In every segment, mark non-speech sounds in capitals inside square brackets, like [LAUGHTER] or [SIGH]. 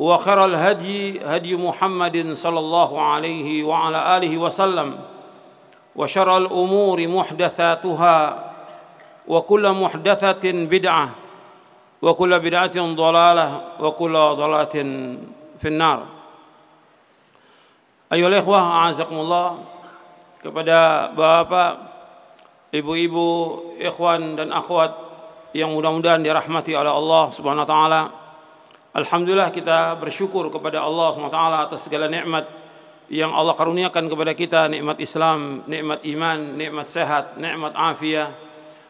وخير الهدي هدي محمد صلى الله عليه وعلى آله وسلم وشر الأمور محدثاتها وكل محدثة بدعة وكل بدعة ضلالة وكل ضلالة في النار أيها الإخوة أعزكم الله kepada bapak, ibu-ibu, ikhwan dan akhwat yang mudah-mudahan dirahmati oleh Allah Subhanahu wa taala. Alhamdulillah kita bersyukur kepada Allah SWT atas segala nikmat yang Allah karuniakan kepada kita nikmat Islam, nikmat iman, nikmat sehat, nikmat afiah,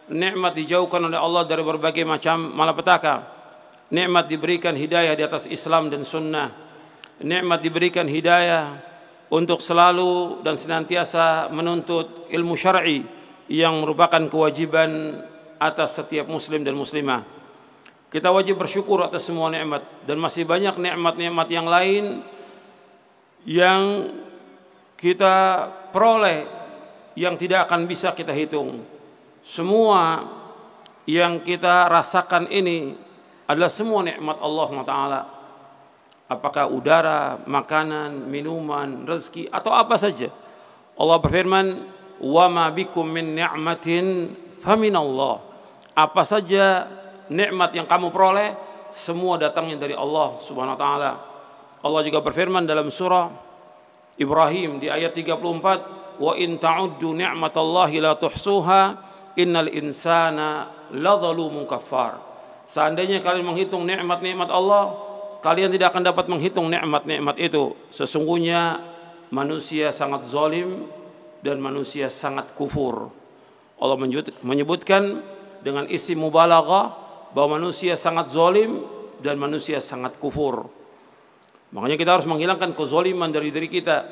nikmat dijauhkan oleh Allah dari berbagai macam malapetaka, nikmat diberikan hidayah di atas Islam dan sunnah, nikmat diberikan hidayah untuk selalu dan senantiasa menuntut ilmu syar'i yang merupakan kewajiban atas setiap muslim dan muslimah. Kita wajib bersyukur atas semua nikmat dan masih banyak nikmat-nikmat yang lain yang kita peroleh yang tidak akan bisa kita hitung. Semua yang kita rasakan ini adalah semua nikmat Allah Taala. Apakah udara, makanan, minuman, rezeki atau apa saja. Allah berfirman, "Wa ma bikum min ni'matin Allah. Apa saja nikmat yang kamu peroleh semua datangnya dari Allah Subhanahu wa taala. Allah juga berfirman dalam surah Ibrahim di ayat 34, "Wa in ta'uddu ni'matallahi la tuhsuha, innal insana ladzalumun kafar." Seandainya kalian menghitung nikmat-nikmat Allah, kalian tidak akan dapat menghitung nikmat-nikmat itu. Sesungguhnya manusia sangat zalim dan manusia sangat kufur. Allah menyebutkan dengan isi mubalaghah bahwa manusia sangat zolim dan manusia sangat kufur. Makanya kita harus menghilangkan kezoliman dari diri kita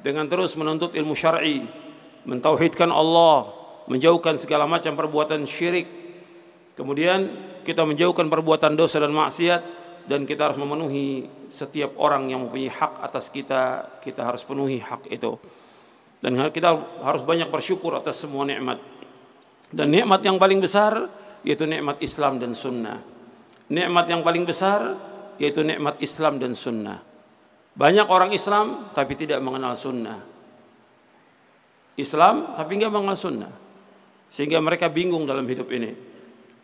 dengan terus menuntut ilmu syar'i, mentauhidkan Allah, menjauhkan segala macam perbuatan syirik. Kemudian kita menjauhkan perbuatan dosa dan maksiat dan kita harus memenuhi setiap orang yang mempunyai hak atas kita, kita harus penuhi hak itu. Dan kita harus banyak bersyukur atas semua nikmat. Dan nikmat yang paling besar yaitu nikmat Islam dan sunnah. Nikmat yang paling besar yaitu nikmat Islam dan sunnah. Banyak orang Islam tapi tidak mengenal sunnah. Islam tapi nggak mengenal sunnah. Sehingga mereka bingung dalam hidup ini.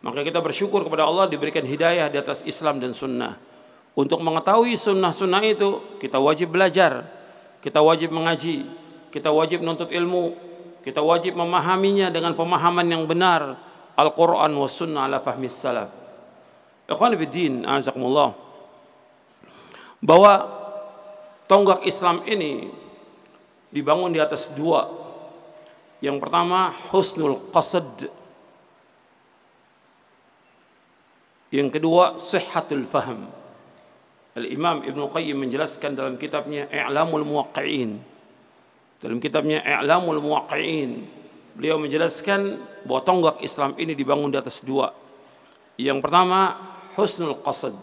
Maka kita bersyukur kepada Allah diberikan hidayah di atas Islam dan sunnah. Untuk mengetahui sunnah-sunnah itu kita wajib belajar, kita wajib mengaji, kita wajib menuntut ilmu, kita wajib memahaminya dengan pemahaman yang benar, Al-Quran wa sunnah ala fahmi salaf. Ikhwan fiddin, azakumullah. Bahwa tonggak Islam ini dibangun di atas dua. Yang pertama, husnul qasad. Yang kedua, sihhatul faham. Al-Imam Ibn Qayyim menjelaskan dalam kitabnya I'lamul Muwaqqi'in. Dalam kitabnya I'lamul Muwaqqi'in beliau menjelaskan bahwa tonggak Islam ini dibangun di atas dua. Yang pertama, husnul qasad.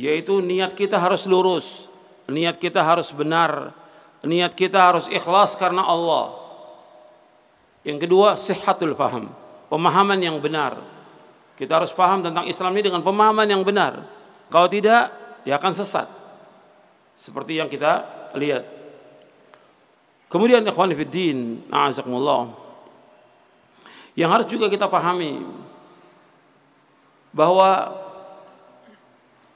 Yaitu niat kita harus lurus, niat kita harus benar, niat kita harus ikhlas karena Allah. Yang kedua, sihatul faham. Pemahaman yang benar. Kita harus paham tentang Islam ini dengan pemahaman yang benar. Kalau tidak, dia akan sesat. Seperti yang kita lihat. Kemudian ikhwan fiddin, Yang harus juga kita pahami bahwa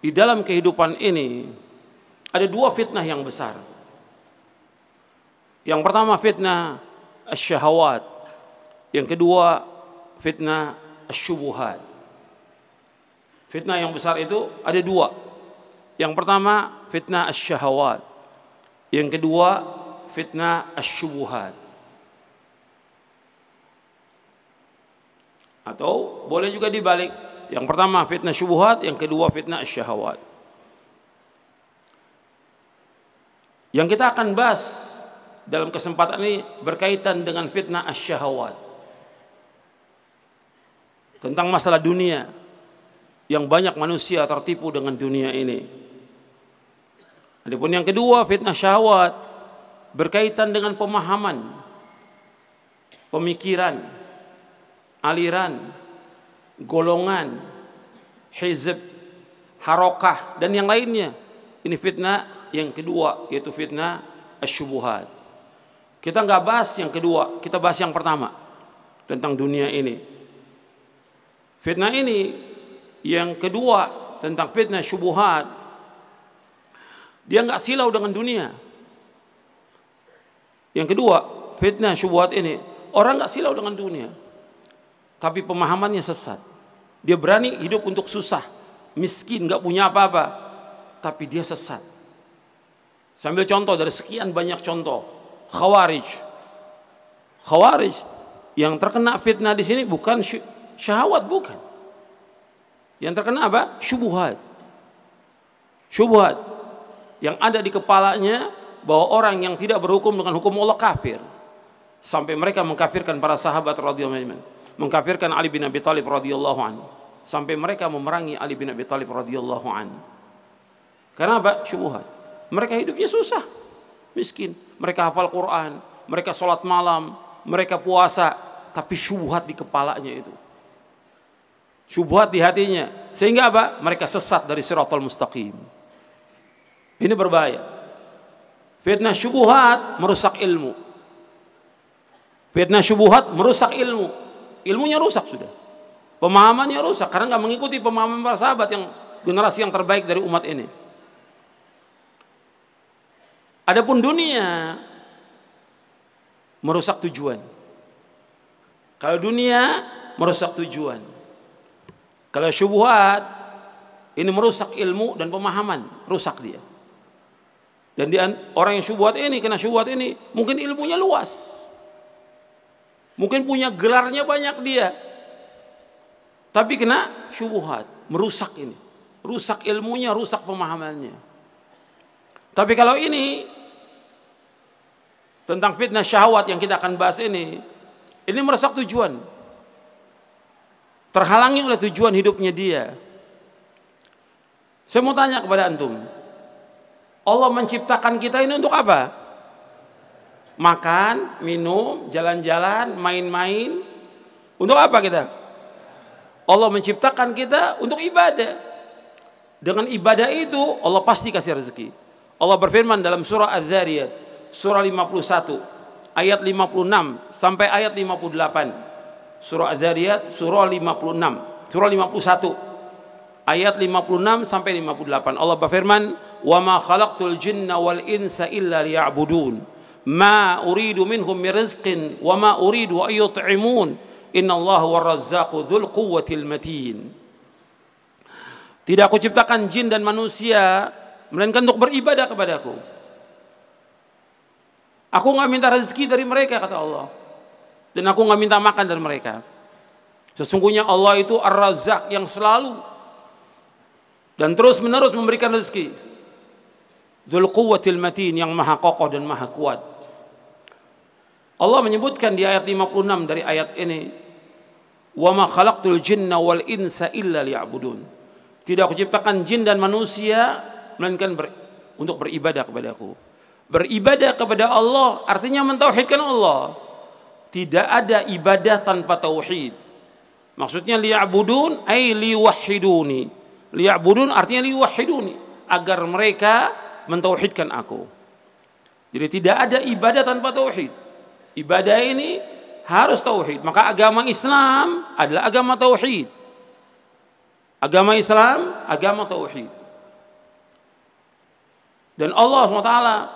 di dalam kehidupan ini ada dua fitnah yang besar. Yang pertama fitnah syahwat, yang kedua fitnah syubuhat. Fitnah yang besar itu ada dua. Yang pertama fitnah syahwat, yang kedua fitnah asyubuhat. Atau boleh juga dibalik. Yang pertama fitnah syubuhat, yang kedua fitnah syahwat. Yang kita akan bahas dalam kesempatan ini berkaitan dengan fitnah syahwat. Tentang masalah dunia yang banyak manusia tertipu dengan dunia ini. Adapun yang kedua fitnah syahwat berkaitan dengan pemahaman, pemikiran, aliran, golongan, hizib, harokah, dan yang lainnya. Ini fitnah yang kedua, yaitu fitnah asyubuhat. Kita nggak bahas yang kedua, kita bahas yang pertama tentang dunia ini. Fitnah ini yang kedua tentang fitnah syubuhat. Dia nggak silau dengan dunia. Yang kedua, fitnah syubhat ini orang nggak silau dengan dunia, tapi pemahamannya sesat. Dia berani hidup untuk susah, miskin, nggak punya apa-apa, tapi dia sesat. Sambil contoh dari sekian banyak contoh, khawarij, khawarij yang terkena fitnah di sini bukan syahwat bukan. Yang terkena apa? syubhat syubhat yang ada di kepalanya bahwa orang yang tidak berhukum dengan hukum Allah kafir. Sampai mereka mengkafirkan para sahabat radhiyallahu anhu, mengkafirkan Ali bin Abi Thalib radhiyallahu anhu. Sampai mereka memerangi Ali bin Abi Thalib radhiyallahu anhu. Karena apa? Syubhat. Mereka hidupnya susah, miskin. Mereka hafal Quran, mereka sholat malam, mereka puasa, tapi syubhat di kepalanya itu. Syubhat di hatinya. Sehingga apa? Mereka sesat dari siratul mustaqim. Ini berbahaya. Fitnah syubuhat merusak ilmu. Fitnah syubuhat merusak ilmu. Ilmunya rusak sudah. Pemahamannya rusak karena nggak mengikuti pemahaman para sahabat yang generasi yang terbaik dari umat ini. Adapun dunia merusak tujuan. Kalau dunia merusak tujuan. Kalau syubhat ini merusak ilmu dan pemahaman, rusak dia. Dan di, orang yang syubhat ini kena syubhat ini mungkin ilmunya luas. Mungkin punya gelarnya banyak dia. Tapi kena syubhat, merusak ini. Rusak ilmunya, rusak pemahamannya. Tapi kalau ini tentang fitnah syahwat yang kita akan bahas ini, ini merusak tujuan. Terhalangi oleh tujuan hidupnya dia. Saya mau tanya kepada antum, Allah menciptakan kita ini untuk apa? Makan, minum, jalan-jalan, main-main. Untuk apa kita? Allah menciptakan kita untuk ibadah. Dengan ibadah itu Allah pasti kasih rezeki. Allah berfirman dalam surah Az-Zariyat, surah 51, ayat 56 sampai ayat 58. Surah Az-Zariyat, surah 56, surah 51 ayat 56 sampai 58. Allah berfirman, "Wa ma khalaqtul jinna wal insa illa liya'budun. Ma uridu minhum min rizqin wa ma uridu an yut'imun. Innallaha razzaqu dzul quwwatil matin." Tidak aku ciptakan jin dan manusia melainkan untuk beribadah kepadaku. Aku nggak minta rezeki dari mereka kata Allah. Dan aku nggak minta makan dari mereka. Sesungguhnya Allah itu Ar-Razzaq yang selalu dan terus menerus memberikan rezeki. Dzul quwwatil matin yang maha kokoh dan maha kuat. Allah menyebutkan di ayat 56 dari ayat ini, "Wa ma khalaqtul jinna wal insa illa liya'budun." Tidak aku ciptakan jin dan manusia melainkan ber, untuk beribadah kepada Aku. Beribadah kepada Allah artinya mentauhidkan Allah. Tidak ada ibadah tanpa tauhid. Maksudnya liya'budun ay liwahiduni liya'budun artinya liyuwahhiduni agar mereka mentauhidkan aku. Jadi tidak ada ibadah tanpa tauhid. Ibadah ini harus tauhid. Maka agama Islam adalah agama tauhid. Agama Islam, agama tauhid. Dan Allah SWT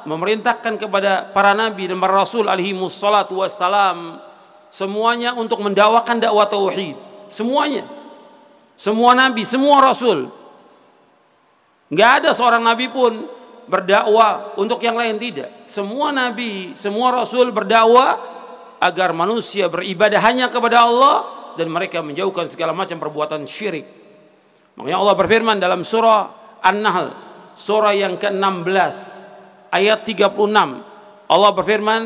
memerintahkan kepada para nabi dan para rasul alaihi wassalam semuanya untuk mendawakan dakwah tauhid. Semuanya. Semua nabi, semua rasul. Nggak ada seorang nabi pun berdakwah untuk yang lain tidak. Semua nabi, semua rasul berdakwah agar manusia beribadah hanya kepada Allah dan mereka menjauhkan segala macam perbuatan syirik. Makanya Allah berfirman dalam surah An-Nahl, surah yang ke-16 ayat 36. Allah berfirman,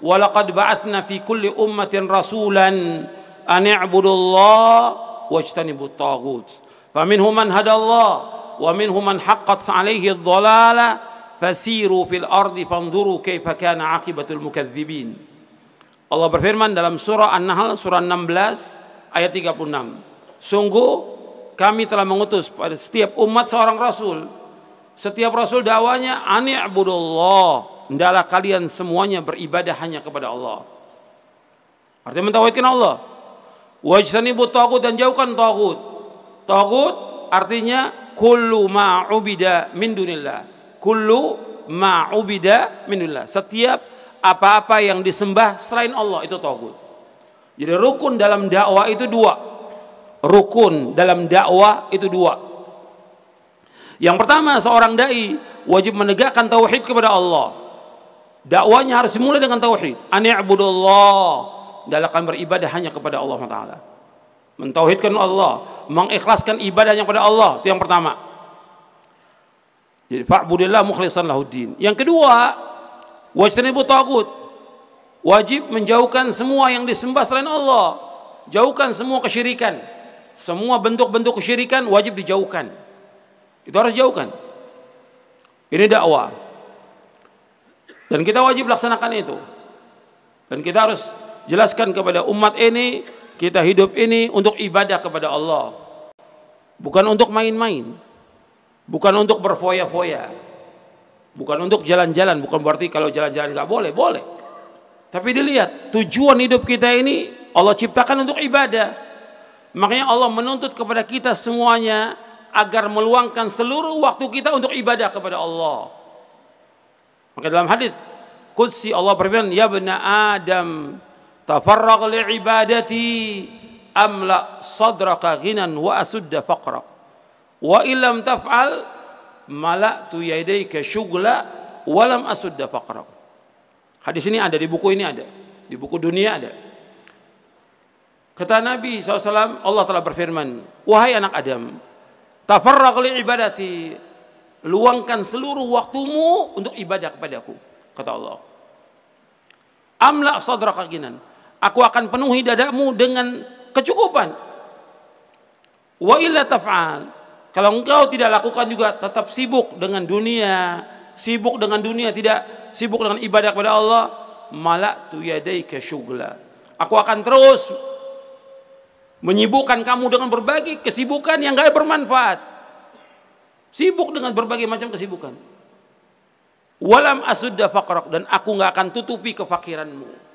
"Walaqad ba'atsna fi kulli ummatin rasulan an i'budullaha" wajtanibu taghut. Faminhum man hadallah wa minhum man haqqat alaihi dhalala fasiru fil ardi fanzuru kaifa kana aqibatul mukadzibin. Allah berfirman dalam surah An-Nahl surah 16 ayat 36. Sungguh kami telah mengutus pada setiap umat seorang rasul. Setiap rasul dakwanya ani'budullah. Hendaklah kalian semuanya beribadah hanya kepada Allah. Artinya mentauhidkan Allah. Wajtanibu takut dan jauhkan takut. Takut artinya kullu ma'ubida min dunillah. Kullu ma'ubida min dunillah. Setiap apa-apa yang disembah selain Allah itu takut. Jadi rukun dalam dakwah itu dua. Rukun dalam dakwah itu dua. Yang pertama seorang dai wajib menegakkan tauhid kepada Allah. Dakwanya harus dimulai dengan tauhid. Ani'budullah dalam beribadah hanya kepada Allah Taala. Mentauhidkan Allah, mengikhlaskan ibadahnya kepada Allah itu yang pertama. Jadi fa'budillah mukhlishan lahuddin. Yang kedua, wajtanibu tagut. Wajib menjauhkan semua yang disembah selain Allah. Jauhkan semua kesyirikan. Semua bentuk-bentuk kesyirikan wajib dijauhkan. Itu harus jauhkan. Ini dakwah. Dan kita wajib laksanakan itu. Dan kita harus jelaskan kepada umat ini kita hidup ini untuk ibadah kepada Allah bukan untuk main-main bukan untuk berfoya-foya bukan untuk jalan-jalan bukan berarti kalau jalan-jalan nggak boleh boleh tapi dilihat tujuan hidup kita ini Allah ciptakan untuk ibadah makanya Allah menuntut kepada kita semuanya agar meluangkan seluruh waktu kita untuk ibadah kepada Allah maka dalam hadis Qudsi Allah berfirman ya bena Adam tafarraq li'ibadati amla sadraka ghinan wa asudda faqra wa illam taf'al mala'tu yadayka syughla wa lam asudda faqra hadis ini ada di buku ini ada di buku dunia ada kata Nabi SAW Allah telah berfirman wahai anak Adam tafarraq li'ibadati luangkan seluruh waktumu untuk ibadah kepadaku kata Allah amla sadraka ginan Aku akan penuhi dadamu dengan kecukupan. Wa illa taf'al. Kalau engkau tidak lakukan juga tetap sibuk dengan dunia, sibuk dengan dunia tidak sibuk dengan ibadah kepada Allah, malak tu yadaika syughla. Aku akan terus menyibukkan kamu dengan berbagai kesibukan yang gak bermanfaat. Sibuk dengan berbagai macam kesibukan. Walam asudda faqrak dan aku nggak akan tutupi kefakiranmu.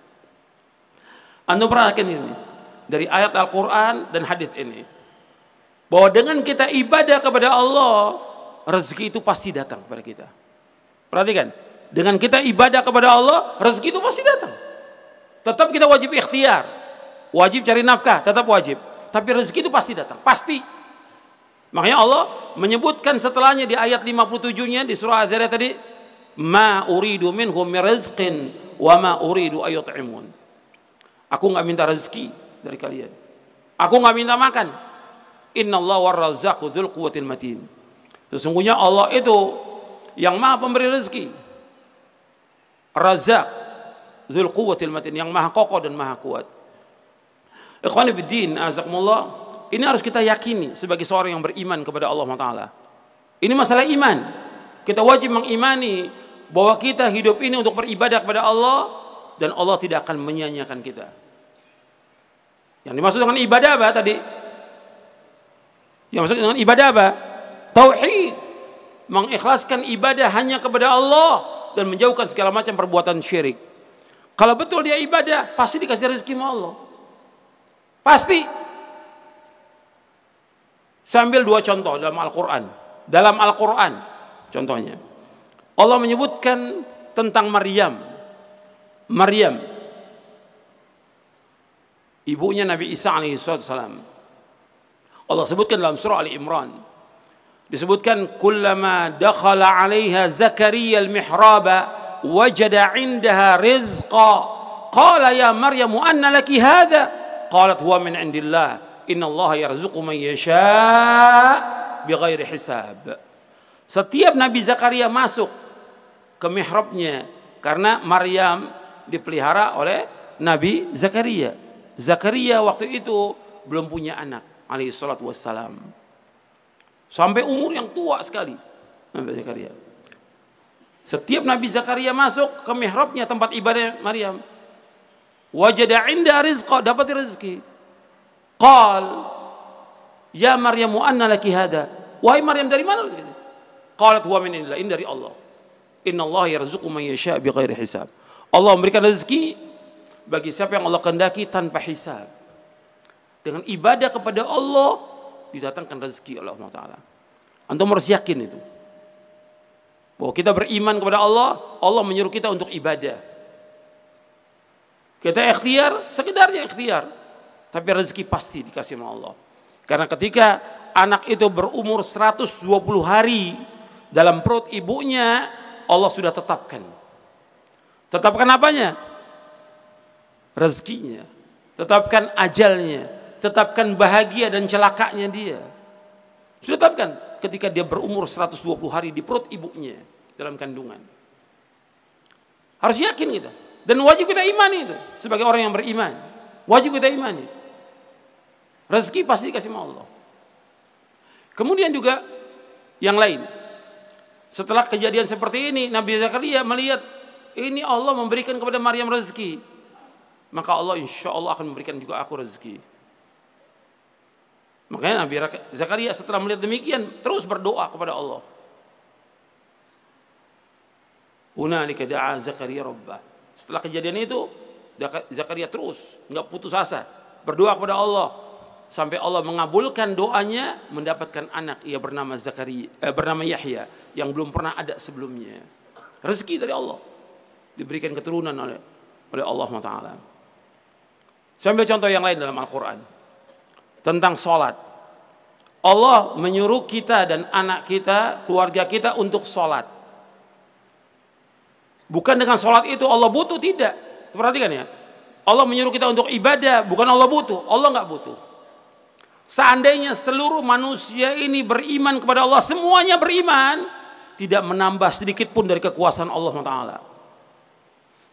Anda perhatikan ini dari ayat Al-Quran dan hadis ini bahwa dengan kita ibadah kepada Allah rezeki itu pasti datang kepada kita. Perhatikan, dengan kita ibadah kepada Allah rezeki itu pasti datang. Tetap kita wajib ikhtiar, wajib cari nafkah, tetap wajib. Tapi rezeki itu pasti datang, pasti. Makanya Allah menyebutkan setelahnya di ayat 57-nya di surah Az-Zariyat tadi, "Ma uridu minhum min rizqin wa ma uridu ayut'imun." Aku nggak minta rezeki dari kalian. Aku nggak minta makan. Inna Allah warrazaku dzul quwwatil matin. Sesungguhnya Allah itu yang maha pemberi rezeki. Razak zul quwwatil matin yang maha kokoh dan maha kuat. Ikhwan fiddin azakumullah. Ini harus kita yakini sebagai seorang yang beriman kepada Allah Taala. Ini masalah iman. Kita wajib mengimani bahwa kita hidup ini untuk beribadah kepada Allah dan Allah tidak akan menyanyiakan kita. Yang dimaksud dengan ibadah apa tadi? Yang dimaksud dengan ibadah apa? Tauhid. Mengikhlaskan ibadah hanya kepada Allah dan menjauhkan segala macam perbuatan syirik. Kalau betul dia ibadah, pasti dikasih rezeki sama Allah. Pasti. Saya ambil dua contoh dalam Al-Quran. Dalam Al-Quran, contohnya. Allah menyebutkan tentang Maryam. Maryam, ibunya Nabi Isa alaihi salam. Allah sebutkan dalam surah Ali Imran disebutkan kullama dakhala 'alaiha Zakaria al-mihraba wajada 'indaha rizqa qala ya Maryam, anna laki hadha qalat huwa min 'indillah innallaha yarzuqu man yasha' bighairi hisab setiap Nabi Zakaria masuk ke mihrabnya karena Maryam dipelihara oleh Nabi Zakaria Zakaria waktu itu belum punya anak alaihi salat wassalam. Sampai umur yang tua sekali Nabi Zakaria. Setiap Nabi Zakaria masuk ke mihrabnya tempat ibadah Maryam. Wajada inda rizqa, dapat rezeki. Qal Ya Maryamu anna laki hada. Wahai Maryam dari mana rezeki Qalat huwa min dari Allah. Inna Allah yarzuqu man yasha bi hisab. Allah memberikan rezeki bagi siapa yang Allah kehendaki tanpa hisab. Dengan ibadah kepada Allah didatangkan rezeki oleh Allah Taala. Antum harus yakin itu. Bahwa kita beriman kepada Allah, Allah menyuruh kita untuk ibadah. Kita ikhtiar, sekedarnya ikhtiar. Tapi rezeki pasti dikasih oleh Allah. Karena ketika anak itu berumur 120 hari dalam perut ibunya, Allah sudah tetapkan. Tetapkan apanya? rezekinya, tetapkan ajalnya, tetapkan bahagia dan celakanya dia. Sudah tetapkan ketika dia berumur 120 hari di perut ibunya dalam kandungan. Harus yakin kita. Dan wajib kita imani itu sebagai orang yang beriman. Wajib kita imani. Rezeki pasti dikasih sama Allah. Kemudian juga yang lain. Setelah kejadian seperti ini, Nabi Zakaria melihat ini Allah memberikan kepada Maryam rezeki maka Allah insya Allah akan memberikan juga aku rezeki. Makanya Nabi Zakaria setelah melihat demikian terus berdoa kepada Allah. Hunalika da'a Zakaria Rabbah. Setelah kejadian itu Zakaria terus nggak putus asa berdoa kepada Allah sampai Allah mengabulkan doanya mendapatkan anak ia bernama Zakaria eh, bernama Yahya yang belum pernah ada sebelumnya rezeki dari Allah diberikan keturunan oleh oleh Allah Taala saya ambil contoh yang lain dalam Al-Quran. Tentang sholat. Allah menyuruh kita dan anak kita, keluarga kita untuk sholat. Bukan dengan sholat itu Allah butuh, tidak. Perhatikan ya. Allah menyuruh kita untuk ibadah, bukan Allah butuh. Allah nggak butuh. Seandainya seluruh manusia ini beriman kepada Allah, semuanya beriman, tidak menambah sedikit pun dari kekuasaan Allah Taala.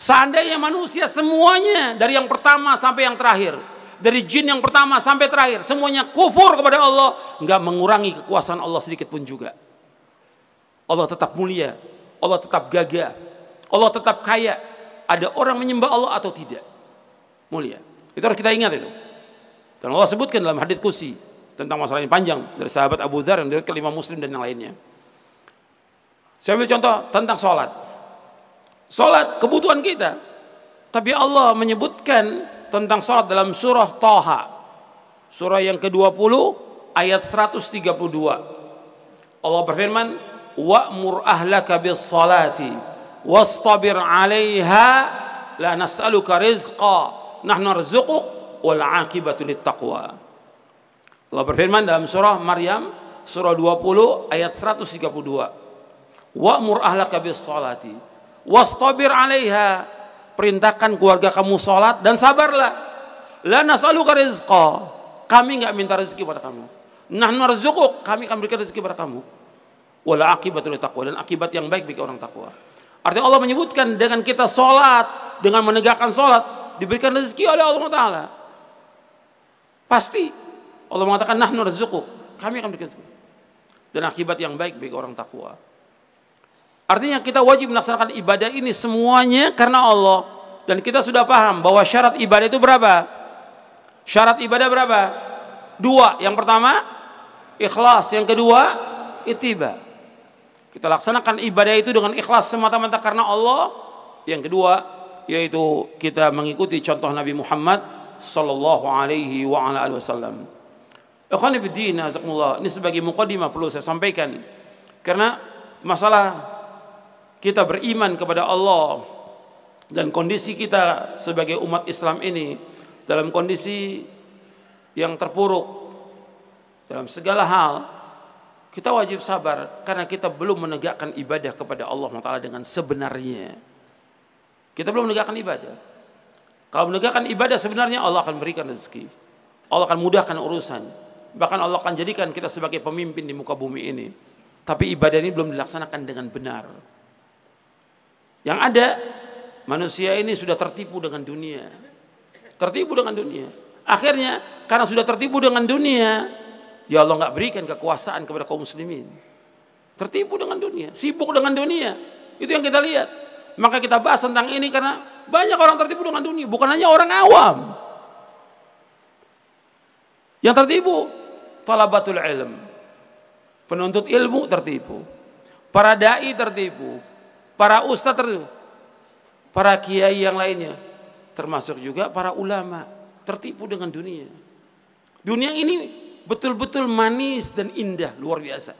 Seandainya manusia semuanya dari yang pertama sampai yang terakhir, dari jin yang pertama sampai terakhir, semuanya kufur kepada Allah, nggak mengurangi kekuasaan Allah sedikit pun juga. Allah tetap mulia, Allah tetap gagah, Allah tetap kaya. Ada orang menyembah Allah atau tidak? Mulia. Itu harus kita ingat itu. Dan Allah sebutkan dalam hadits kursi tentang masalah ini panjang dari sahabat Abu Dhar yang dari kelima Muslim dan yang lainnya. Saya ambil contoh tentang sholat. Salat kebutuhan kita. Tapi Allah menyebutkan tentang salat dalam surah Taha. Surah yang ke-20 ayat 132. Allah berfirman, "Wa'mur ahlaka bis salati wastabir 'alaiha la nas'aluka rizqa nahnu narzuquk wal 'aqibatu lit taqwa." Allah berfirman dalam surah Maryam surah 20 ayat 132. Wa'mur ahlaka bis salati wastabir 'alaiha. Perintahkan keluarga kamu sholat dan sabarlah. La nasalu rizqa. Kami nggak minta rezeki pada kamu. Nah narzukuk kami akan berikan rezeki pada kamu. Wala akibatul taqwa dan akibat yang baik bagi orang takwa. Artinya Allah menyebutkan dengan kita sholat, dengan menegakkan sholat, diberikan rezeki oleh Allah Taala. Pasti Allah mengatakan nah narzukuk kami akan berikan rezeki. Dan akibat yang baik bagi orang takwa. Artinya kita wajib melaksanakan ibadah ini semuanya karena Allah. Dan kita sudah paham bahwa syarat ibadah itu berapa? Syarat ibadah berapa? Dua. Yang pertama, ikhlas. Yang kedua, itiba. Kita laksanakan ibadah itu dengan ikhlas semata-mata karena Allah. Yang kedua, yaitu kita mengikuti contoh Nabi Muhammad sallallahu alaihi wa ala alihi wasallam. Ikhwan ini sebagai mukadimah perlu saya sampaikan. Karena masalah kita beriman kepada Allah dan kondisi kita sebagai umat Islam ini dalam kondisi yang terpuruk dalam segala hal kita wajib sabar karena kita belum menegakkan ibadah kepada Allah Taala dengan sebenarnya. Kita belum menegakkan ibadah. Kalau menegakkan ibadah sebenarnya Allah akan berikan rezeki. Allah akan mudahkan urusan. Bahkan Allah akan jadikan kita sebagai pemimpin di muka bumi ini. Tapi ibadah ini belum dilaksanakan dengan benar. Yang ada manusia ini sudah tertipu dengan dunia. Tertipu dengan dunia. Akhirnya karena sudah tertipu dengan dunia, ya Allah nggak berikan kekuasaan kepada kaum muslimin. Tertipu dengan dunia, sibuk dengan dunia. Itu yang kita lihat. Maka kita bahas tentang ini karena banyak orang tertipu dengan dunia, bukan hanya orang awam. Yang tertipu talabatul ilm. Penuntut ilmu tertipu. Para dai tertipu, para ustadz, para kiai yang lainnya, termasuk juga para ulama tertipu dengan dunia. Dunia ini betul-betul manis dan indah, luar biasa.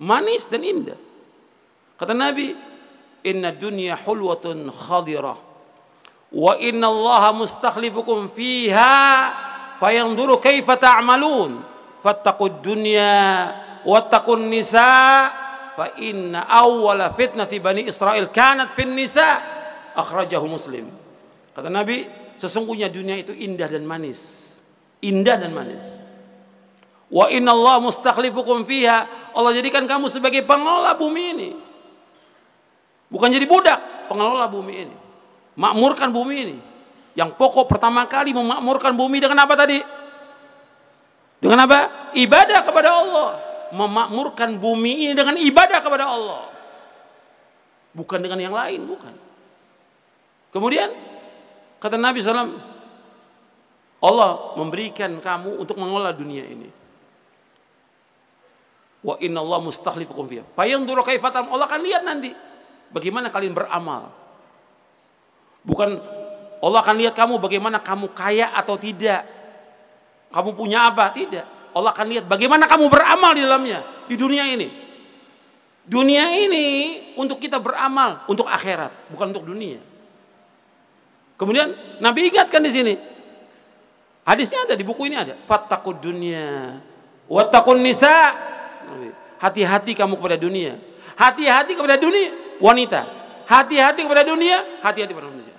Manis dan indah. Kata Nabi, "Inna dunya hulwatun khadirah wa inna Allah mustakhlifukum fiha fayanzuru kaifa ta'malun." Fattaqud dunya wattaqun nisa' fa inna awwala fitnati bani Israel kanat fin nisa akhrajahu Muslim. Kata Nabi, sesungguhnya dunia itu indah dan manis. Indah dan manis. Wa inna Allah mustakhlifukum fiha. Allah jadikan kamu sebagai pengelola bumi ini. Bukan jadi budak, pengelola bumi ini. Makmurkan bumi ini. Yang pokok pertama kali memakmurkan bumi dengan apa tadi? Dengan apa? Ibadah kepada Allah memakmurkan bumi ini dengan ibadah kepada Allah. Bukan dengan yang lain, bukan. Kemudian kata Nabi SAW, Allah memberikan kamu untuk mengelola dunia ini. Wa inna Allah mustahlifukum fiha. Fayanzuru kaifatam. Allah akan lihat nanti bagaimana kalian beramal. Bukan Allah akan lihat kamu bagaimana kamu kaya atau tidak. Kamu punya apa? Tidak. Allah akan lihat bagaimana kamu beramal di dalamnya di dunia ini. Dunia ini untuk kita beramal untuk akhirat, bukan untuk dunia. Kemudian Nabi ingatkan di sini. Hadisnya ada di buku ini ada. Fattakud dunia. Wattakun nisa. Hati-hati kamu kepada dunia. Hati-hati kepada dunia wanita. Hati-hati kepada dunia, hati-hati kepada dunia.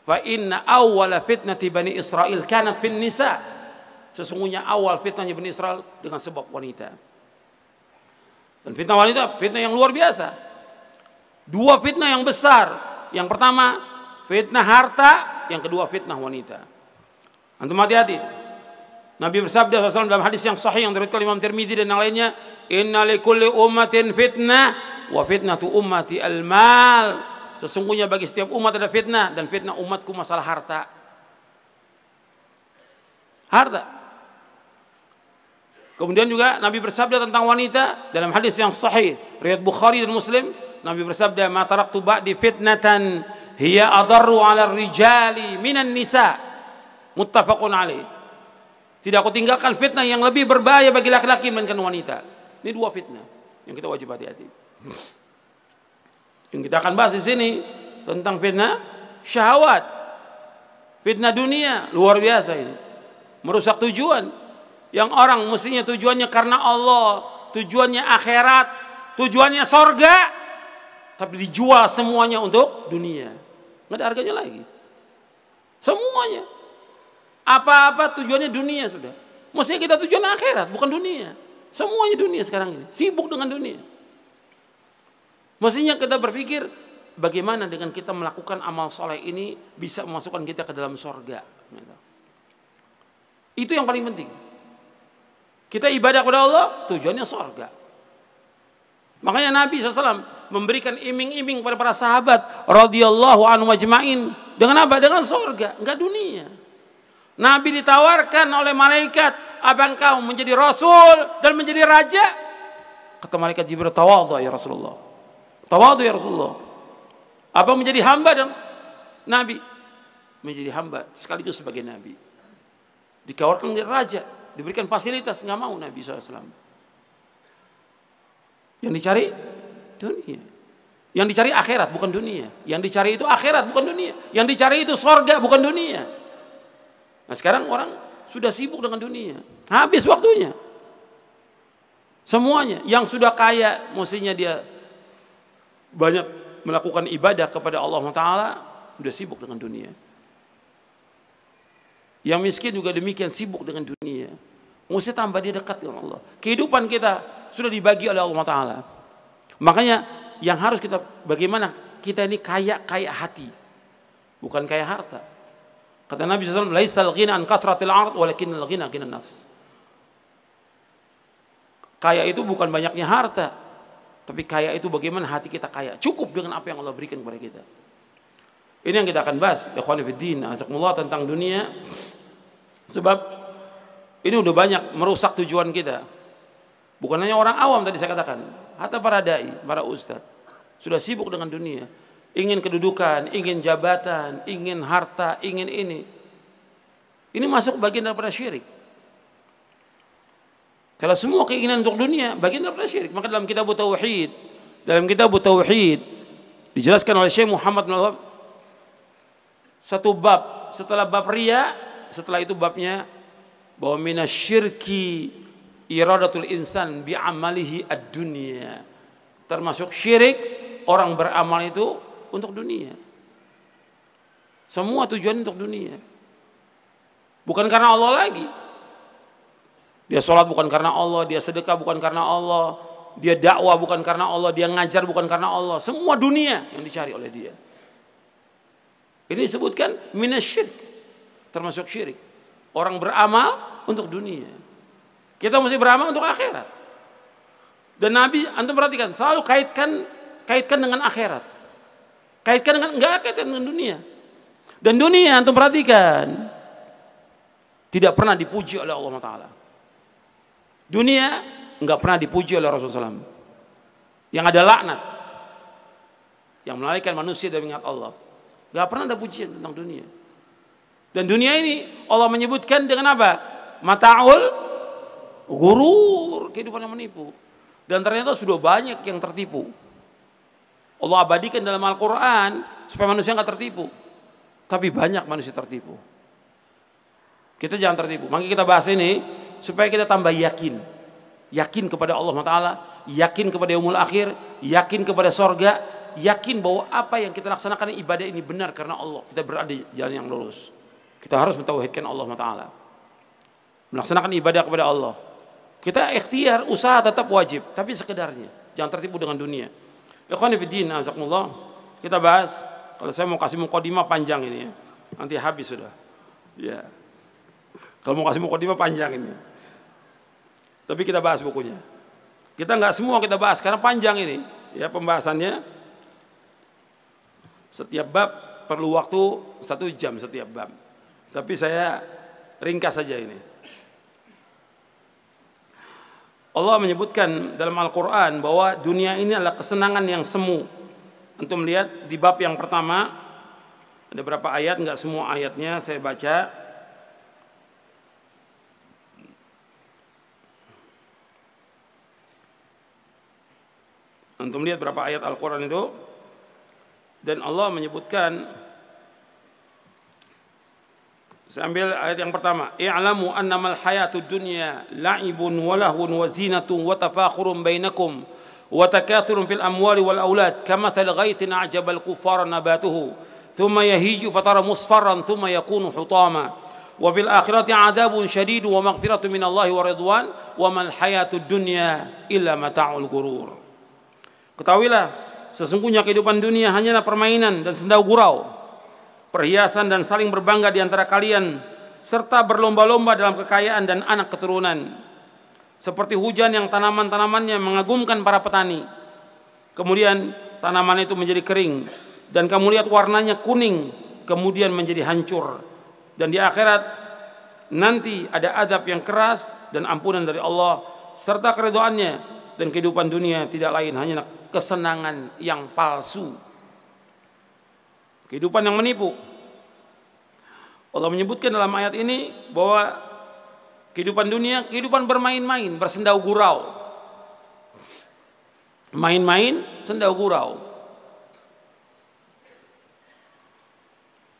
Fa inna awwala fitnati Bani Israel kanat fin nisa sesungguhnya awal fitnahnya Bani Israel dengan sebab wanita. Dan fitnah wanita, fitnah yang luar biasa. Dua fitnah yang besar. Yang pertama, fitnah harta. Yang kedua, fitnah wanita. Antum hati-hati. Nabi bersabda SAW dalam hadis yang sahih yang diriwayatkan Imam Tirmidzi dan yang lainnya, "Inna kulli ummatin fitnah wa fitnatu ummati al-mal." Sesungguhnya bagi setiap umat ada fitnah dan fitnah umatku masalah harta. Harta. Kemudian juga Nabi bersabda tentang wanita dalam hadis yang sahih riwayat Bukhari dan Muslim, Nabi bersabda, "Ma taraktu ba'di fitnatan hiya adarru 'ala rijali minan nisa." Muttafaqun alaih. Tidak aku tinggalkan fitnah yang lebih berbahaya bagi laki-laki melainkan wanita. Ini dua fitnah yang kita wajib hati-hati. Yang kita akan bahas di sini tentang fitnah syahwat. Fitnah dunia luar biasa ini. Merusak tujuan, yang orang mestinya tujuannya karena Allah, tujuannya akhirat, tujuannya sorga, tapi dijual semuanya untuk dunia. Nggak ada harganya lagi. Semuanya. Apa-apa tujuannya dunia sudah. Mestinya kita tujuan akhirat, bukan dunia. Semuanya dunia sekarang ini. Sibuk dengan dunia. Mestinya kita berpikir bagaimana dengan kita melakukan amal soleh ini bisa memasukkan kita ke dalam sorga. Gitu. Itu yang paling penting. Kita ibadah kepada Allah tujuannya sorga. Makanya Nabi SAW memberikan iming-iming kepada para sahabat radhiyallahu anhu majma'in dengan apa? Dengan sorga, enggak dunia. Nabi ditawarkan oleh malaikat, abang kau menjadi rasul dan menjadi raja?" Kata malaikat Jibril, "Tawadhu ya Rasulullah." Tawadhu ya Rasulullah. Apa menjadi hamba dan nabi menjadi hamba sekaligus sebagai nabi. Dikawarkan menjadi raja diberikan fasilitas nggak mau Nabi SAW. Yang dicari dunia. Yang dicari akhirat bukan dunia. Yang dicari itu akhirat bukan dunia. Yang dicari itu sorga bukan dunia. Nah sekarang orang sudah sibuk dengan dunia. Habis waktunya. Semuanya. Yang sudah kaya mestinya dia banyak melakukan ibadah kepada Allah Taala sudah sibuk dengan dunia. Yang miskin juga demikian sibuk dengan dunia. Mesti tambah dia dekat dengan Allah. Kehidupan kita sudah dibagi oleh Allah Taala. Makanya yang harus kita bagaimana kita ini kaya kaya hati, bukan kaya harta. Kata Nabi SAW, "Laisal ghina an kathratil ard, walakin al ghina ghina nafs." Kaya itu bukan banyaknya harta, tapi kaya itu bagaimana hati kita kaya. Cukup dengan apa yang Allah berikan kepada kita. Ini yang kita akan bahas, ya fillah, azakumullah tentang dunia. Sebab ini udah banyak merusak tujuan kita. Bukan hanya orang awam tadi saya katakan, hatta para dai, para ustad, sudah sibuk dengan dunia, ingin kedudukan, ingin jabatan, ingin harta, ingin ini. Ini masuk bagian daripada syirik. Kalau semua keinginan untuk dunia bagian daripada syirik, maka dalam kitab tauhid, dalam kitab tauhid dijelaskan oleh Syekh Muhammad bin satu bab setelah bab ria, setelah itu babnya bahwa syirki iradatul insan bi amalihi ad-dunya. Termasuk syirik orang beramal itu untuk dunia. Semua tujuan untuk dunia. Bukan karena Allah lagi. Dia sholat bukan karena Allah, dia sedekah bukan karena Allah, dia dakwah bukan karena Allah, dia ngajar bukan karena Allah. Semua dunia yang dicari oleh dia. Ini disebutkan minasyirik, termasuk syirik. Orang beramal untuk dunia. Kita mesti beramal untuk akhirat. Dan Nabi, antum perhatikan, selalu kaitkan kaitkan dengan akhirat. Kaitkan dengan enggak kaitkan dengan dunia. Dan dunia antum perhatikan tidak pernah dipuji oleh Allah Taala. Dunia enggak pernah dipuji oleh Rasulullah SAW. Yang ada laknat. Yang melalikan manusia dari ingat Allah. Enggak pernah ada pujian tentang dunia. Dan dunia ini Allah menyebutkan dengan apa? Mataul gurur, kehidupan yang menipu. Dan ternyata sudah banyak yang tertipu. Allah abadikan dalam Al-Quran supaya manusia nggak tertipu. Tapi banyak manusia tertipu. Kita jangan tertipu. Makanya kita bahas ini supaya kita tambah yakin. Yakin kepada Allah Taala, yakin kepada umul Akhir, yakin kepada sorga, yakin bahwa apa yang kita laksanakan ibadah ini benar karena Allah. Kita berada di jalan yang lurus. Kita harus mentauhidkan Allah SWT. Melaksanakan ibadah kepada Allah. Kita ikhtiar, usaha tetap wajib, tapi sekedarnya. Jangan tertipu dengan dunia. Ikhwan azakumullah. Kita bahas, kalau saya mau kasih mukadimah panjang ini ya. Nanti habis sudah. Ya. Kalau mau kasih mukadimah panjang ini. Tapi kita bahas bukunya. Kita nggak semua kita bahas karena panjang ini. Ya pembahasannya setiap bab perlu waktu satu jam setiap bab. Tapi saya ringkas saja ini. Allah menyebutkan dalam Al-Quran bahwa dunia ini adalah kesenangan yang semu. Untuk melihat di bab yang pertama, ada berapa ayat, nggak semua ayatnya saya baca. Untuk melihat berapa ayat Al-Quran itu. Dan Allah menyebutkan Saya ambil ayat yang pertama. I'lamu annamal hayatud dunya la'ibun walahun wa zinatun wa tafakhurun bainakum wa takathurun fil amwali wal aulad kamathal ghaythin a'jabal kufara nabatuhu thumma yahiju fatara musfarran thumma yakunu hutama wa fil akhirati 'adabun shadidun wa maghfiratun min Allah wa ridwan wa mal hayatud dunya illa mata'ul gurur. Ketahuilah sesungguhnya kehidupan dunia hanyalah permainan dan senda gurau perhiasan dan saling berbangga di antara kalian serta berlomba-lomba dalam kekayaan dan anak keturunan seperti hujan yang tanaman-tanamannya mengagumkan para petani kemudian tanaman itu menjadi kering dan kamu lihat warnanya kuning kemudian menjadi hancur dan di akhirat nanti ada adab yang keras dan ampunan dari Allah serta keridoannya dan kehidupan dunia tidak lain hanya kesenangan yang palsu kehidupan yang menipu. Allah menyebutkan dalam ayat ini bahwa kehidupan dunia, kehidupan bermain-main, bersendau gurau. Main-main, sendau gurau.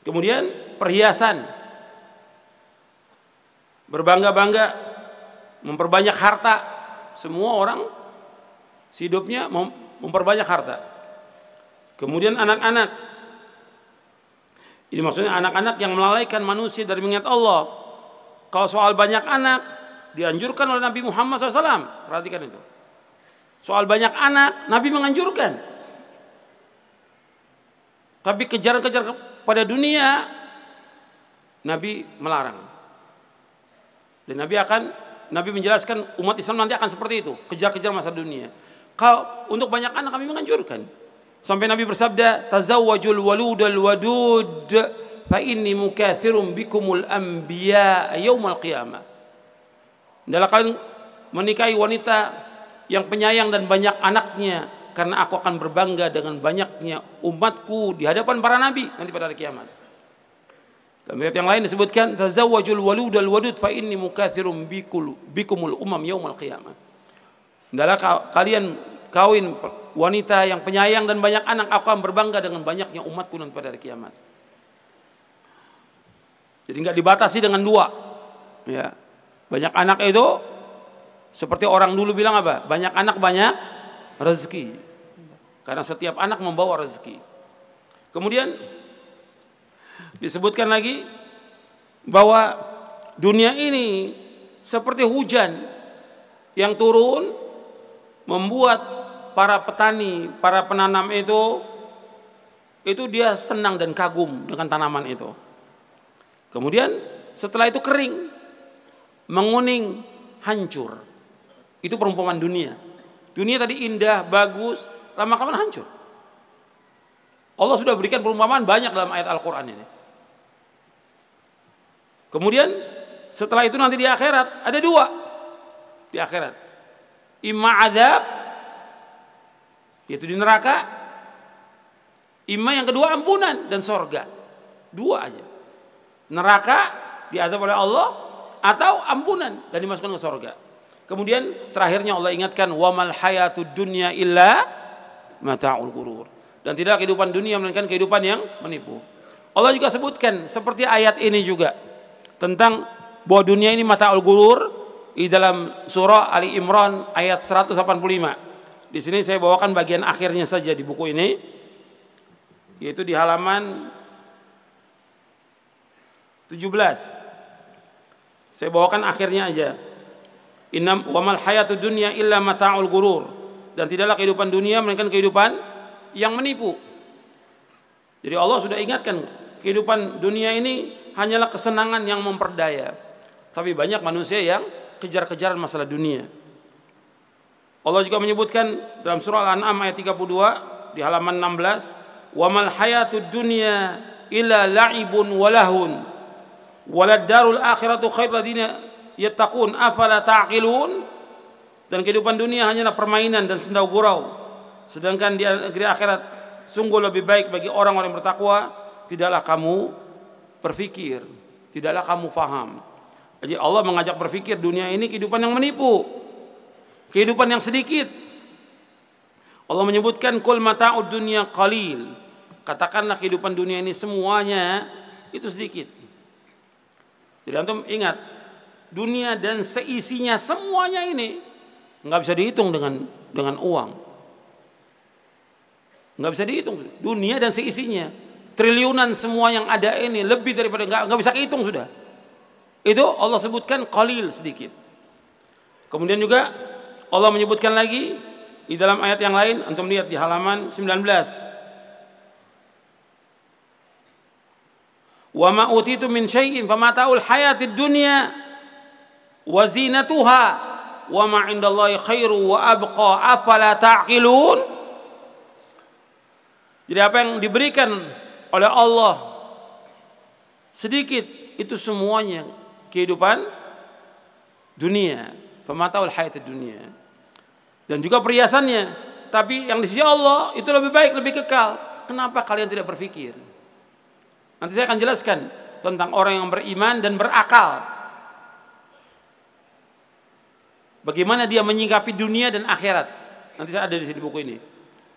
Kemudian perhiasan. Berbangga-bangga, memperbanyak harta. Semua orang hidupnya memperbanyak harta. Kemudian anak-anak ini maksudnya anak-anak yang melalaikan manusia dari mengingat Allah. Kalau soal banyak anak, dianjurkan oleh Nabi Muhammad SAW. Perhatikan itu. Soal banyak anak, Nabi menganjurkan. Tapi kejar-kejar pada dunia, Nabi melarang. Dan Nabi akan, Nabi menjelaskan umat Islam nanti akan seperti itu. Kejar-kejar masa dunia. Kalau untuk banyak anak kami menganjurkan. Sampai Nabi bersabda, "Tazawwajul waludal wadud fa inni mukatsirum bikumul anbiya yaumal qiyamah." Adalah kalian menikahi wanita yang penyayang dan banyak anaknya karena aku akan berbangga dengan banyaknya umatku di hadapan para nabi nanti pada hari kiamat. Dalam ayat yang lain disebutkan tazawwajul waludal wadud fa inni mukatsirum bikul bikumul umam yaumal qiyamah. Adalah kalian kawin wanita yang penyayang dan banyak anak, aku akan berbangga dengan banyaknya umatku nanti pada hari kiamat. Jadi nggak dibatasi dengan dua. Ya. Banyak anak itu seperti orang dulu bilang apa? Banyak anak banyak rezeki. Karena setiap anak membawa rezeki. Kemudian disebutkan lagi bahwa dunia ini seperti hujan yang turun membuat para petani, para penanam itu itu dia senang dan kagum dengan tanaman itu. Kemudian setelah itu kering, menguning, hancur. Itu perumpamaan dunia. Dunia tadi indah, bagus, lama lama hancur. Allah sudah berikan perumpamaan banyak dalam ayat Al-Quran ini. Kemudian setelah itu nanti di akhirat ada dua di akhirat Ima azab yaitu di neraka Ima yang kedua ampunan dan sorga dua aja neraka diadab oleh Allah atau ampunan dan dimasukkan ke sorga kemudian terakhirnya Allah ingatkan wamal hayatu dunya illa mataul gurur dan tidak kehidupan dunia melainkan kehidupan yang menipu Allah juga sebutkan seperti ayat ini juga tentang bahwa dunia ini mataul gurur di dalam surah Ali Imran ayat 185. Di sini saya bawakan bagian akhirnya saja di buku ini yaitu di halaman 17. Saya bawakan akhirnya aja. Innam mal hayatud dunya illa mata'ul gurur dan tidaklah kehidupan dunia melainkan kehidupan yang menipu. Jadi Allah sudah ingatkan kehidupan dunia ini hanyalah kesenangan yang memperdaya. Tapi banyak manusia yang kejar-kejaran masalah dunia. Allah juga menyebutkan dalam surah Al-An'am ayat 32 di halaman 16, "Wa mal hayatud dunya illa la'ibun wa lahun, walad darul akhiratu khairul ladzina yattaqun afala ta'qilun?" Dan kehidupan dunia hanyalah permainan dan senda gurau. Sedangkan di negeri akhirat sungguh lebih baik bagi orang-orang bertakwa, tidaklah kamu berfikir, tidaklah kamu faham jadi Allah mengajak berpikir dunia ini kehidupan yang menipu. Kehidupan yang sedikit. Allah menyebutkan kul mata'ud dunia qalil. Katakanlah kehidupan dunia ini semuanya itu sedikit. Jadi antum ingat dunia dan seisinya semuanya ini nggak bisa dihitung dengan dengan uang. Nggak bisa dihitung dunia dan seisinya triliunan semua yang ada ini lebih daripada nggak nggak bisa kehitung sudah. Itu Allah sebutkan qalil sedikit. Kemudian juga Allah menyebutkan lagi di dalam ayat yang lain antum lihat di halaman 19. Wa ma utitu min syai'in famataul hayatid dunya wa zinatuha wa ma indallahi khairu wa abqa afala ta'qilun. Jadi apa yang diberikan oleh Allah sedikit itu semuanya kehidupan dunia, pemataul hayat dunia. Dan juga perhiasannya. Tapi yang di sisi Allah itu lebih baik, lebih kekal. Kenapa kalian tidak berpikir? Nanti saya akan jelaskan tentang orang yang beriman dan berakal. Bagaimana dia menyingkapi dunia dan akhirat. Nanti saya ada di sini buku ini.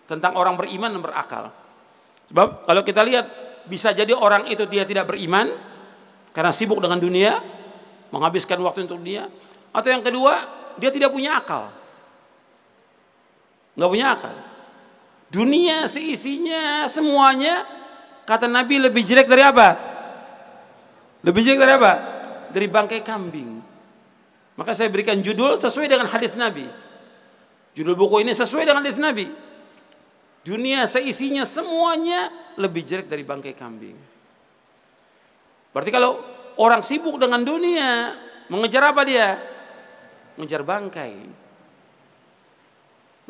Tentang orang beriman dan berakal. Sebab kalau kita lihat bisa jadi orang itu dia tidak beriman karena sibuk dengan dunia, menghabiskan waktu untuk dia. Atau yang kedua, dia tidak punya akal. Nggak punya akal. Dunia seisinya, semuanya, kata Nabi lebih jelek dari apa? Lebih jelek dari apa? Dari bangkai kambing. Maka saya berikan judul sesuai dengan hadis Nabi. Judul buku ini sesuai dengan hadis Nabi. Dunia seisinya semuanya lebih jelek dari bangkai kambing. Berarti kalau orang sibuk dengan dunia, mengejar apa dia? Mengejar bangkai.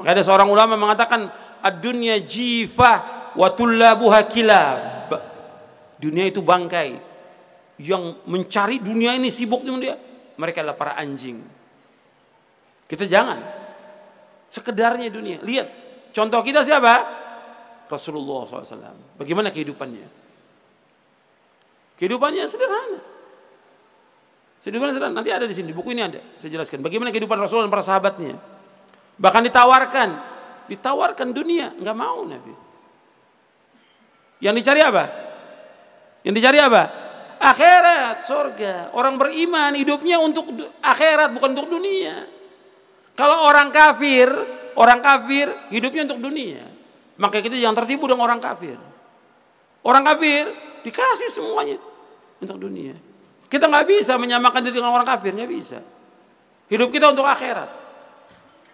Maka ada seorang ulama mengatakan ad-dunya jifah wa tullabuha kilab. Dunia itu bangkai. Yang mencari dunia ini sibuk dengan dia, mereka adalah para anjing. Kita jangan sekedarnya dunia. Lihat, contoh kita siapa? Rasulullah SAW. Bagaimana kehidupannya? Kehidupannya sederhana nanti ada di sini, di buku ini ada. Saya jelaskan bagaimana kehidupan Rasul dan para sahabatnya. Bahkan ditawarkan, ditawarkan dunia, nggak mau Nabi. Yang dicari apa? Yang dicari apa? Akhirat, surga. Orang beriman hidupnya untuk akhirat bukan untuk dunia. Kalau orang kafir, orang kafir hidupnya untuk dunia. Maka kita jangan tertipu dengan orang kafir. Orang kafir dikasih semuanya untuk dunia. Kita nggak bisa menyamakan diri dengan orang kafir, nggak bisa. Hidup kita untuk akhirat.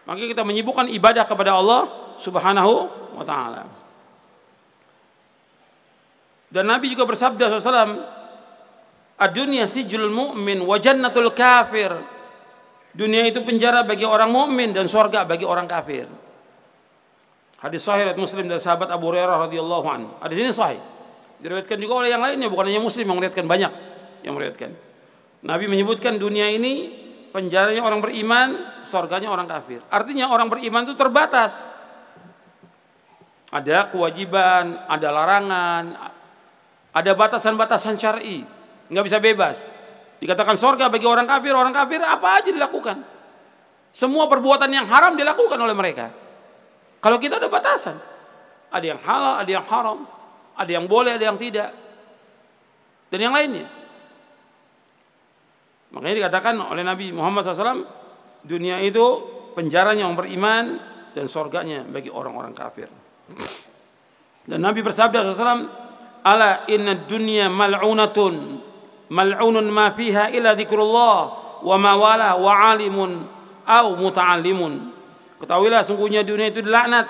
Maka kita menyibukkan ibadah kepada Allah Subhanahu wa taala. Dan Nabi juga bersabda SAW, "Ad-dunya sijul mu'min wa jannatul kafir." Dunia itu penjara bagi orang mukmin dan surga bagi orang kafir. Hadis sahih Muslim dari sahabat Abu Hurairah radhiyallahu anhu. Hadis ini sahih. Diriwayatkan juga oleh yang lainnya bukan hanya Muslim yang meriwayatkan banyak yang meriwayatkan. Nabi menyebutkan dunia ini penjaranya orang beriman, sorganya orang kafir. Artinya orang beriman itu terbatas. Ada kewajiban, ada larangan, ada batasan-batasan syar'i. Nggak bisa bebas. Dikatakan sorga bagi orang kafir, orang kafir apa aja dilakukan. Semua perbuatan yang haram dilakukan oleh mereka. Kalau kita ada batasan. Ada yang halal, ada yang haram. Ada yang boleh, ada yang tidak. Dan yang lainnya. Makanya dikatakan oleh Nabi Muhammad SAW, dunia itu penjaranya orang beriman dan sorganya bagi orang-orang kafir. Dan Nabi bersabda SAW, Ala inna dunya mal'unatun, mal'unun ma fiha illa zikrullah, wa ma wa alimun, au muta'alimun. Ketahuilah sungguhnya dunia itu dilaknat,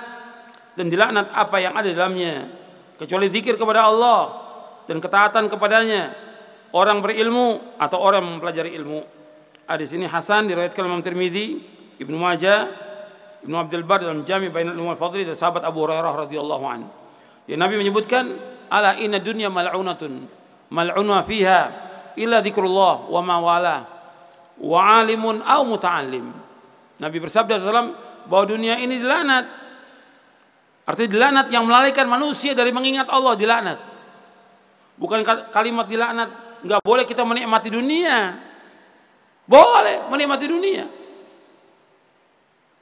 dan dilaknat apa yang ada dalamnya, kecuali zikir kepada Allah, dan ketaatan kepadanya, orang berilmu atau orang mempelajari ilmu. ada sini Hasan diriwayatkan Imam Tirmizi, Ibnu Majah, Ibnu Abdul Bar dalam Jami' Bainul Ulum fadli dan sahabat Abu Hurairah radhiyallahu an. Ya Nabi menyebutkan, "Ala inna dunya mal'unatun, mal'una fiha illa dzikrullah wa ma wala wa 'alimun aw muta'allim." Nabi bersabda sallallahu bahwa dunia ini dilanat. Artinya dilanat yang melalaikan manusia dari mengingat Allah dilanat. Bukan kalimat dilanat nggak boleh kita menikmati dunia. Boleh menikmati dunia.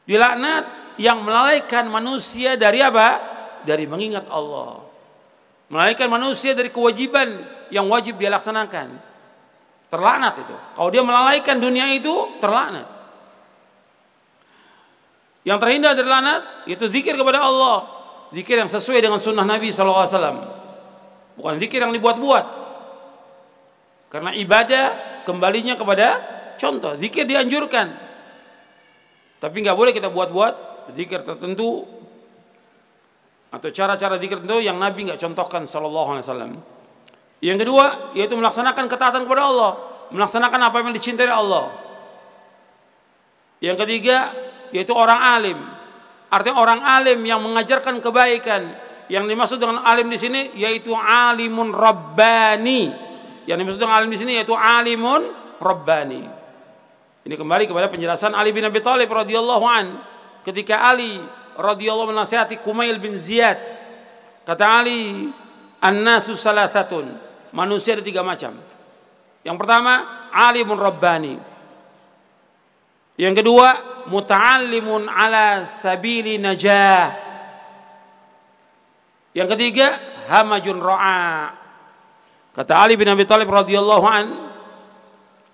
Dilaknat yang melalaikan manusia dari apa? Dari mengingat Allah. Melalaikan manusia dari kewajiban yang wajib dia laksanakan. Terlaknat itu. Kalau dia melalaikan dunia itu, terlaknat. Yang terhindar dari laknat itu zikir kepada Allah. Zikir yang sesuai dengan sunnah Nabi SAW. Bukan zikir yang dibuat-buat. Karena ibadah kembalinya kepada contoh. Zikir dianjurkan. Tapi nggak boleh kita buat-buat zikir tertentu atau cara-cara zikir tertentu yang Nabi nggak contohkan Shallallahu Alaihi Wasallam. Yang kedua yaitu melaksanakan ketaatan kepada Allah, melaksanakan apa yang dicintai Allah. Yang ketiga yaitu orang alim. Artinya orang alim yang mengajarkan kebaikan. Yang dimaksud dengan alim di sini yaitu alimun rabbani yang dimaksud dengan alim di sini yaitu alimun rabbani. Ini kembali kepada penjelasan Ali bin Abi Thalib radhiyallahu an ketika Ali radhiyallahu menasihati Kumail bin Ziyad. Kata Ali, "An-nasu salathatun." Manusia ada tiga macam. Yang pertama, alimun rabbani. Yang kedua, muta'allimun ala sabili najah. Yang ketiga, hamajun ra'a. Kata Ali bin Abi Thalib radhiyallahu an,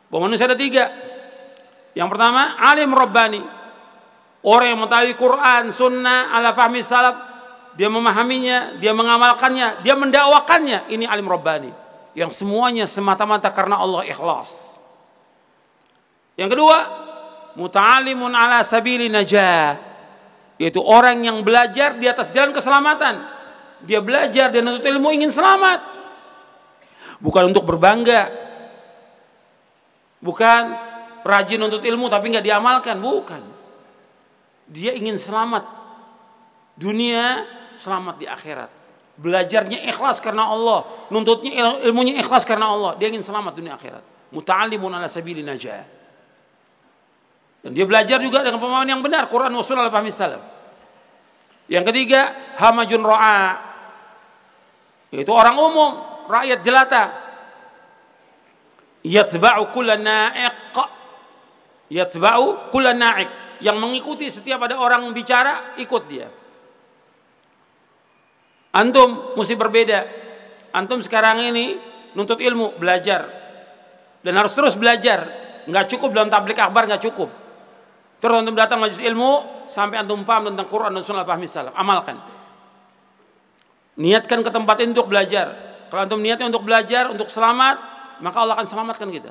bahwa manusia ada tiga. Yang pertama, alim rabbani. Orang yang mengetahui Quran, sunnah, ala fahmi salaf, dia memahaminya, dia mengamalkannya, dia mendakwakannya. Ini alim rabbani. Yang semuanya semata-mata karena Allah ikhlas. Yang kedua, muta'alimun ala sabili najah yaitu orang yang belajar di atas jalan keselamatan. Dia belajar dan menuntut ilmu ingin selamat bukan untuk berbangga, bukan rajin untuk ilmu tapi nggak diamalkan, bukan. Dia ingin selamat dunia, selamat di akhirat. Belajarnya ikhlas karena Allah, nuntutnya ilmunya ikhlas karena Allah. Dia ingin selamat dunia akhirat. Muta'allimun ala sabili najah. Dan dia belajar juga dengan pemahaman yang benar Quran wa sunnah al salaf. Yang ketiga, hamajun ro'a. yaitu orang umum rakyat jelata. Yatba'u kulla na'iq. Yatba'u kulla na'iq. Yang mengikuti setiap ada orang bicara, ikut dia. Antum mesti berbeda. Antum sekarang ini nuntut ilmu, belajar. Dan harus terus belajar. Nggak cukup dalam tablik akbar, nggak cukup. Terus antum datang majelis ilmu sampai antum paham tentang Quran dan Sunnah Fahmi Salam. Amalkan. Niatkan ke tempat ini untuk belajar. Kalau antum niatnya untuk belajar, untuk selamat, maka Allah akan selamatkan kita.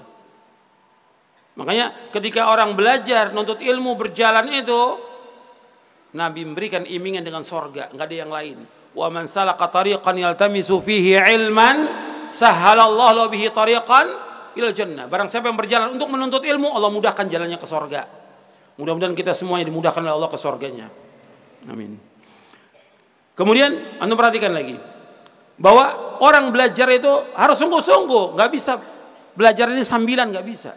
Makanya ketika orang belajar, nuntut ilmu, berjalan itu, Nabi memberikan imingan dengan sorga, nggak ada yang lain. Wa man salaka tariqan yaltamisu fihi ilman, sahalallahu bihi tariqan ila jannah. Barang siapa yang berjalan untuk menuntut ilmu, Allah mudahkan jalannya ke sorga. Mudah-mudahan kita semua yang dimudahkan oleh Allah ke sorganya. Amin. Kemudian, anda perhatikan lagi bahwa orang belajar itu harus sungguh-sungguh, nggak bisa belajar ini sambilan nggak bisa.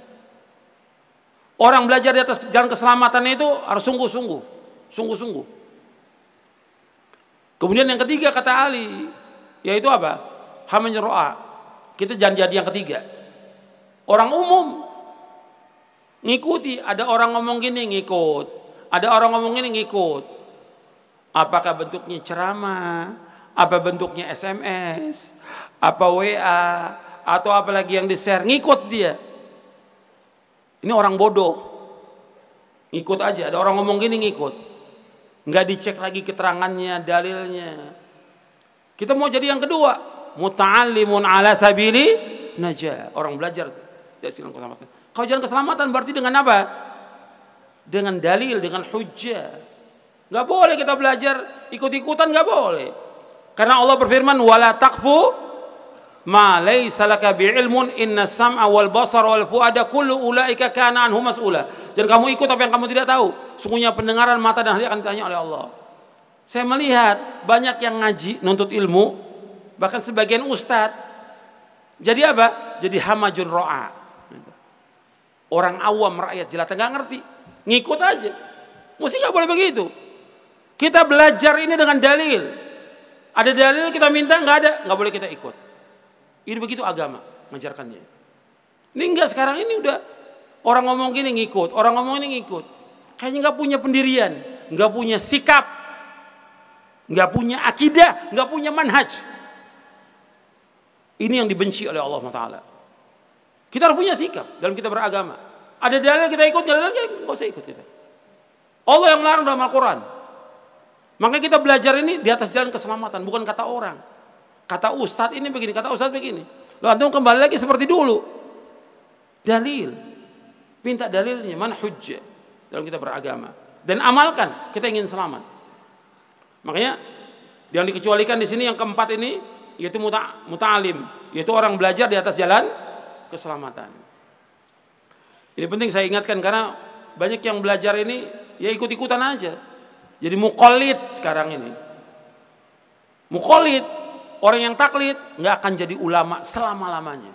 Orang belajar di atas jalan keselamatan itu harus sungguh-sungguh, sungguh-sungguh. Kemudian yang ketiga kata Ali, yaitu apa? Hamanya roa. Kita jangan jadi yang ketiga. Orang umum ngikuti. Ada orang ngomong gini ngikut. Ada orang ngomong gini ngikut. Apakah bentuknya ceramah, apa bentuknya SMS, apa WA, atau apalagi yang di-share, ngikut dia. Ini orang bodoh. Ngikut aja, ada orang ngomong gini ngikut. Nggak dicek lagi keterangannya, dalilnya. Kita mau jadi yang kedua. Muta'alimun ala sabili najah. Orang belajar dari ya, jalan keselamatan. Kalau jalan keselamatan berarti dengan apa? Dengan dalil, dengan hujah. Gak boleh kita belajar ikut-ikutan, gak boleh. Karena Allah berfirman wala taqfu ma laysa laka bi'ilmun inna sam'a wal basara wal fuada kullu ulaika kana anhu mas'ula. Jangan kamu ikut apa yang kamu tidak tahu. Sungguhnya pendengaran mata dan hati akan ditanya oleh Allah. Saya melihat banyak yang ngaji nuntut ilmu bahkan sebagian ustadz jadi apa? Jadi hamajun ro'a. Orang awam rakyat jelata nggak ngerti, ngikut aja. Mesti nggak boleh begitu. Kita belajar ini dengan dalil. Ada dalil kita minta nggak ada, nggak boleh kita ikut. Ini begitu agama mengajarkannya. Ini enggak sekarang ini udah orang ngomong gini ngikut, orang ngomong ini ngikut. Kayaknya nggak punya pendirian, nggak punya sikap, nggak punya akidah, nggak punya manhaj. Ini yang dibenci oleh Allah Taala. Kita harus punya sikap dalam kita beragama. Ada dalil kita ikut, ada dalil kita nggak usah ikut kita. Allah yang melarang dalam Al-Quran. Makanya kita belajar ini di atas jalan keselamatan, bukan kata orang. Kata ustaz ini begini, kata ustaz begini. Lalu antum kembali lagi seperti dulu. Dalil. Pinta dalilnya, mana hujjah dalam kita beragama. Dan amalkan, kita ingin selamat. Makanya yang dikecualikan di sini yang keempat ini yaitu muta, muta'alim, yaitu orang belajar di atas jalan keselamatan. Ini penting saya ingatkan karena banyak yang belajar ini ya ikut-ikutan aja. Jadi mukolit sekarang ini. Mukolit, orang yang taklit, nggak akan jadi ulama selama-lamanya.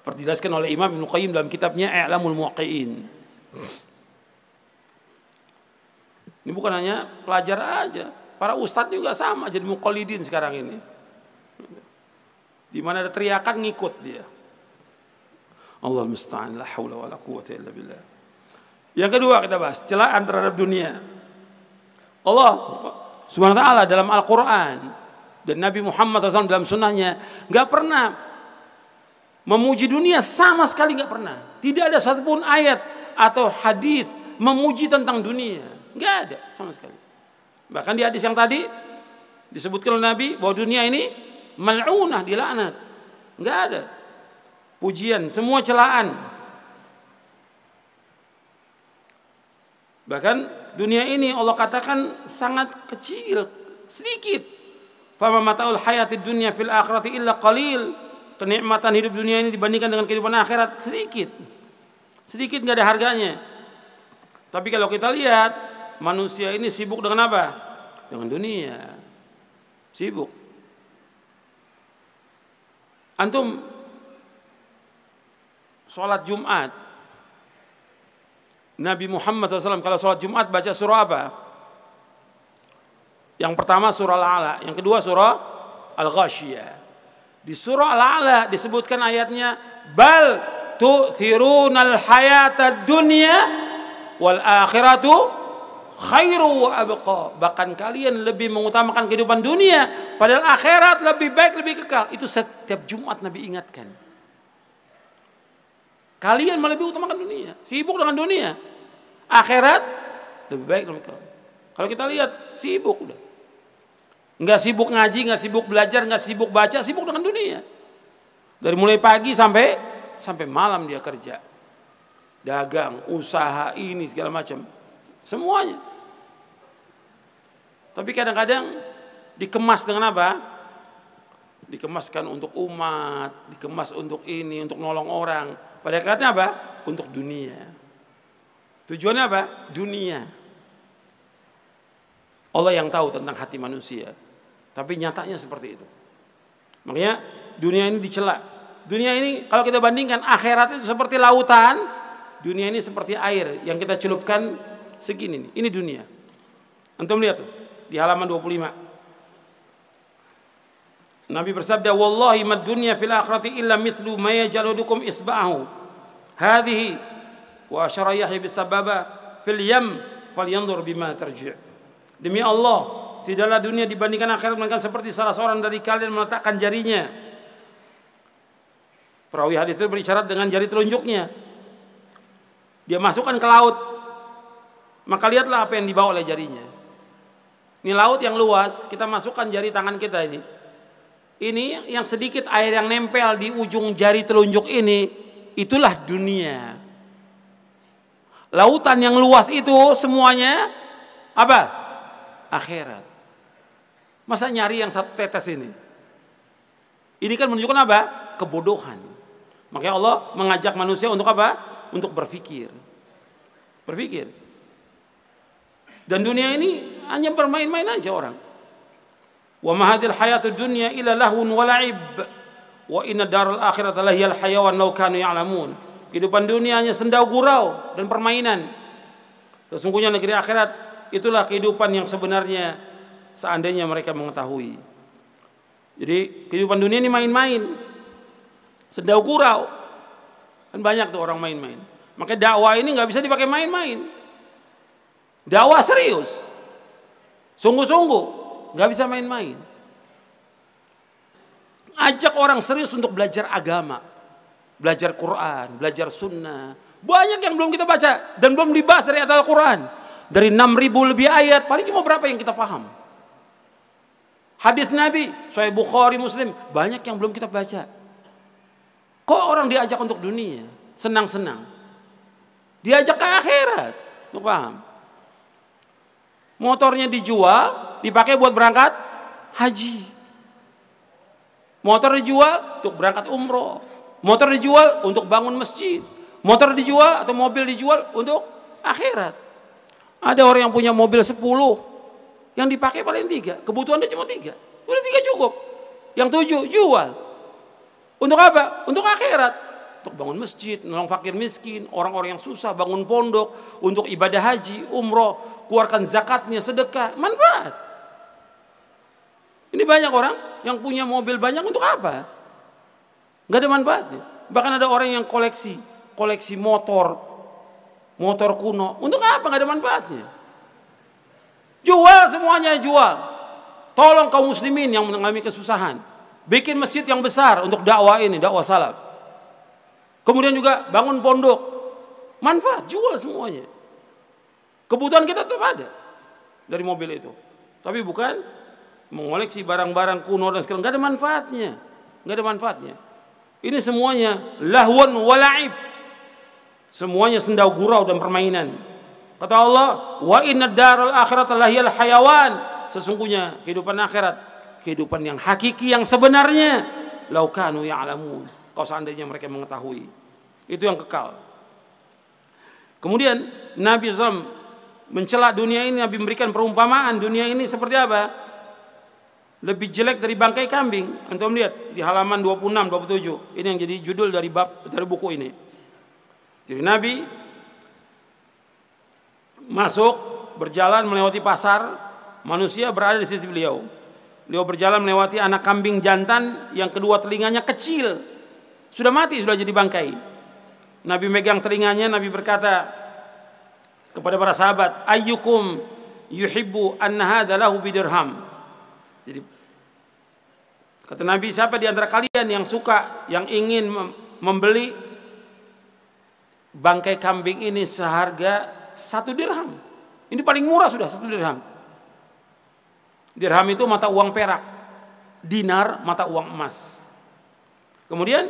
Seperti oleh Imam Ibn Qayyim dalam kitabnya I'lamul Muqiin. Ini bukan hanya pelajar aja, para ustadz juga sama jadi mukolidin sekarang ini. Di mana ada teriakan ngikut dia. Allah musta'an la wa la quwata illa billah. Yang kedua kita bahas celaan terhadap dunia. Allah Subhanahu wa taala dalam Al-Qur'an dan Nabi Muhammad SAW dalam sunnahnya nggak pernah memuji dunia sama sekali nggak pernah. Tidak ada satupun ayat atau hadis memuji tentang dunia. Nggak ada sama sekali. Bahkan di hadis yang tadi disebutkan oleh Nabi bahwa dunia ini mal'unah dilaknat. Nggak ada pujian, semua celaan. Bahkan dunia ini Allah katakan sangat kecil, sedikit. Fama mataul hayatid dunya fil akhirati illa qalil. Kenikmatan hidup dunia ini dibandingkan dengan kehidupan akhirat sedikit. Sedikit nggak ada harganya. Tapi kalau kita lihat manusia ini sibuk dengan apa? Dengan dunia. Sibuk. Antum sholat Jumat Nabi Muhammad SAW kalau sholat Jumat baca surah apa? Yang pertama surah Al-A'la, yang kedua surah Al-Ghashiyah. Di surah Al-A'la disebutkan ayatnya bal al hayata dunya wal akhiratu khairu wa abqa. Bahkan kalian lebih mengutamakan kehidupan dunia padahal akhirat lebih baik, lebih kekal. Itu setiap Jumat Nabi ingatkan. Kalian malah lebih utamakan dunia, sibuk dengan dunia. Akhirat lebih baik dari kamu. Kalau kita lihat sibuk udah. Nggak sibuk ngaji, nggak sibuk belajar, nggak sibuk baca, sibuk dengan dunia. Dari mulai pagi sampai sampai malam dia kerja. Dagang, usaha ini segala macam. Semuanya. Tapi kadang-kadang dikemas dengan apa? dikemaskan untuk umat, dikemas untuk ini, untuk nolong orang. Pada hakikatnya apa? Untuk dunia. Tujuannya apa? Dunia. Allah yang tahu tentang hati manusia. Tapi nyatanya seperti itu. Makanya dunia ini dicela. Dunia ini kalau kita bandingkan akhirat itu seperti lautan, dunia ini seperti air yang kita celupkan segini nih. Ini dunia. Antum lihat tuh di halaman 25. Nabi bersabda, "Wallahi mad dunya fil akhirati illa mithlu ma yajaludukum isba'ahu." Hadhihi wa ashara Yahya bisababa fil yam falyanzur bima tarji'. Demi Allah, tidaklah dunia dibandingkan akhirat melainkan seperti salah seorang dari kalian meletakkan jarinya. Perawi hadis itu berisyarat dengan jari telunjuknya. Dia masukkan ke laut. Maka lihatlah apa yang dibawa oleh jarinya. Ini laut yang luas, kita masukkan jari tangan kita ini ini yang sedikit air yang nempel di ujung jari telunjuk ini, itulah dunia. Lautan yang luas itu semuanya apa? Akhirat. Masa nyari yang satu tetes ini? Ini kan menunjukkan apa? Kebodohan. Makanya Allah mengajak manusia untuk apa? Untuk berpikir. Berpikir. Dan dunia ini hanya bermain-main aja orang wa ma hadhil hayatud dunya illa lahun wa la'ib wa inna daral akhirata lahiyal hayawan law kanu ya'lamun kehidupan dunianya senda gurau dan permainan sesungguhnya negeri akhirat itulah kehidupan yang sebenarnya seandainya mereka mengetahui jadi kehidupan dunia ini main-main senda gurau kan banyak tuh orang main-main makanya dakwah ini nggak bisa dipakai main-main dakwah serius sungguh-sungguh nggak bisa main-main. Ajak orang serius untuk belajar agama, belajar Quran, belajar sunnah. Banyak yang belum kita baca dan belum dibahas dari Al-Quran. Dari 6.000 lebih ayat, paling cuma berapa yang kita paham. Hadis Nabi, Sahih Bukhari, Muslim, banyak yang belum kita baca. Kok orang diajak untuk dunia? Senang-senang. Diajak ke akhirat. Lu paham? Motornya dijual, dipakai buat berangkat haji. Motor dijual untuk berangkat umroh. Motor dijual untuk bangun masjid. Motor dijual atau mobil dijual untuk akhirat. Ada orang yang punya mobil 10, yang dipakai paling tiga. Kebutuhan dia cuma tiga. Udah tiga cukup. Yang tujuh, jual. Untuk apa? Untuk akhirat untuk bangun masjid, nolong fakir miskin, orang-orang yang susah, bangun pondok, untuk ibadah haji, umroh, keluarkan zakatnya, sedekah, manfaat. Ini banyak orang yang punya mobil banyak untuk apa? Gak ada manfaatnya. Bahkan ada orang yang koleksi, koleksi motor, motor kuno. Untuk apa? Gak ada manfaatnya. Jual semuanya jual. Tolong kaum muslimin yang mengalami kesusahan. Bikin masjid yang besar untuk dakwah ini, dakwah salaf. Kemudian juga bangun pondok. Manfaat jual semuanya. Kebutuhan kita tetap ada dari mobil itu. Tapi bukan mengoleksi barang-barang kuno dan sekarang nggak ada manfaatnya, nggak ada manfaatnya. Ini semuanya lahwan walaib, semuanya sendau gurau dan permainan. Kata Allah, wa inna daral akhirat lahiyal hayawan. Sesungguhnya kehidupan akhirat, kehidupan yang hakiki yang sebenarnya. Laukanu ya'lamun. Kalau seandainya mereka mengetahui. Itu yang kekal. Kemudian Nabi Zam mencela dunia ini, Nabi memberikan perumpamaan dunia ini seperti apa? lebih jelek dari bangkai kambing. Antum lihat di halaman 26 27. Ini yang jadi judul dari bab dari buku ini. Jadi Nabi masuk berjalan melewati pasar, manusia berada di sisi beliau. Beliau berjalan melewati anak kambing jantan yang kedua telinganya kecil. Sudah mati, sudah jadi bangkai. Nabi megang telinganya, Nabi berkata kepada para sahabat, "Ayyukum yuhibbu an hadha lahu bidirham." Jadi Kata Nabi, siapa di antara kalian yang suka, yang ingin membeli bangkai kambing ini seharga satu dirham? Ini paling murah sudah, satu dirham. Dirham itu mata uang perak. Dinar mata uang emas. Kemudian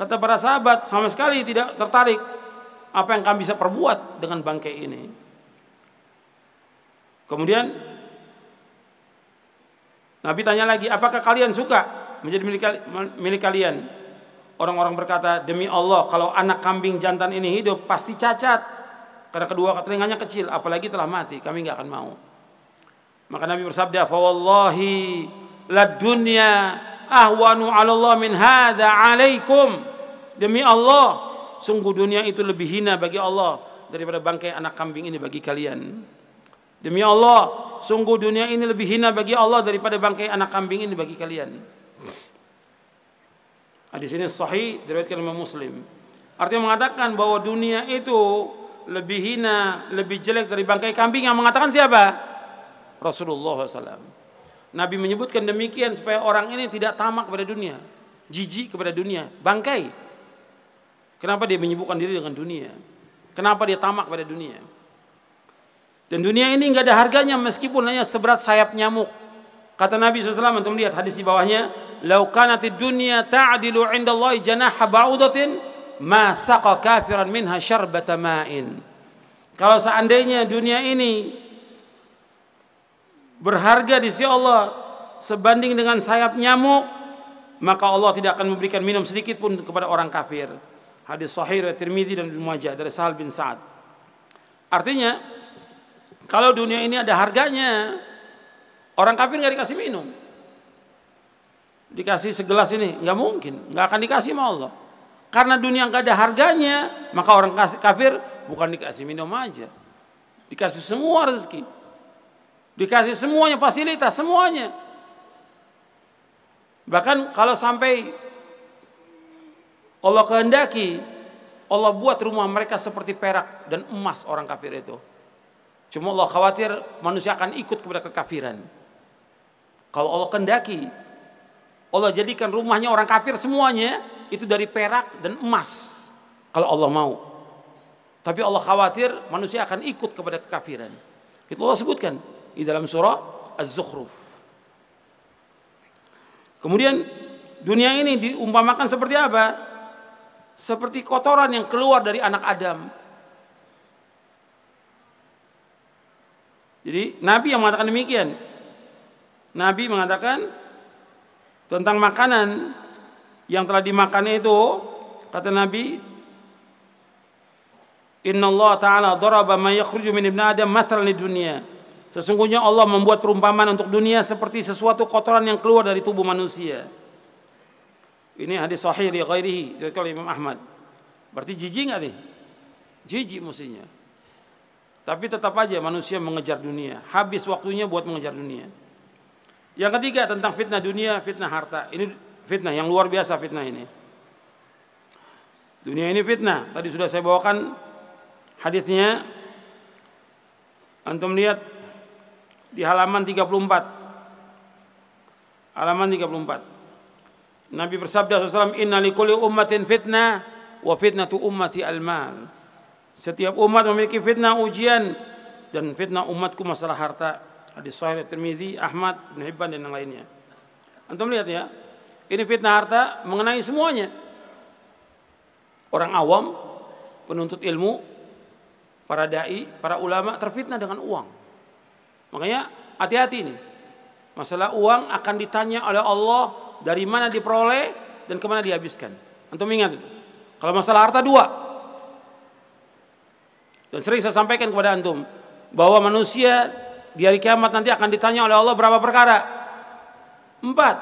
kata para sahabat sama sekali tidak tertarik apa yang kami bisa perbuat dengan bangkai ini. Kemudian Nabi tanya lagi, apakah kalian suka menjadi milik, milik kalian? Orang-orang berkata, demi Allah, kalau anak kambing jantan ini hidup pasti cacat. Karena kedua telinganya kecil, apalagi telah mati, kami nggak akan mau. Maka Nabi bersabda, فَوَاللَّهِ لَدُّنْيَا dunya عَلَى 'ala مِنْ min عَلَيْكُمْ Demi Allah, sungguh dunia itu lebih hina bagi Allah daripada bangkai anak kambing ini bagi kalian. Demi Allah, sungguh dunia ini lebih hina bagi Allah daripada bangkai anak kambing ini bagi kalian. Di sini sahih diriwayatkan oleh Muslim. Artinya mengatakan bahwa dunia itu lebih hina, lebih jelek dari bangkai kambing yang mengatakan siapa? Rasulullah SAW. Nabi menyebutkan demikian supaya orang ini tidak tamak pada dunia, jijik kepada dunia, bangkai. Kenapa dia menyibukkan diri dengan dunia? Kenapa dia tamak pada dunia? Dan dunia ini nggak ada harganya meskipun hanya seberat sayap nyamuk. Kata Nabi SAW, untuk lihat hadis di bawahnya, "Lau kanatid dunia ta'adilu 'inda Allah janaha ba'udatin ma saqa kafiran minha syarbata ma'in." Kalau seandainya dunia ini berharga di sisi Allah sebanding dengan sayap nyamuk, maka Allah tidak akan memberikan minum sedikit pun kepada orang kafir. Hadis sahih dari Tirmidzi dan Ibnu Majah dari Sahal bin Sa'ad. Artinya, kalau dunia ini ada harganya, orang kafir nggak dikasih minum. Dikasih segelas ini, nggak mungkin, nggak akan dikasih sama Allah. Karena dunia nggak ada harganya, maka orang kafir bukan dikasih minum aja, dikasih semua rezeki, dikasih semuanya fasilitas semuanya. Bahkan kalau sampai Allah kehendaki, Allah buat rumah mereka seperti perak dan emas orang kafir itu. Cuma Allah khawatir manusia akan ikut kepada kekafiran. Kalau Allah kendaki, Allah jadikan rumahnya orang kafir semuanya itu dari perak dan emas. Kalau Allah mau. Tapi Allah khawatir manusia akan ikut kepada kekafiran. Itu Allah sebutkan di dalam surah Az-Zukhruf. Kemudian dunia ini diumpamakan seperti apa? Seperti kotoran yang keluar dari anak Adam. Jadi Nabi yang mengatakan demikian. Nabi mengatakan tentang makanan yang telah dimakannya itu kata Nabi Inna Allah Ta'ala daraba man yakhruju min ibn Adam mathalan dunia. Sesungguhnya Allah membuat perumpamaan untuk dunia seperti sesuatu kotoran yang keluar dari tubuh manusia. Ini hadis sahih li ghairihi, Imam Ahmad. Berarti jijik enggak nih? Jijik mestinya. Tapi tetap aja manusia mengejar dunia, habis waktunya buat mengejar dunia. Yang ketiga tentang fitnah dunia, fitnah harta. Ini fitnah yang luar biasa fitnah ini. Dunia ini fitnah. Tadi sudah saya bawakan hadisnya. Antum lihat di halaman 34. Halaman 34. Nabi bersabda SAW, Inna ummatin fitnah, wa fitnatu ummati al setiap umat memiliki fitnah ujian dan fitnah umatku masalah harta. Hadis Sahih Tirmidzi, Ahmad bin Hibban dan yang lainnya. Antum lihat ya, ini fitnah harta mengenai semuanya. Orang awam, penuntut ilmu, para dai, para ulama terfitnah dengan uang. Makanya hati-hati ini. Masalah uang akan ditanya oleh Allah dari mana diperoleh dan kemana dihabiskan. Antum ingat itu. Kalau masalah harta dua, dan sering saya sampaikan kepada antum bahwa manusia di hari kiamat nanti akan ditanya oleh Allah berapa perkara? Empat.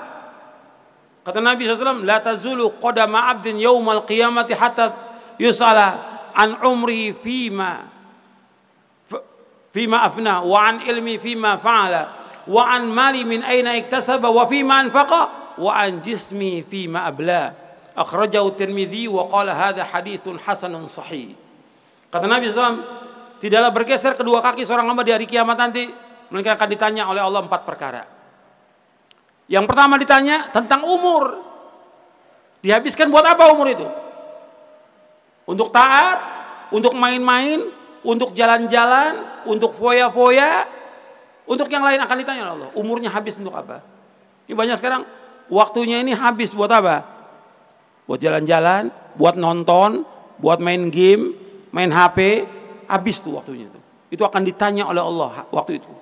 Kata Nabi SAW, La tazulu qadama abdin yawmal qiyamati hatta yusala an umri fima fima afna wa an ilmi fima fa'ala wa an mali min aina iktasaba wa fima anfaqa wa an jismi fima abla akhrajahu tirmidhi wa qala hadha hadithun hasanun sahih Kata Nabi SAW, tidaklah bergeser kedua kaki seorang hamba di hari kiamat nanti, mereka akan ditanya oleh Allah empat perkara. Yang pertama ditanya tentang umur. Dihabiskan buat apa umur itu? Untuk taat, untuk main-main, untuk jalan-jalan, untuk foya-foya, untuk yang lain akan ditanya oleh Allah. Umurnya habis untuk apa? Ini banyak sekarang waktunya ini habis buat apa? Buat jalan-jalan, buat nonton, buat main game, main HP, habis tuh waktunya tuh. Itu akan ditanya oleh Allah waktu itu.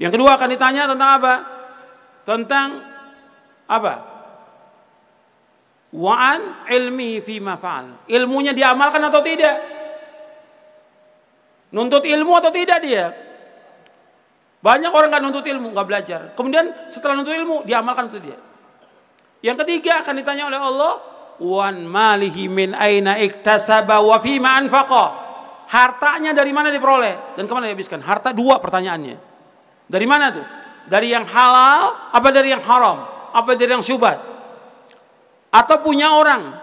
Yang kedua akan ditanya tentang apa? Tentang apa? Wa'an ilmi fi mafal. Ilmunya diamalkan atau tidak? Nuntut ilmu atau tidak dia? Banyak orang nggak nuntut ilmu, nggak belajar. Kemudian setelah nuntut ilmu diamalkan atau dia. Yang ketiga akan ditanya oleh Allah wan malihi min aina iktasaba wa fima anfaqa. Hartanya dari mana diperoleh dan kemana dihabiskan? Harta dua pertanyaannya. Dari mana tuh? Dari yang halal apa dari yang haram? Apa dari yang syubhat? Atau punya orang?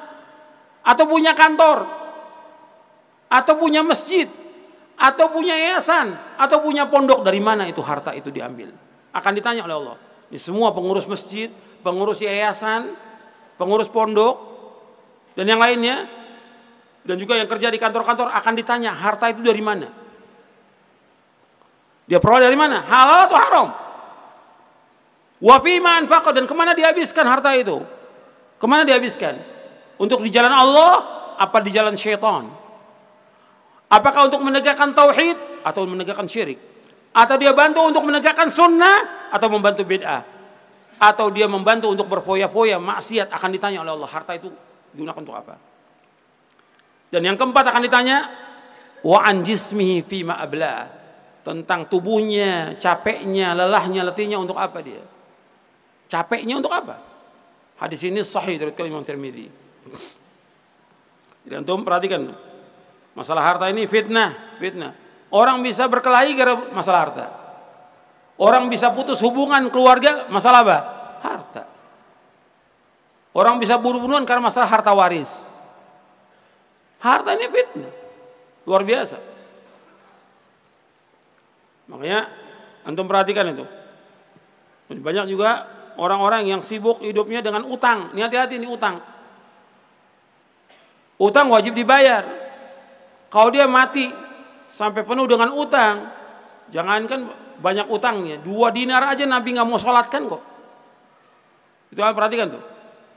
Atau punya kantor? Atau punya masjid? Atau punya yayasan? Atau punya pondok? Dari mana itu harta itu diambil? Akan ditanya oleh Allah. Ini semua pengurus masjid, pengurus yayasan, pengurus pondok, dan yang lainnya dan juga yang kerja di kantor-kantor akan ditanya harta itu dari mana dia peroleh dari mana halal atau haram wafiman fakot dan kemana dihabiskan harta itu kemana dihabiskan untuk di jalan Allah apa di jalan syaitan apakah untuk menegakkan tauhid atau menegakkan syirik atau dia bantu untuk menegakkan sunnah atau membantu bid'ah atau dia membantu untuk berfoya-foya maksiat akan ditanya oleh Allah harta itu digunakan untuk apa. Dan yang keempat akan ditanya wa an jismihi abla tentang tubuhnya, capeknya, lelahnya, letihnya untuk apa dia? Capeknya untuk apa? Hadis ini sahih dari Imam Tirmidzi. Jadi antum perhatikan masalah harta ini fitnah, fitnah. Orang bisa berkelahi karena masalah harta. Orang bisa putus hubungan keluarga masalah apa? Harta. Orang bisa bunuh-bunuhan karena masalah harta waris. Harta ini fitnah. Luar biasa. Makanya antum perhatikan itu. Banyak juga orang-orang yang sibuk hidupnya dengan utang. Ini hati-hati ini utang. Utang wajib dibayar. Kalau dia mati sampai penuh dengan utang, jangankan banyak utangnya, dua dinar aja Nabi nggak mau sholatkan kok. Itu perhatikan tuh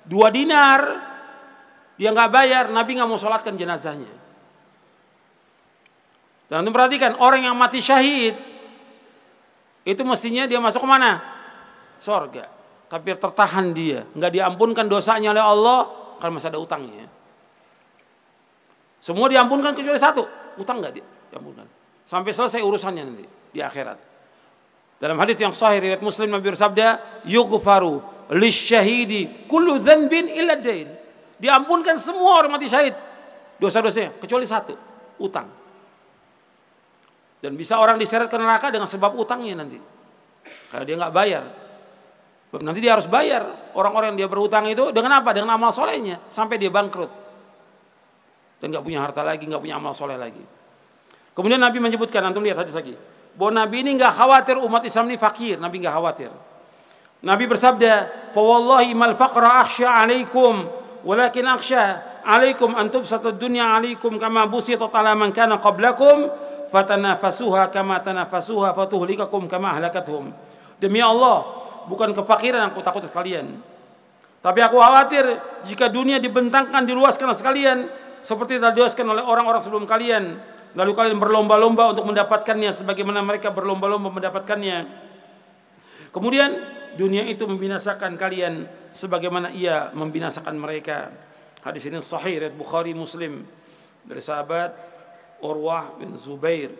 dua dinar dia nggak bayar Nabi nggak mau sholatkan jenazahnya dan itu perhatikan orang yang mati syahid itu mestinya dia masuk ke mana sorga tapi tertahan dia nggak diampunkan dosanya oleh Allah karena masih ada utangnya semua diampunkan kecuali satu utang nggak dia diampunkan sampai selesai urusannya nanti di akhirat dalam hadis yang sahih riwayat Muslim Nabi bersabda yughfaru lishahidi kullu dzanbin illa dain. Diampunkan semua orang mati syahid dosa-dosanya kecuali satu, utang. Dan bisa orang diseret ke neraka dengan sebab utangnya nanti. Kalau dia nggak bayar. Nanti dia harus bayar orang-orang yang dia berutang itu dengan apa? Dengan amal solehnya sampai dia bangkrut. Dan nggak punya harta lagi, nggak punya amal soleh lagi. Kemudian Nabi menyebutkan, nanti lihat hadis lagi. Bahwa Nabi ini nggak khawatir umat Islam ini fakir, Nabi nggak khawatir. Nabi bersabda, "Fawallahi mal faqra akhsha 'alaikum, walakin akhsha 'alaikum an tubsata ad dunya 'alaikum kama busita 'ala man kana qablakum, fatanafasuha kama tanafasuha fatuhlikakum kama ahlakathum." Demi Allah, bukan kefakiran yang aku takut sekalian. Tapi aku khawatir jika dunia dibentangkan diluaskan sekalian seperti telah diluaskan oleh orang-orang sebelum kalian. Lalu kalian berlomba-lomba untuk mendapatkannya sebagaimana mereka berlomba-lomba mendapatkannya. Kemudian dunia itu membinasakan kalian sebagaimana ia membinasakan mereka. Hadis ini sahih riwayat Bukhari Muslim dari sahabat Urwah bin Zubair.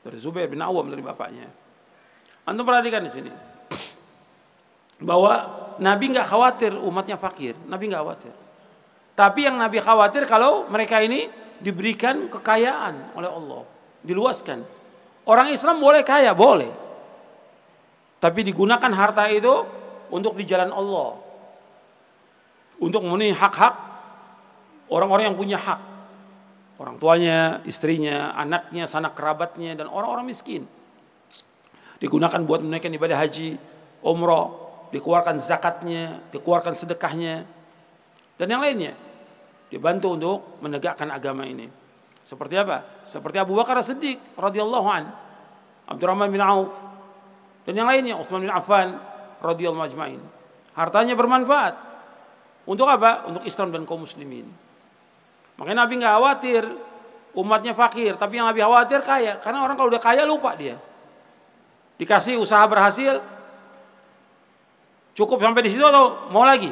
Dari Zubair bin Awam dari bapaknya. Antum perhatikan di sini bahwa Nabi nggak khawatir umatnya fakir, Nabi nggak khawatir. Tapi yang Nabi khawatir kalau mereka ini diberikan kekayaan oleh Allah, diluaskan. Orang Islam boleh kaya, boleh. Tapi digunakan harta itu untuk di jalan Allah. Untuk memenuhi hak-hak orang-orang yang punya hak. Orang tuanya, istrinya, anaknya, sanak kerabatnya, dan orang-orang miskin. Digunakan buat menunaikan ibadah haji, umroh, dikeluarkan zakatnya, dikeluarkan sedekahnya, dan yang lainnya. Dibantu untuk menegakkan agama ini. Seperti apa? Seperti Abu Bakar Siddiq radhiyallahu an, Abdurrahman bin Auf, dan yang lainnya Utsman bin Affan radhiyallahu Majmain, Hartanya bermanfaat. Untuk apa? Untuk Islam dan kaum muslimin. Makanya Nabi nggak khawatir umatnya fakir, tapi yang Nabi khawatir kaya. Karena orang kalau udah kaya lupa dia. Dikasih usaha berhasil, cukup sampai di situ atau mau lagi?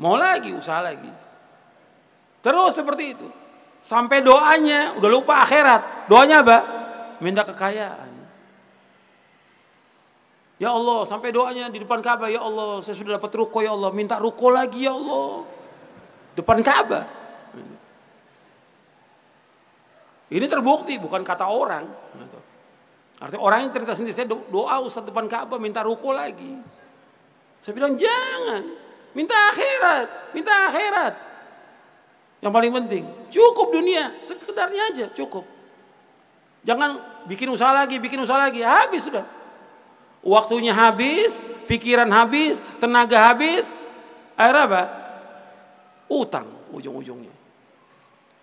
Mau lagi, usaha lagi. Terus seperti itu. Sampai doanya udah lupa akhirat. Doanya apa? Minta kekayaan. Ya Allah, sampai doanya di depan Ka'bah, ya Allah, saya sudah dapat ruko ya Allah, minta ruko lagi ya Allah. Depan Ka'bah. Ini terbukti bukan kata orang. Artinya orang yang cerita sendiri, saya doa Ustaz depan Ka'bah minta ruko lagi. Saya bilang jangan, minta akhirat, minta akhirat. Yang paling penting, cukup dunia, sekedarnya aja cukup. Jangan bikin usaha lagi, bikin usaha lagi, habis sudah. Waktunya habis, pikiran habis, tenaga habis. air apa? Utang ujung-ujungnya.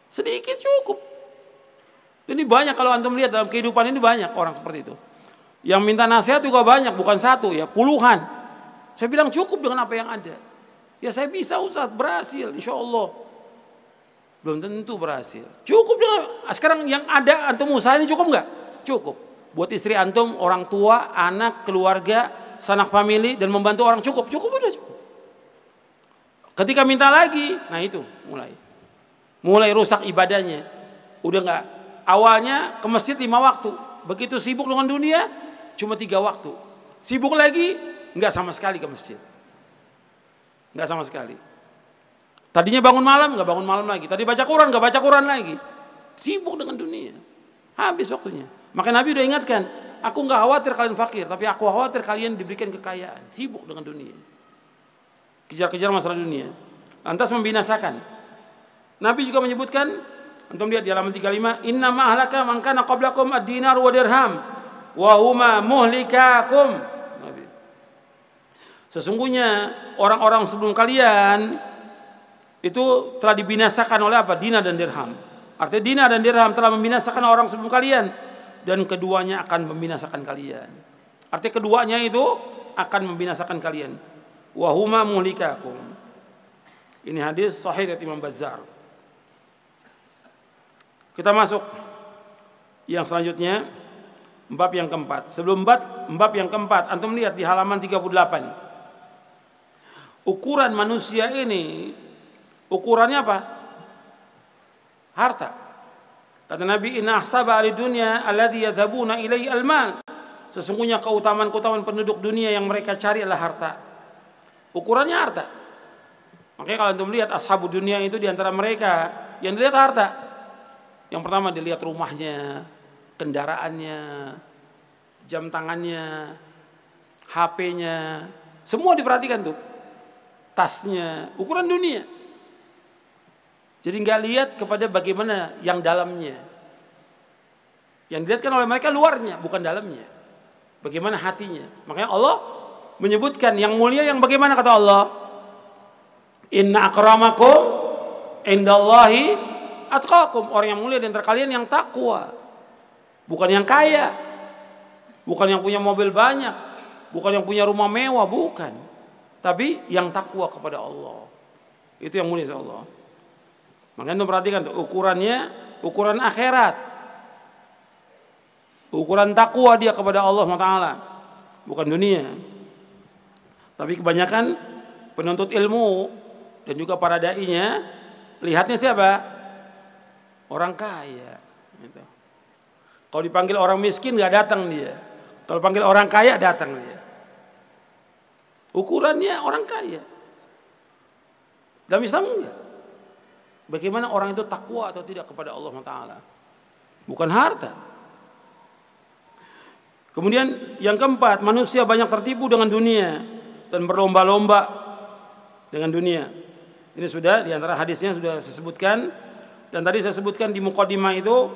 Sedikit cukup. Ini banyak kalau antum lihat dalam kehidupan ini banyak orang seperti itu. Yang minta nasihat juga banyak, bukan satu ya, puluhan. Saya bilang cukup dengan apa yang ada. Ya saya bisa Ustaz, berhasil insya Allah. Belum tentu berhasil. Cukup dengan, sekarang yang ada antum usaha ini cukup nggak? Cukup buat istri antum, orang tua, anak, keluarga, sanak famili dan membantu orang cukup, cukup udah cukup. Ketika minta lagi, nah itu mulai mulai rusak ibadahnya. Udah nggak awalnya ke masjid lima waktu, begitu sibuk dengan dunia cuma tiga waktu. Sibuk lagi nggak sama sekali ke masjid, nggak sama sekali. Tadinya bangun malam nggak bangun malam lagi, tadi baca Quran nggak baca Quran lagi, sibuk dengan dunia, habis waktunya. Maka Nabi sudah ingatkan, aku nggak khawatir kalian fakir, tapi aku khawatir kalian diberikan kekayaan, sibuk dengan dunia. Kejar-kejar masalah dunia. Lantas membinasakan. Nabi juga menyebutkan, antum lihat di halaman 35, inna ma ahlaka man kum qablakum ad-dinar wa dirham wa huma muhlikakum. Sesungguhnya orang-orang sebelum kalian itu telah dibinasakan oleh apa? Dinar dan dirham. Artinya dinar dan dirham telah membinasakan orang sebelum kalian dan keduanya akan membinasakan kalian. Arti keduanya itu akan membinasakan kalian. Wahuma muhlikakum. Ini hadis sahih dari Imam Bazzar. Kita masuk yang selanjutnya bab yang keempat. Sebelum bab, bab yang keempat, antum lihat di halaman 38. Ukuran manusia ini ukurannya apa? Harta. Kata Nabi, "Inna ahsaba ali dunya alladhi yadhabuna ilai almal." Sesungguhnya keutamaan-keutamaan penduduk dunia yang mereka cari adalah harta. Ukurannya harta. Makanya kalau antum melihat ashabu dunia itu diantara mereka yang dilihat harta. Yang pertama dilihat rumahnya, kendaraannya, jam tangannya, HP-nya, semua diperhatikan tuh. Tasnya, ukuran dunia. Jadi nggak lihat kepada bagaimana yang dalamnya. Yang dilihatkan oleh mereka luarnya, bukan dalamnya. Bagaimana hatinya. Makanya Allah menyebutkan yang mulia yang bagaimana kata Allah. Inna akramakum indallahi atqakum. Orang yang mulia dan terkalian yang takwa. Bukan yang kaya. Bukan yang punya mobil banyak. Bukan yang punya rumah mewah, bukan. Tapi yang takwa kepada Allah. Itu yang mulia Allah. Makanya itu perhatikan tuh ukurannya ukuran akhirat. Ukuran takwa dia kepada Allah SWT bukan dunia. Tapi kebanyakan penuntut ilmu dan juga para dai-nya lihatnya siapa? Orang kaya gitu. Kalau dipanggil orang miskin nggak datang dia. Kalau panggil orang kaya datang dia. Ukurannya orang kaya. Dalam Islam enggak. Bagaimana orang itu takwa atau tidak kepada Allah Taala? Bukan harta. Kemudian yang keempat, manusia banyak tertipu dengan dunia dan berlomba-lomba dengan dunia. Ini sudah diantara hadisnya sudah saya sebutkan dan tadi saya sebutkan di mukadimah itu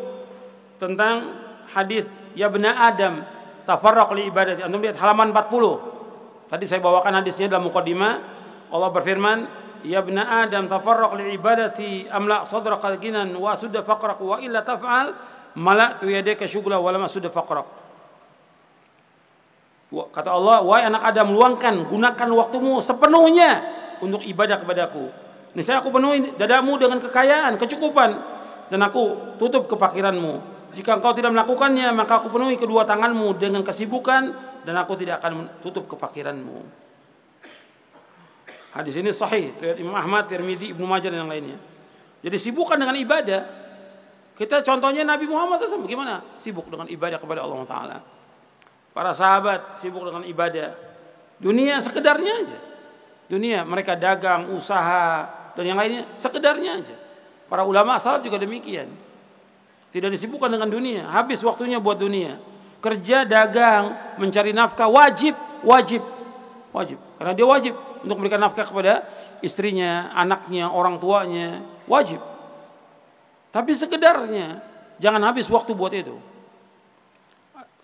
tentang hadis ya benar Adam tafarroq li ibadati. Antum lihat halaman 40. Tadi saya bawakan hadisnya dalam mukadimah. Allah berfirman, يا ابن آدم تفرق لعبادتي أملأ صدرك غنى وأسد فقرك وإلا تفعل ملأت يديك شغلا ولم أسد فقرك Kata Allah, wahai anak Adam, luangkan, gunakan waktumu sepenuhnya untuk ibadah kepadaku. Ini saya aku penuhi dadamu dengan kekayaan, kecukupan, dan aku tutup kepakiranmu. Jika engkau tidak melakukannya, maka aku penuhi kedua tanganmu dengan kesibukan, dan aku tidak akan tutup kepakiranmu. Hadis ini sahih riwayat Imam Ahmad, Tirmidzi, Ibnu Majah dan yang lainnya. Jadi sibukkan dengan ibadah. Kita contohnya Nabi Muhammad SAW bagaimana? Sibuk dengan ibadah kepada Allah Taala. Para sahabat sibuk dengan ibadah. Dunia sekedarnya aja. Dunia mereka dagang, usaha dan yang lainnya sekedarnya aja. Para ulama salaf juga demikian. Tidak disibukkan dengan dunia, habis waktunya buat dunia. Kerja, dagang, mencari nafkah wajib, wajib, wajib. Karena dia wajib untuk memberikan nafkah kepada istrinya, anaknya, orang tuanya, wajib. Tapi sekedarnya, jangan habis waktu buat itu.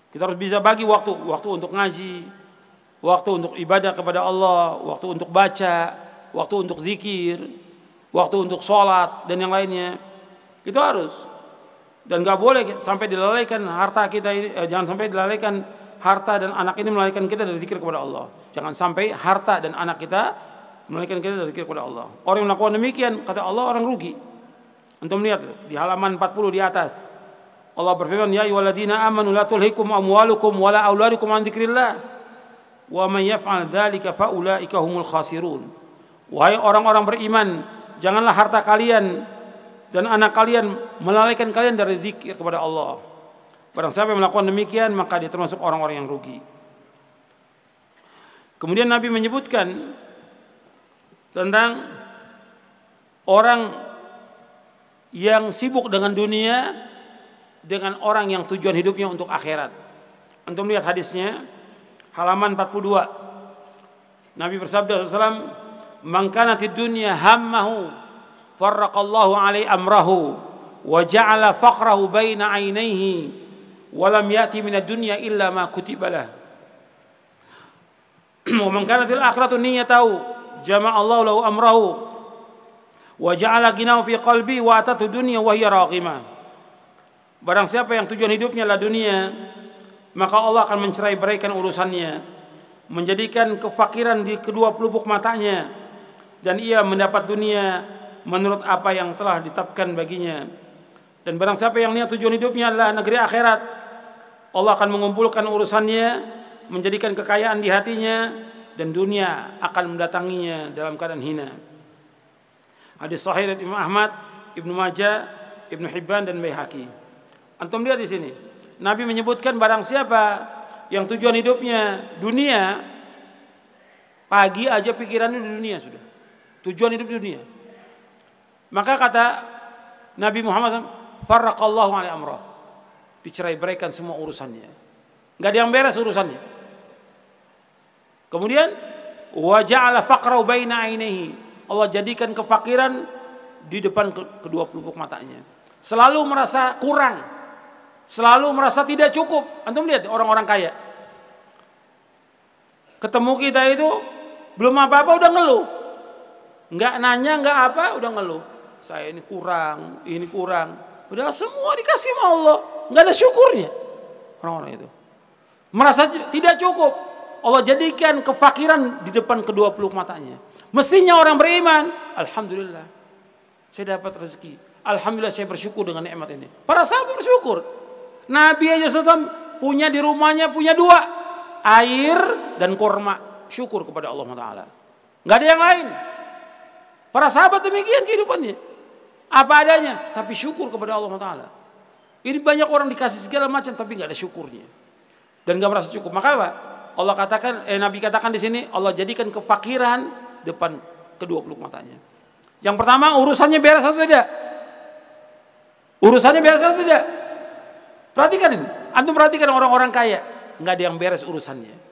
Kita harus bisa bagi waktu, waktu untuk ngaji, waktu untuk ibadah kepada Allah, waktu untuk baca, waktu untuk zikir, waktu untuk sholat dan yang lainnya. Itu harus. Dan gak boleh sampai dilalaikan harta kita, eh, jangan sampai dilalaikan harta dan anak ini melalaikan kita dari zikir kepada Allah. Jangan sampai harta dan anak kita melainkan kita dari kepada Allah. Orang yang melakukan demikian kata Allah orang rugi. Untuk melihat di halaman 40 di atas. Allah berfirman, "Ya ayyuhalladzina amanu la tulhikum amwalukum wala auladukum an dzikrillah." Wa may yaf'al dzalika faulaika humul khasirun. Wahai orang-orang beriman, janganlah harta kalian dan anak kalian melalaikan kalian dari zikir kepada Allah. Barang siapa yang melakukan demikian, maka dia termasuk orang-orang yang rugi. Kemudian Nabi menyebutkan tentang orang yang sibuk dengan dunia dengan orang yang tujuan hidupnya untuk akhirat. Untuk melihat hadisnya halaman 42. Nabi bersabda sallallahu "Man kana dunya hammahu farraqallahu alai amrahu wa ja'ala faqrahu baina 'ainaihi wa lam ya'ti min ad-dunya illa ma kutibalah." wa man kana fil niyatahu jama'a Allah lahu amrahu wa ja'ala ghinahu fi qalbi wa atatu dunya wa hiya barang siapa yang tujuan hidupnya adalah dunia maka Allah akan mencerai beraikan urusannya menjadikan kefakiran di kedua pelupuk matanya dan ia mendapat dunia menurut apa yang telah ditetapkan baginya dan barang siapa yang niat tujuan hidupnya adalah negeri akhirat Allah akan mengumpulkan urusannya menjadikan kekayaan di hatinya dan dunia akan mendatanginya dalam keadaan hina. Hadis sahih dari Imam Ahmad, Ibnu Majah, Ibnu Hibban dan Baihaqi. Antum lihat di sini. Nabi menyebutkan barang siapa yang tujuan hidupnya dunia pagi aja pikirannya di dunia sudah. Tujuan hidup dunia. Maka kata Nabi Muhammad SAW, Farraqallahu alaihi amrah. Dicerai beraikan semua urusannya. Gak ada yang beres urusannya. Kemudian wajah Allah faqra baina ainihi. Allah jadikan kefakiran di depan kedua pelupuk matanya. Selalu merasa kurang. Selalu merasa tidak cukup. Antum lihat orang-orang kaya. Ketemu kita itu belum apa-apa udah ngeluh. Enggak nanya, enggak apa, udah ngeluh. Saya ini kurang, ini kurang. Udah semua dikasih sama Allah. Enggak ada syukurnya orang-orang itu. Merasa tidak cukup. Allah jadikan kefakiran di depan kedua peluk matanya. Mestinya orang beriman, alhamdulillah saya dapat rezeki. Alhamdulillah saya bersyukur dengan nikmat ini. Para sahabat bersyukur. Nabi aja setam punya di rumahnya punya dua air dan kurma Syukur kepada Allah Taala. Gak ada yang lain. Para sahabat demikian kehidupannya. Apa adanya, tapi syukur kepada Allah Taala. Ini banyak orang dikasih segala macam tapi nggak ada syukurnya dan nggak merasa cukup. Maka apa? Allah katakan eh Nabi katakan di sini Allah jadikan kefakiran depan kedua peluk matanya. Yang pertama urusannya beres atau tidak? Urusannya beres atau tidak? Perhatikan ini. Antum perhatikan orang-orang kaya, nggak ada yang beres urusannya.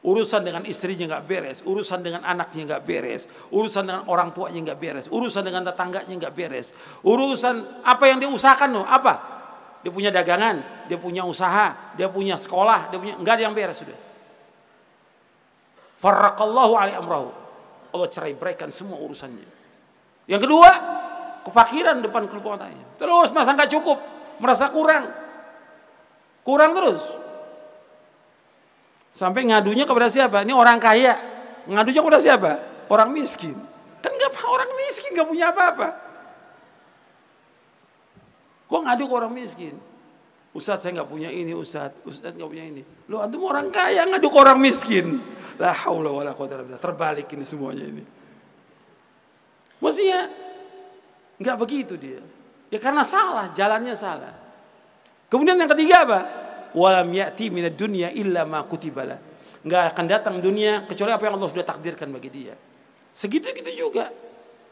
Urusan dengan istrinya nggak beres, urusan dengan anaknya nggak beres, urusan dengan orang tuanya nggak beres, urusan dengan tetangganya nggak beres, urusan apa yang diusahakan loh, apa? dia punya dagangan, dia punya usaha, dia punya sekolah, dia punya enggak ada yang beres sudah. Farraqallahu alai amrahu. Allah cerai beraikan semua urusannya. Yang kedua, kefakiran depan tanya. Terus masa nggak cukup, merasa kurang. Kurang terus. Sampai ngadunya kepada siapa? Ini orang kaya. Ngadunya kepada siapa? Orang miskin. Kan nggak orang miskin nggak punya apa-apa ngadu ke orang miskin. Ustaz saya nggak punya ini, Ustaz. Ustaz nggak punya ini. Lo antum orang kaya ngadu ke orang miskin. La haula wala quwata Terbalik ini semuanya ini. Maksudnya nggak begitu dia. Ya karena salah, jalannya salah. Kemudian yang ketiga apa? Walam ya'ti minad dunya illa ma kutibala. Nggak akan datang dunia kecuali apa yang Allah sudah takdirkan bagi dia. Segitu-gitu juga.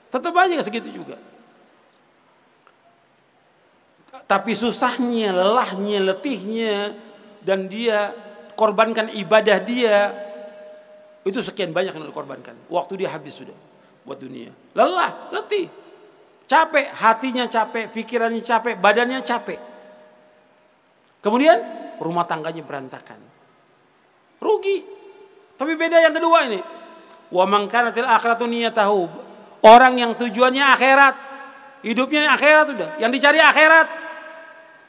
Tetap aja segitu juga tapi susahnya, lelahnya, letihnya dan dia korbankan ibadah dia itu sekian banyak yang dikorbankan. Waktu dia habis sudah buat dunia. Lelah, letih. Capek, hatinya capek, pikirannya capek, badannya capek. Kemudian rumah tangganya berantakan. Rugi. Tapi beda yang kedua ini. Wa man kanatil akhiratu tahu. Orang yang tujuannya akhirat, hidupnya akhirat sudah, yang dicari akhirat.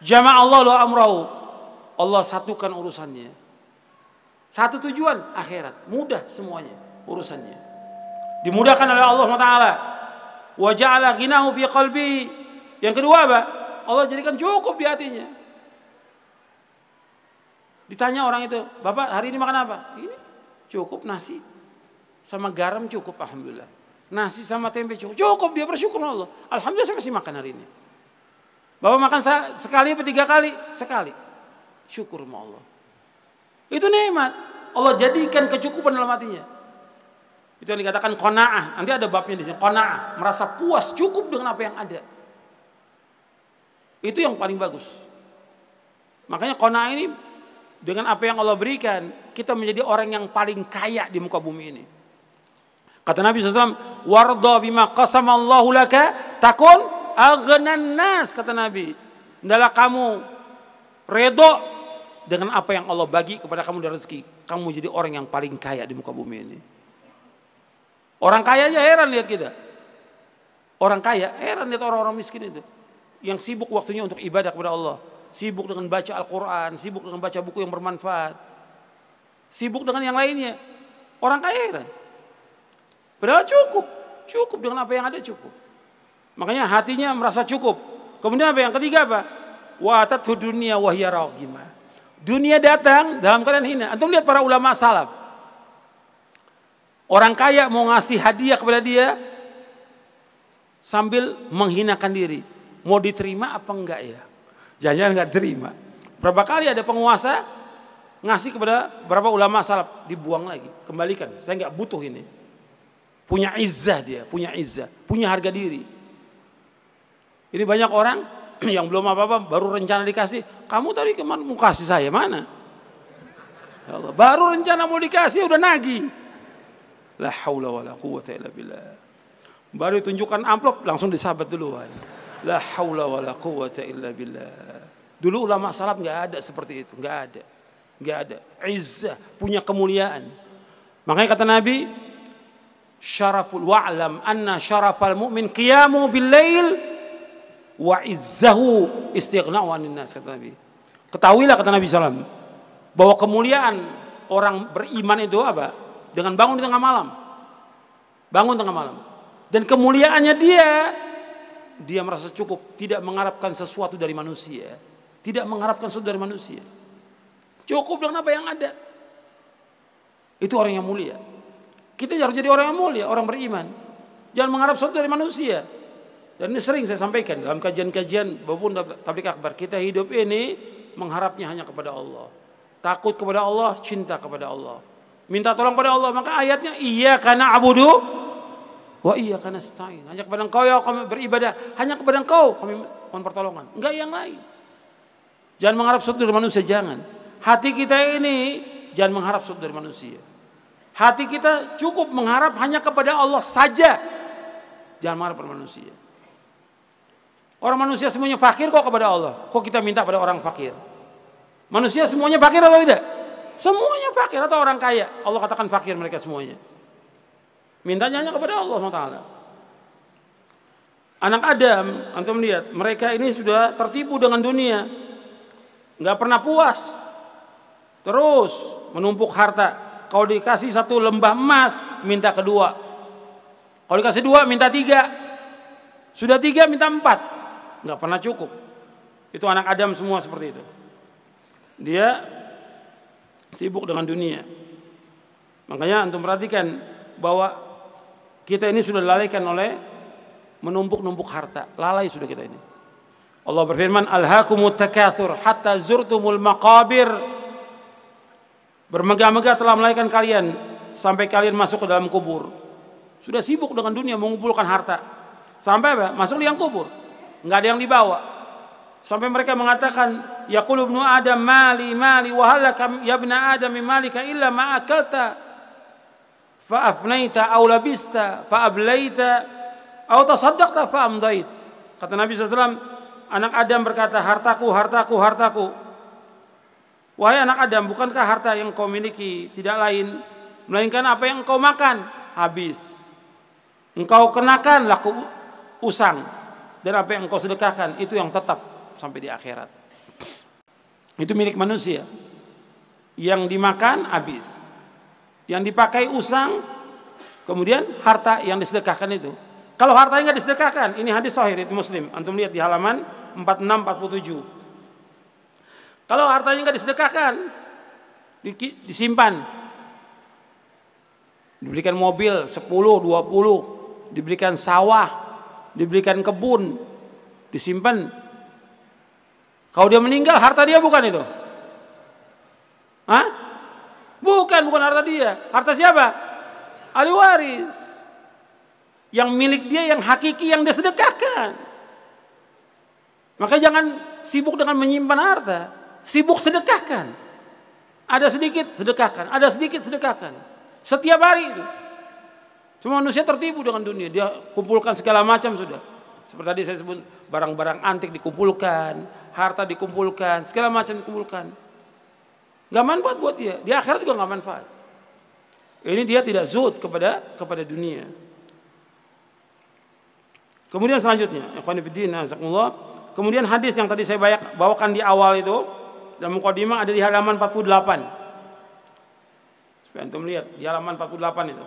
Jama' Allah lo amrahu. Allah satukan urusannya. Satu tujuan akhirat. Mudah semuanya urusannya. Dimudahkan oleh Allah SWT. Wa ja'ala ghinahu fi qalbi. Yang kedua apa? Allah jadikan cukup di hatinya. Ditanya orang itu, "Bapak, hari ini makan apa?" Ini cukup nasi sama garam cukup alhamdulillah. Nasi sama tempe cukup. Cukup dia bersyukur Allah. Alhamdulillah saya masih makan hari ini. Bapak makan sekali atau tiga kali? Sekali. Syukur sama Allah. Itu nikmat. Allah jadikan kecukupan dalam hatinya. Itu yang dikatakan kona'ah. Nanti ada babnya di sini. Kona'ah. Merasa puas, cukup dengan apa yang ada. Itu yang paling bagus. Makanya kona'ah ini dengan apa yang Allah berikan, kita menjadi orang yang paling kaya di muka bumi ini. Kata Nabi SAW, Warda bima qasamallahu laka takun Aghanan nas kata Nabi. Hendaklah kamu redo dengan apa yang Allah bagi kepada kamu dari rezeki. Kamu jadi orang yang paling kaya di muka bumi ini. Orang kaya aja heran lihat kita. Orang kaya heran lihat orang-orang miskin itu. Yang sibuk waktunya untuk ibadah kepada Allah. Sibuk dengan baca Al-Quran. Sibuk dengan baca buku yang bermanfaat. Sibuk dengan yang lainnya. Orang kaya heran. Padahal cukup. Cukup dengan apa yang ada cukup. Makanya hatinya merasa cukup. Kemudian apa yang ketiga apa? Wa atatu dunia wahya gimana? Dunia datang dalam keadaan hina. Antum lihat para ulama salaf. Orang kaya mau ngasih hadiah kepada dia sambil menghinakan diri. Mau diterima apa enggak ya? Jangan enggak terima. Berapa kali ada penguasa ngasih kepada berapa ulama salaf dibuang lagi, kembalikan. Saya enggak butuh ini. Punya izzah dia, punya izzah, punya harga diri. Ini banyak orang [CLEARS THROAT] yang belum apa-apa baru rencana dikasih. Kamu tadi kemana mau kasih saya mana? Ya Allah, baru rencana mau dikasih udah nagih. La haula wala quwata illa billah. Baru tunjukkan amplop langsung disahabat duluan. La haula wala quwata illa billah. Dulu ulama salaf nggak ada seperti itu, nggak ada. Nggak ada. Izzah, punya kemuliaan. Makanya kata Nabi, syaraful wa'lam anna syarafal mu'min qiyamu bil lail wa izzahu istighna'u nas kata Nabi. Ketahuilah kata Nabi SAW bahwa kemuliaan orang beriman itu apa? Dengan bangun di tengah malam. Bangun tengah malam. Dan kemuliaannya dia dia merasa cukup, tidak mengharapkan sesuatu dari manusia, tidak mengharapkan sesuatu dari manusia. Cukup dengan apa yang ada. Itu orang yang mulia. Kita harus jadi orang yang mulia, orang beriman. Jangan mengharap sesuatu dari manusia. Dan ini sering saya sampaikan dalam kajian-kajian maupun tablik akbar. Kita hidup ini mengharapnya hanya kepada Allah. Takut kepada Allah, cinta kepada Allah. Minta tolong kepada Allah. Maka ayatnya, Iya karena abudu, wa iya karena stain. Hanya kepada engkau ya kami beribadah. Hanya kepada engkau kami mohon pertolongan. Enggak yang lain. Jangan mengharap sesuatu dari manusia, jangan. Hati kita ini jangan mengharap sesuatu dari manusia. Hati kita cukup mengharap hanya kepada Allah saja. Jangan mengharap pada manusia. Orang manusia semuanya fakir kok kepada Allah. Kok kita minta pada orang fakir? Manusia semuanya fakir atau tidak? Semuanya fakir atau orang kaya. Allah katakan fakir mereka semuanya. Mintanya hanya kepada Allah SWT. Anak Adam, antum lihat, mereka ini sudah tertipu dengan dunia. Nggak pernah puas. Terus menumpuk harta. Kalau dikasih satu lembah emas, minta kedua. Kalau dikasih dua, minta tiga. Sudah tiga, minta empat nggak pernah cukup. Itu anak Adam semua seperti itu. Dia sibuk dengan dunia. Makanya antum perhatikan bahwa kita ini sudah lalaikan oleh menumpuk-numpuk harta. Lalai sudah kita ini. Allah berfirman, "Alhaakumut takatsur hatta zurtumul maqabir." Bermegah-megah telah melalaikan kalian sampai kalian masuk ke dalam kubur. Sudah sibuk dengan dunia mengumpulkan harta. Sampai apa? Masuk liang kubur nggak ada yang dibawa. Sampai mereka mengatakan, Yaqulu ibnu Adam mali mali wahala halaka ya bin Adam mimali malika illa ma akalta fa afnaita aw labista fa ablaita aw tasaddaqta Kata Nabi SAW, anak Adam berkata, hartaku, hartaku, hartaku. Wahai anak Adam, bukankah harta yang kau miliki tidak lain melainkan apa yang kau makan habis. Engkau kenakan laku usang dan apa yang engkau sedekahkan itu yang tetap sampai di akhirat. Itu milik manusia. Yang dimakan habis. Yang dipakai usang, kemudian harta yang disedekahkan itu. Kalau hartanya nggak disedekahkan, ini hadis sahih Muslim. Antum lihat di halaman 46 47. Kalau hartanya nggak disedekahkan, disimpan. Diberikan mobil 10, 20, diberikan sawah diberikan kebun, disimpan. Kalau dia meninggal, harta dia bukan itu? Hah? Bukan, bukan harta dia. Harta siapa? Ahli waris. Yang milik dia, yang hakiki, yang dia sedekahkan. Maka jangan sibuk dengan menyimpan harta. Sibuk sedekahkan. Ada sedikit, sedekahkan. Ada sedikit, sedekahkan. Setiap hari itu. Cuma manusia tertipu dengan dunia. Dia kumpulkan segala macam sudah. Seperti tadi saya sebut barang-barang antik dikumpulkan, harta dikumpulkan, segala macam dikumpulkan. Gak manfaat buat dia. Di akhirat juga gak manfaat. Ini dia tidak zut kepada kepada dunia. Kemudian selanjutnya, kemudian hadis yang tadi saya bawakan di awal itu dalam mukadimah ada di halaman 48. Supaya antum lihat di halaman 48 itu.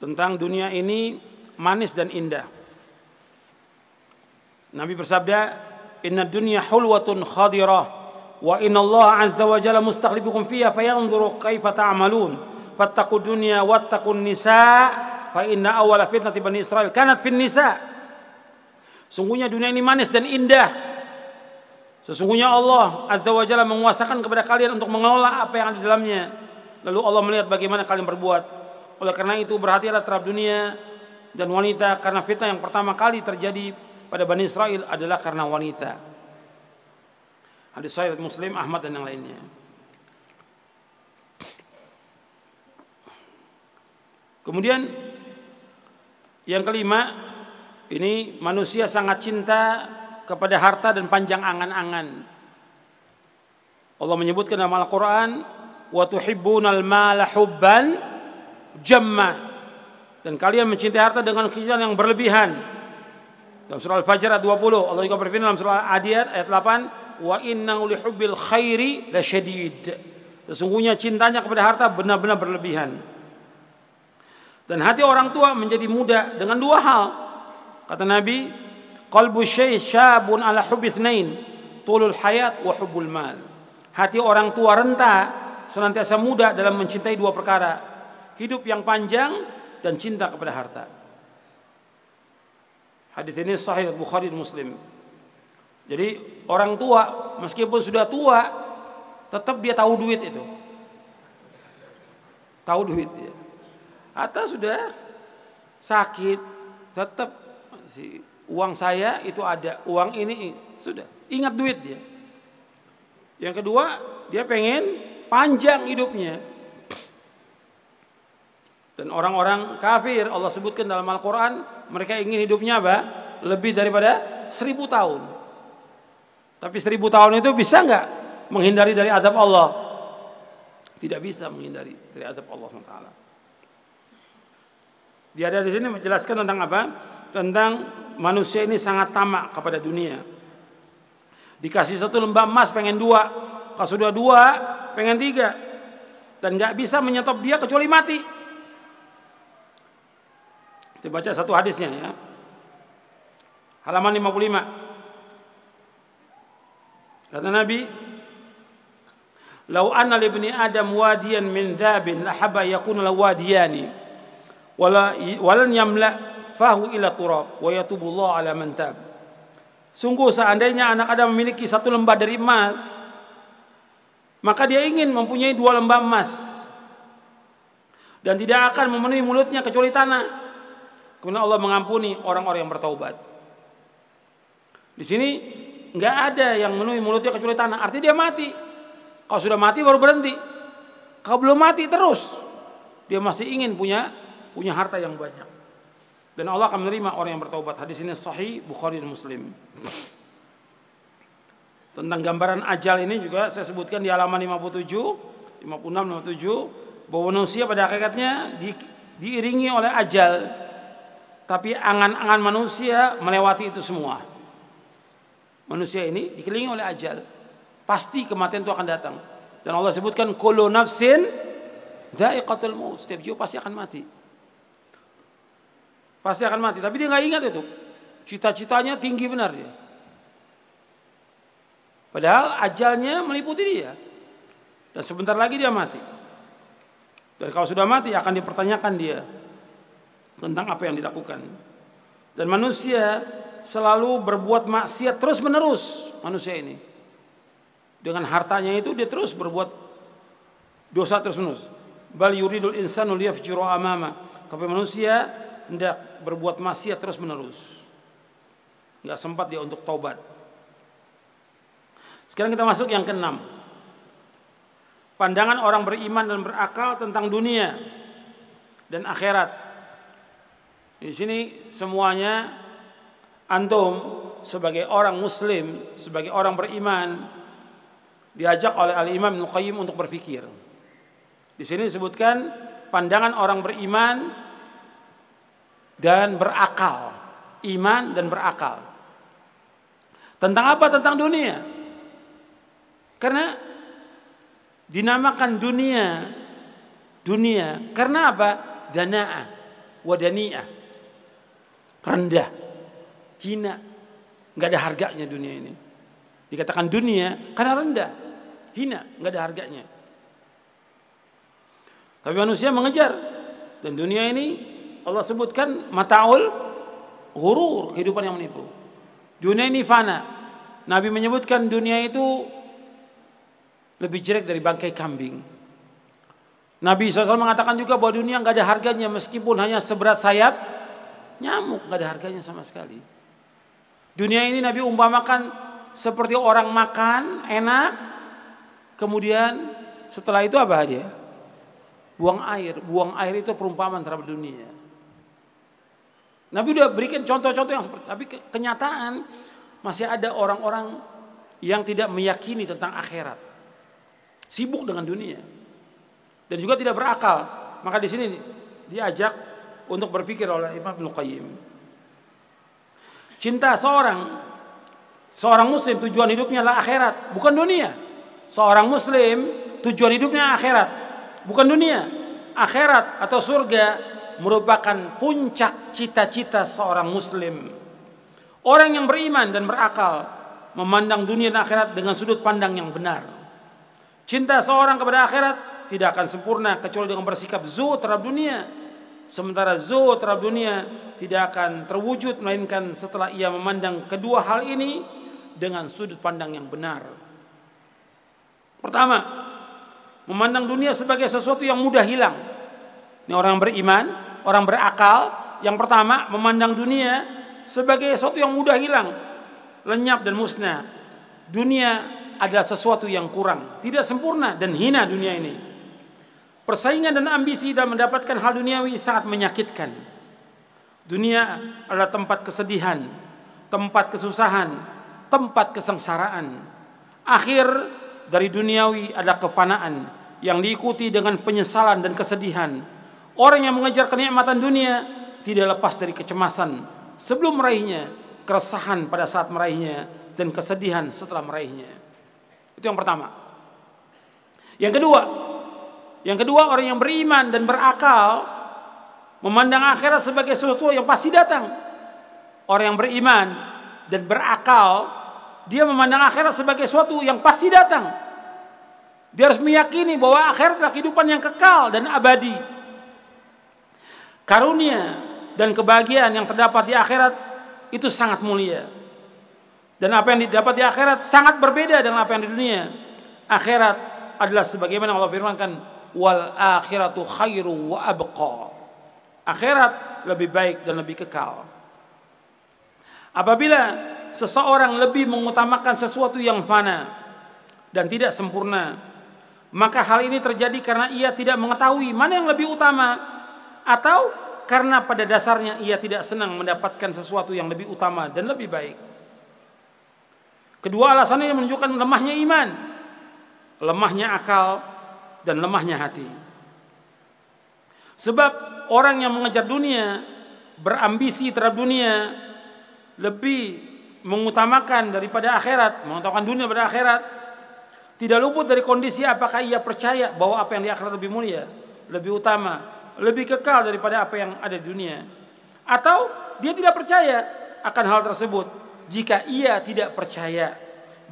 tentang dunia ini manis dan indah. Nabi bersabda, "Inna dunya hulwatun khadirah wa inna Allah azza wa jalla mustakhlifukum fiha fayanzuru kaifa ta'malun. Fattaqu dunya wattaqun nisa fa inna awwala fitnati bani Israil kanat fin nisa." Sungguhnya dunia ini manis dan indah. Sesungguhnya Allah Azza wa Jalla menguasakan kepada kalian untuk mengelola apa yang ada di dalamnya. Lalu Allah melihat bagaimana kalian berbuat. Oleh karena itu berhati-hatilah terhadap dunia dan wanita karena fitnah yang pertama kali terjadi pada Bani Israel adalah karena wanita. Hadis Sahih Muslim, Ahmad dan yang lainnya. Kemudian yang kelima, ini manusia sangat cinta kepada harta dan panjang angan-angan. Allah menyebutkan dalam Al-Qur'an, "Wa tuhibbunal mala hubban jamma dan kalian mencintai harta dengan kisah yang berlebihan. Dalam surah Al-Fajr ayat 20, Allah juga berfirman dalam surah Adiyat ayat 8, "Wa innahu lihubbil khairi lasyadid." Sesungguhnya cintanya kepada harta benar-benar berlebihan. Dan hati orang tua menjadi muda dengan dua hal. Kata Nabi, "Qalbu syai syabun ala hubithnain, tulul hayat wa hubbul mal." Hati orang tua renta senantiasa muda dalam mencintai dua perkara, hidup yang panjang dan cinta kepada harta. Hadis ini sahih Bukhari dan Muslim. Jadi orang tua meskipun sudah tua tetap dia tahu duit itu. Tahu duit dia. Ya. Atau sudah sakit tetap si uang saya itu ada, uang ini sudah ingat duit dia. Yang kedua, dia pengen panjang hidupnya. Dan orang-orang kafir Allah sebutkan dalam Al-Quran mereka ingin hidupnya apa? Lebih daripada seribu tahun. Tapi seribu tahun itu bisa nggak menghindari dari adab Allah? Tidak bisa menghindari dari adab Allah SWT. Dia ada di sini menjelaskan tentang apa? Tentang manusia ini sangat tamak kepada dunia. Dikasih satu lembah emas pengen dua, kalau sudah dua pengen tiga, dan nggak bisa menyetop dia kecuali mati. Saya baca satu hadisnya ya. Halaman 55. Kata Nabi, "Lau anna li ibni Adam wadiyan min dhabin haba yakun la wadiyani wala walan yamla fahu ila turab wa yatubu Allah ala man tab." Sungguh seandainya anak Adam memiliki satu lembah dari emas, maka dia ingin mempunyai dua lembah emas dan tidak akan memenuhi mulutnya kecuali tanah. Kemudian Allah mengampuni orang-orang yang bertaubat. Di sini nggak ada yang menuhi mulutnya kecuali tanah. Artinya dia mati. Kalau sudah mati baru berhenti. Kalau belum mati terus dia masih ingin punya punya harta yang banyak. Dan Allah akan menerima orang yang bertaubat. Hadis ini sahih Bukhari dan Muslim. Tentang gambaran ajal ini juga saya sebutkan di halaman 57, 56, 57 bahwa manusia pada hakikatnya di, diiringi oleh ajal. Tapi angan-angan manusia melewati itu semua. Manusia ini dikelilingi oleh ajal. Pasti kematian itu akan datang. Dan Allah sebutkan kullu nafsin dha'iqatul Setiap jiwa pasti akan mati. Pasti akan mati, tapi dia nggak ingat itu. Cita-citanya tinggi benar dia. Padahal ajalnya meliputi dia. Dan sebentar lagi dia mati. Dan kalau sudah mati akan dipertanyakan dia tentang apa yang dilakukan. Dan manusia selalu berbuat maksiat terus-menerus manusia ini. Dengan hartanya itu dia terus berbuat dosa terus-menerus. Bal yuridul insanu liyafjuru amama. Tapi manusia hendak berbuat maksiat terus-menerus. Enggak sempat dia untuk taubat. Sekarang kita masuk yang keenam. Pandangan orang beriman dan berakal tentang dunia dan akhirat. Di sini semuanya antum sebagai orang muslim, sebagai orang beriman diajak oleh Al-Imam Nuqayyim untuk berpikir. Di sini disebutkan pandangan orang beriman dan berakal, iman dan berakal. Tentang apa? Tentang dunia. Karena dinamakan dunia dunia karena apa? Dana'ah, wadania rendah, hina, nggak ada harganya dunia ini. Dikatakan dunia karena rendah, hina, nggak ada harganya. Tapi manusia mengejar dan dunia ini Allah sebutkan mataul hurur kehidupan yang menipu. Dunia ini fana. Nabi menyebutkan dunia itu lebih jelek dari bangkai kambing. Nabi SAW mengatakan juga bahwa dunia nggak ada harganya meskipun hanya seberat sayap Nyamuk nggak ada harganya sama sekali. Dunia ini Nabi umpamakan seperti orang makan enak, kemudian setelah itu apa dia? Buang air, buang air itu perumpamaan terhadap dunia. Nabi udah berikan contoh-contoh yang seperti, tapi kenyataan masih ada orang-orang yang tidak meyakini tentang akhirat, sibuk dengan dunia, dan juga tidak berakal. Maka di sini diajak untuk berpikir oleh Imam Ibnu Qayyim. Cinta seorang seorang muslim tujuan hidupnya adalah akhirat, bukan dunia. Seorang muslim tujuan hidupnya akhirat, bukan dunia. Akhirat atau surga merupakan puncak cita-cita seorang muslim. Orang yang beriman dan berakal memandang dunia dan akhirat dengan sudut pandang yang benar. Cinta seorang kepada akhirat tidak akan sempurna kecuali dengan bersikap zuhud terhadap dunia Sementara zuhud terhadap dunia tidak akan terwujud melainkan setelah ia memandang kedua hal ini dengan sudut pandang yang benar. Pertama, memandang dunia sebagai sesuatu yang mudah hilang. Ini orang beriman, orang berakal, yang pertama memandang dunia sebagai sesuatu yang mudah hilang, lenyap dan musnah. Dunia adalah sesuatu yang kurang, tidak sempurna dan hina dunia ini. Persaingan dan ambisi dalam mendapatkan hal duniawi sangat menyakitkan. Dunia adalah tempat kesedihan, tempat kesusahan, tempat kesengsaraan. Akhir dari duniawi adalah kefanaan yang diikuti dengan penyesalan dan kesedihan. Orang yang mengejar kenikmatan dunia tidak lepas dari kecemasan sebelum meraihnya, keresahan pada saat meraihnya, dan kesedihan setelah meraihnya. Itu yang pertama. Yang kedua, yang kedua orang yang beriman dan berakal memandang akhirat sebagai sesuatu yang pasti datang. Orang yang beriman dan berakal dia memandang akhirat sebagai sesuatu yang pasti datang. Dia harus meyakini bahwa akhirat adalah kehidupan yang kekal dan abadi. Karunia dan kebahagiaan yang terdapat di akhirat itu sangat mulia. Dan apa yang didapat di akhirat sangat berbeda dengan apa yang di dunia. Akhirat adalah sebagaimana Allah firmankan wal akhiratu khairu wa abqa. Akhirat lebih baik dan lebih kekal. Apabila seseorang lebih mengutamakan sesuatu yang fana dan tidak sempurna, maka hal ini terjadi karena ia tidak mengetahui mana yang lebih utama atau karena pada dasarnya ia tidak senang mendapatkan sesuatu yang lebih utama dan lebih baik. Kedua alasannya menunjukkan lemahnya iman, lemahnya akal, dan lemahnya hati. Sebab orang yang mengejar dunia, berambisi terhadap dunia, lebih mengutamakan daripada akhirat, mengutamakan dunia daripada akhirat, tidak luput dari kondisi apakah ia percaya bahwa apa yang di akhirat lebih mulia, lebih utama, lebih kekal daripada apa yang ada di dunia. Atau dia tidak percaya akan hal tersebut. Jika ia tidak percaya,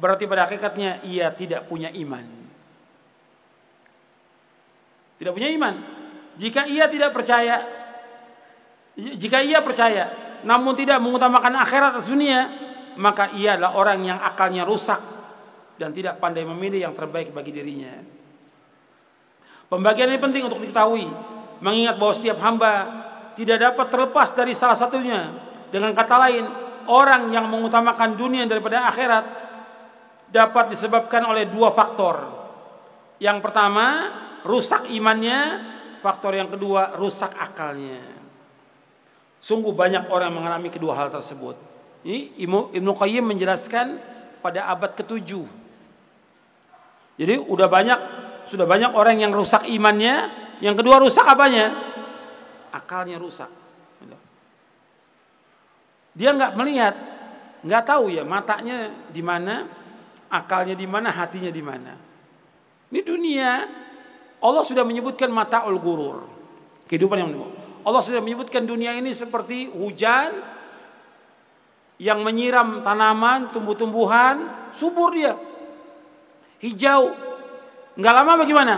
berarti pada hakikatnya ia tidak punya iman. Tidak punya iman. Jika ia tidak percaya, jika ia percaya, namun tidak mengutamakan akhirat dunia, maka ia adalah orang yang akalnya rusak dan tidak pandai memilih yang terbaik bagi dirinya. Pembagian ini penting untuk diketahui, mengingat bahwa setiap hamba tidak dapat terlepas dari salah satunya. Dengan kata lain, orang yang mengutamakan dunia daripada akhirat dapat disebabkan oleh dua faktor. Yang pertama, rusak imannya, faktor yang kedua rusak akalnya. Sungguh banyak orang yang mengalami kedua hal tersebut. Ini Ibnu Qayyim menjelaskan pada abad ke-7. Jadi udah banyak sudah banyak orang yang rusak imannya, yang kedua rusak apanya? Akalnya rusak. Dia nggak melihat, nggak tahu ya matanya di mana, akalnya di mana, hatinya di mana. Ini dunia Allah sudah menyebutkan mataul gurur. Kehidupan yang menyebut. Allah sudah menyebutkan dunia ini seperti hujan yang menyiram tanaman, tumbuh-tumbuhan, subur dia. Hijau. Enggak lama bagaimana?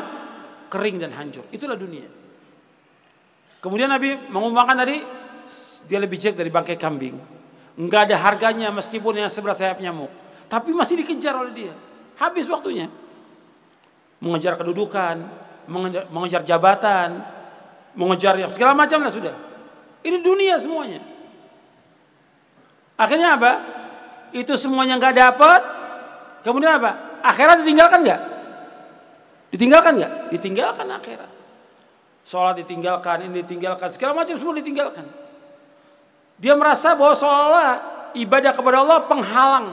Kering dan hancur. Itulah dunia. Kemudian Nabi mengumumkan tadi dia lebih jelek dari bangkai kambing. Enggak ada harganya meskipun yang seberat sayap nyamuk. Tapi masih dikejar oleh dia. Habis waktunya. Mengejar kedudukan, mengejar, mengejar jabatan, mengejar yang segala macam lah sudah. Ini dunia semuanya. Akhirnya apa? Itu semuanya nggak dapat. Kemudian apa? Akhirat ditinggalkan nggak? Ditinggalkan nggak? Ditinggalkan akhirat. Sholat ditinggalkan, ini ditinggalkan, segala macam semua ditinggalkan. Dia merasa bahwa seolah ibadah kepada Allah penghalang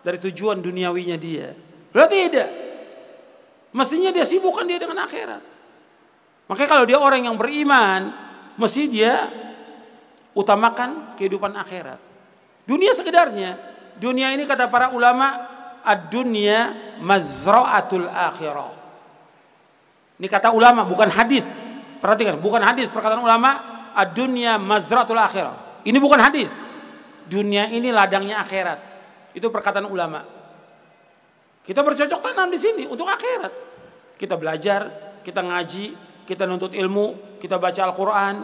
dari tujuan duniawinya dia. Berarti tidak. Mestinya dia sibukkan dia dengan akhirat. Makanya kalau dia orang yang beriman, mesti dia utamakan kehidupan akhirat. Dunia sekedarnya. Dunia ini kata para ulama, ad-dunya mazra'atul akhirah. Ini kata ulama, bukan hadis. Perhatikan, bukan hadis perkataan ulama, ad-dunya mazra'atul akhirah. Ini bukan hadis. Dunia ini ladangnya akhirat. Itu perkataan ulama. Kita bercocok tanam di sini untuk akhirat. Kita belajar, kita ngaji, kita nuntut ilmu, kita baca Al-Quran,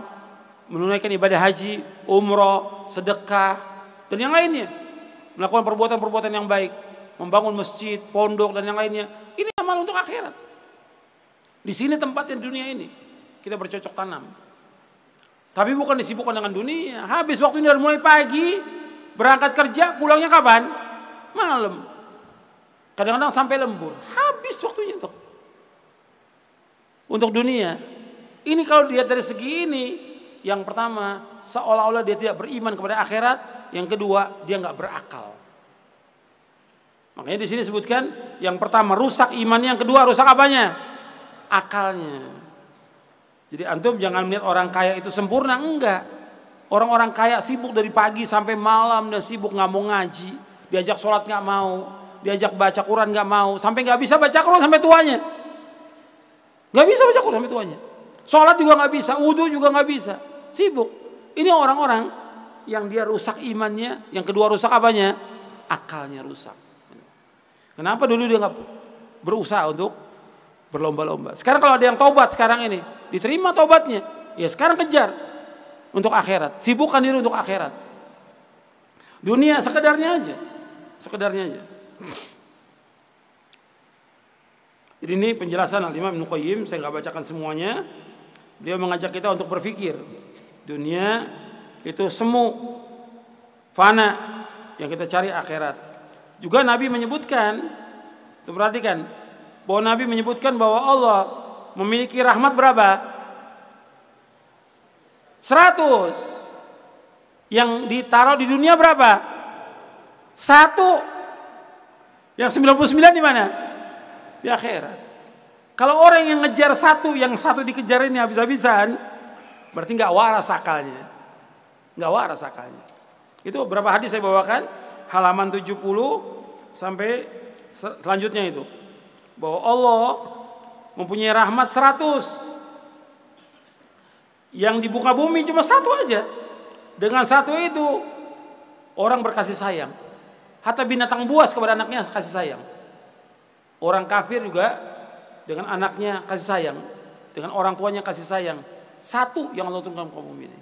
menunaikan ibadah haji, umroh, sedekah, dan yang lainnya. Melakukan perbuatan-perbuatan yang baik, membangun masjid, pondok, dan yang lainnya. Ini amal untuk akhirat. Di sini tempatnya di dunia ini. Kita bercocok tanam. Tapi bukan disibukkan dengan dunia. Habis waktunya dari mulai pagi, berangkat kerja, pulangnya kapan? Malam. Kadang-kadang sampai lembur. Habis waktunya tuh untuk dunia. Ini kalau dilihat dari segi ini, yang pertama seolah-olah dia tidak beriman kepada akhirat, yang kedua dia nggak berakal. Makanya di sini sebutkan yang pertama rusak imannya, yang kedua rusak apanya? Akalnya. Jadi antum jangan melihat orang kaya itu sempurna, enggak. Orang-orang kaya sibuk dari pagi sampai malam dan sibuk nggak mau ngaji, diajak sholat nggak mau, diajak baca Quran nggak mau, sampai nggak bisa baca Quran sampai tuanya. Gak bisa baca Quran tuanya, Sholat juga nggak bisa, wudhu juga gak bisa. Sibuk. Ini orang-orang yang dia rusak imannya, yang kedua rusak apanya? Akalnya rusak. Kenapa dulu dia gak berusaha untuk berlomba-lomba? Sekarang kalau ada yang taubat sekarang ini, diterima taubatnya. Ya sekarang kejar untuk akhirat. Sibukkan diri untuk akhirat. Dunia sekedarnya aja. Sekedarnya aja. Jadi ini penjelasan Al-Imam Ibn Qayyim, saya nggak bacakan semuanya. Dia mengajak kita untuk berpikir. Dunia itu semu, fana, yang kita cari akhirat. Juga Nabi menyebutkan, itu perhatikan, bahwa Nabi menyebutkan bahwa Allah memiliki rahmat berapa? Seratus, Yang ditaruh di dunia berapa? Satu. Yang sembilan puluh sembilan di mana? di akhirat. Kalau orang yang ngejar satu, yang satu dikejar ini ya habis-habisan, berarti nggak waras akalnya. Nggak waras akalnya. Itu berapa hadis saya bawakan? Halaman 70 sampai selanjutnya itu. Bahwa Allah mempunyai rahmat 100. Yang dibuka bumi cuma satu aja. Dengan satu itu orang berkasih sayang. Hatta binatang buas kepada anaknya kasih sayang. Orang kafir juga dengan anaknya kasih sayang, dengan orang tuanya kasih sayang. Satu yang Allah turunkan kaum ini,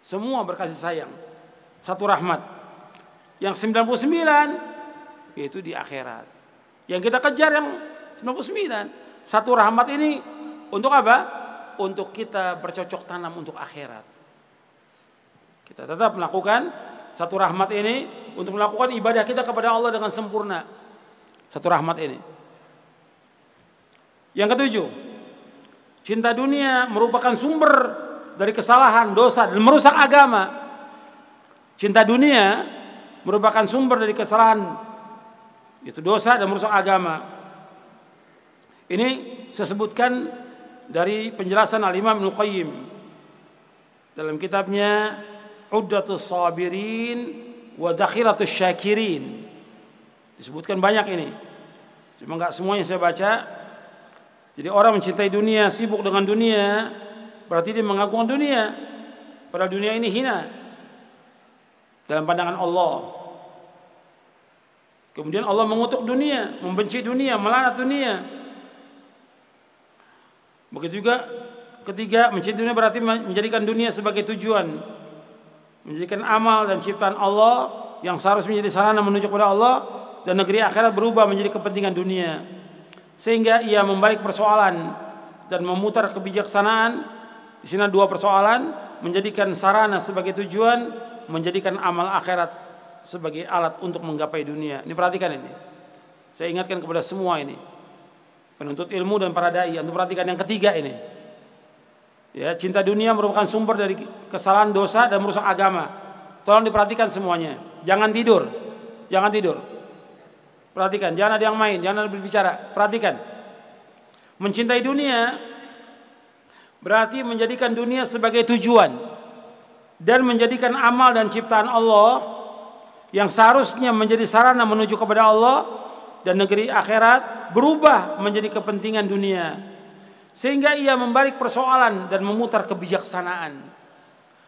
Semua berkasih sayang. Satu rahmat. Yang 99 yaitu di akhirat. Yang kita kejar yang 99. Satu rahmat ini untuk apa? Untuk kita bercocok tanam untuk akhirat. Kita tetap melakukan satu rahmat ini untuk melakukan ibadah kita kepada Allah dengan sempurna satu rahmat ini. Yang ketujuh, cinta dunia merupakan sumber dari kesalahan, dosa dan merusak agama. Cinta dunia merupakan sumber dari kesalahan yaitu dosa dan merusak agama. Ini saya sebutkan dari penjelasan Al-Imam Ibnu Qayyim dalam kitabnya Uddatus Sabirin wa Dakhiratus Syakirin. Disebutkan banyak ini. Cuma nggak semuanya saya baca. Jadi orang mencintai dunia, sibuk dengan dunia, berarti dia mengagungkan dunia. Padahal dunia ini hina dalam pandangan Allah. Kemudian Allah mengutuk dunia, membenci dunia, melanat dunia. Begitu juga ketiga, mencintai dunia berarti menjadikan dunia sebagai tujuan. Menjadikan amal dan ciptaan Allah yang seharusnya menjadi sarana menuju kepada Allah dan negeri akhirat berubah menjadi kepentingan dunia sehingga ia membalik persoalan dan memutar kebijaksanaan di sini dua persoalan menjadikan sarana sebagai tujuan menjadikan amal akhirat sebagai alat untuk menggapai dunia ini perhatikan ini saya ingatkan kepada semua ini penuntut ilmu dan para dai untuk perhatikan yang ketiga ini ya cinta dunia merupakan sumber dari kesalahan dosa dan merusak agama tolong diperhatikan semuanya jangan tidur jangan tidur Perhatikan, jangan ada yang main, jangan ada berbicara. Perhatikan. Mencintai dunia berarti menjadikan dunia sebagai tujuan dan menjadikan amal dan ciptaan Allah yang seharusnya menjadi sarana menuju kepada Allah dan negeri akhirat berubah menjadi kepentingan dunia sehingga ia membalik persoalan dan memutar kebijaksanaan.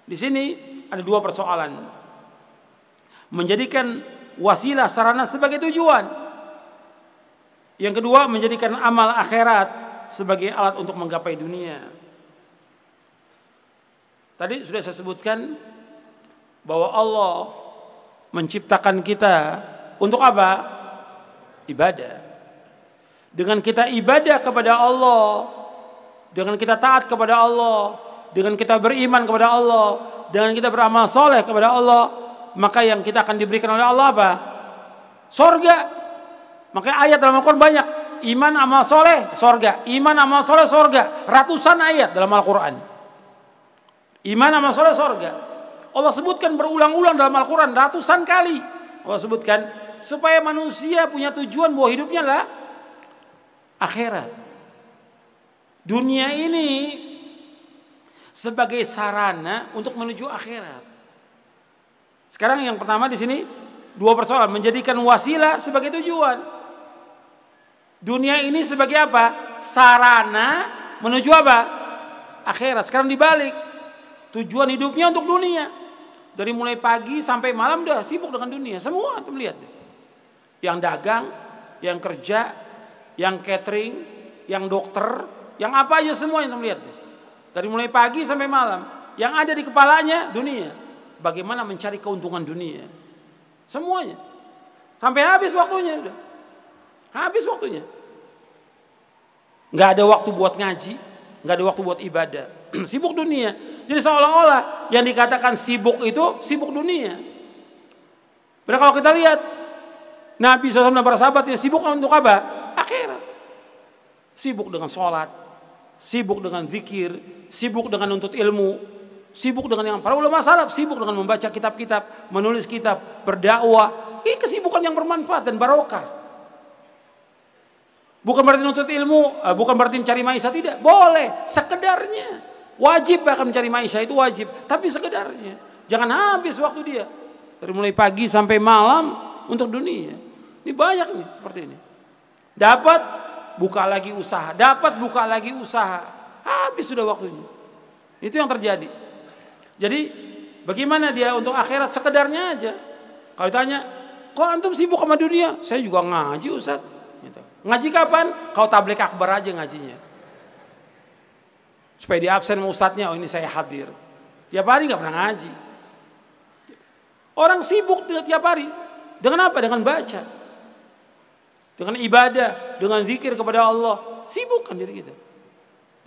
Di sini ada dua persoalan. Menjadikan wasilah sarana sebagai tujuan. Yang kedua menjadikan amal akhirat sebagai alat untuk menggapai dunia. Tadi sudah saya sebutkan bahwa Allah menciptakan kita untuk apa? Ibadah. Dengan kita ibadah kepada Allah, dengan kita taat kepada Allah, dengan kita beriman kepada Allah, dengan kita beramal soleh kepada Allah, maka yang kita akan diberikan oleh Allah apa? Sorga. Maka ayat dalam Al-Quran banyak. Iman amal soleh, sorga. Iman amal soleh, sorga. Ratusan ayat dalam Al-Quran. Iman amal soleh, sorga. Allah sebutkan berulang-ulang dalam Al-Quran ratusan kali. Allah sebutkan supaya manusia punya tujuan bahwa hidupnya lah akhirat. Dunia ini sebagai sarana untuk menuju akhirat. Sekarang yang pertama di sini dua persoalan menjadikan wasilah sebagai tujuan. Dunia ini sebagai apa? Sarana menuju apa? Akhirat. Sekarang dibalik. Tujuan hidupnya untuk dunia. Dari mulai pagi sampai malam udah sibuk dengan dunia. Semua tuh melihat. Yang dagang, yang kerja, yang catering, yang dokter, yang apa aja semua yang deh Dari mulai pagi sampai malam. Yang ada di kepalanya dunia bagaimana mencari keuntungan dunia. Semuanya. Sampai habis waktunya Habis waktunya. Gak ada waktu buat ngaji, Gak ada waktu buat ibadah. [CLEARS THROAT] sibuk dunia. Jadi seolah-olah yang dikatakan sibuk itu sibuk dunia. Padahal kalau kita lihat Nabi SAW dan para sahabatnya sibuk untuk apa? Akhirat. Sibuk dengan sholat, sibuk dengan zikir, sibuk dengan untuk ilmu, sibuk dengan yang para ulama salaf sibuk dengan membaca kitab-kitab, menulis kitab, berdakwah. Ini kesibukan yang bermanfaat dan barokah. Bukan berarti nuntut ilmu, eh, bukan berarti mencari maisha tidak. Boleh, sekedarnya. Wajib akan mencari maisha itu wajib, tapi sekedarnya. Jangan habis waktu dia. Dari mulai pagi sampai malam untuk dunia. Ini banyak nih seperti ini. Dapat buka lagi usaha, dapat buka lagi usaha. Habis sudah waktunya. Itu yang terjadi. Jadi bagaimana dia untuk akhirat sekedarnya aja. Kalau ditanya, kok antum sibuk sama dunia? Saya juga ngaji Ustaz. Gitu. Ngaji kapan? Kau tablik akbar aja ngajinya. Supaya dia absen Ustaznya, oh ini saya hadir. Tiap hari gak pernah ngaji. Orang sibuk tiap hari. Dengan apa? Dengan baca. Dengan ibadah. Dengan zikir kepada Allah. Sibuk kan diri kita.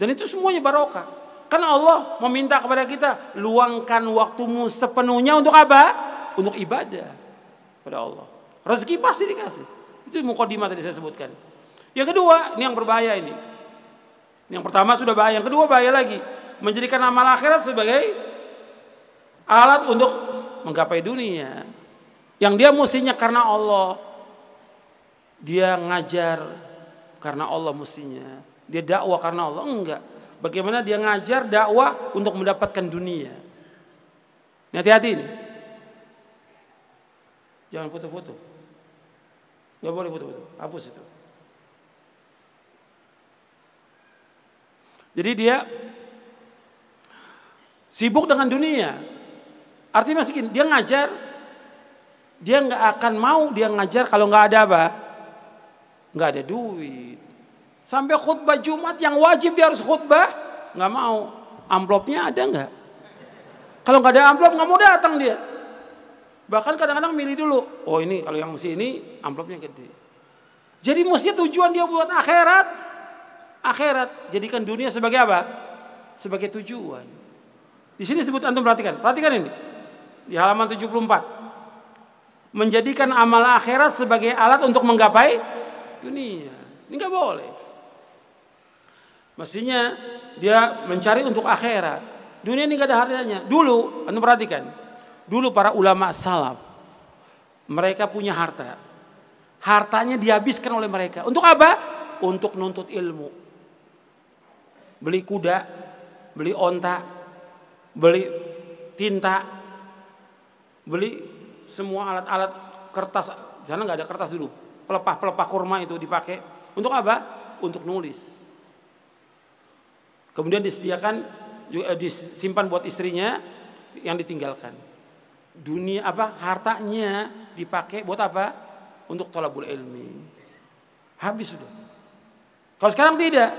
Dan itu semuanya barokah. Karena Allah meminta kepada kita luangkan waktumu sepenuhnya untuk apa? Untuk ibadah pada Allah. Rezeki pasti dikasih. Itu mukadimah tadi saya sebutkan. Yang kedua, ini yang berbahaya ini. Yang pertama sudah bahaya, yang kedua bahaya lagi. Menjadikan amal akhirat sebagai alat untuk menggapai dunia. Yang dia mestinya karena Allah. Dia ngajar karena Allah mestinya. Dia dakwah karena Allah. Enggak. Bagaimana dia ngajar dakwah untuk mendapatkan dunia. hati-hati ini, Jangan foto-foto. Gak boleh foto-foto. Hapus itu. Jadi dia sibuk dengan dunia. Artinya masih gini, dia ngajar, dia nggak akan mau dia ngajar kalau nggak ada apa? Nggak ada duit. Sampai khutbah Jumat yang wajib dia harus khutbah, nggak mau. Amplopnya ada nggak? Kalau nggak ada amplop nggak mau datang dia. Bahkan kadang-kadang milih dulu. Oh ini kalau yang sini amplopnya gede. Jadi mestinya tujuan dia buat akhirat. Akhirat jadikan dunia sebagai apa? Sebagai tujuan. Di sini sebut antum perhatikan. Perhatikan ini. Di halaman 74 menjadikan amal akhirat sebagai alat untuk menggapai dunia. Ini nggak boleh. Mestinya dia mencari untuk akhirat. Dunia ini gak ada harganya. Dulu, anda perhatikan. Dulu para ulama salaf, mereka punya harta. Hartanya dihabiskan oleh mereka. Untuk apa? Untuk nuntut ilmu. Beli kuda, beli onta, beli tinta, beli semua alat-alat kertas. Jangan nggak ada kertas dulu. Pelepah-pelepah kurma itu dipakai. Untuk apa? Untuk nulis Kemudian disediakan eh, disimpan buat istrinya yang ditinggalkan. Dunia apa hartanya dipakai buat apa? Untuk tolabul ilmi. Habis sudah. Kalau sekarang tidak.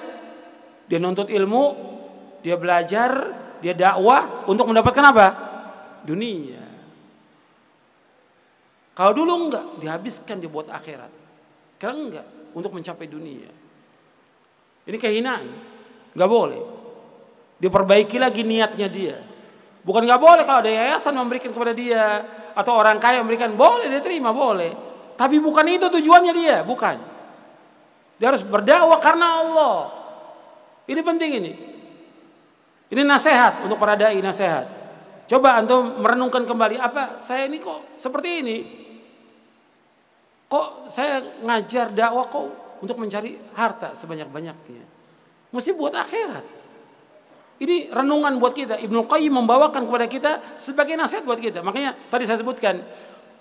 Dia nuntut ilmu, dia belajar, dia dakwah untuk mendapatkan apa? Dunia. Kalau dulu enggak, dihabiskan dia buat akhirat. Sekarang enggak, untuk mencapai dunia. Ini kehinaan. Gak boleh. Diperbaiki lagi niatnya dia. Bukan gak boleh kalau ada yayasan memberikan kepada dia. Atau orang kaya memberikan. Boleh dia terima, boleh. Tapi bukan itu tujuannya dia, bukan. Dia harus berdakwah karena Allah. Ini penting ini. Ini nasihat untuk para dai nasihat. Coba antum merenungkan kembali apa saya ini kok seperti ini? Kok saya ngajar dakwah kok untuk mencari harta sebanyak-banyaknya? Mesti buat akhirat. Ini renungan buat kita. Ibnu Qayyim membawakan kepada kita sebagai nasihat buat kita. Makanya tadi saya sebutkan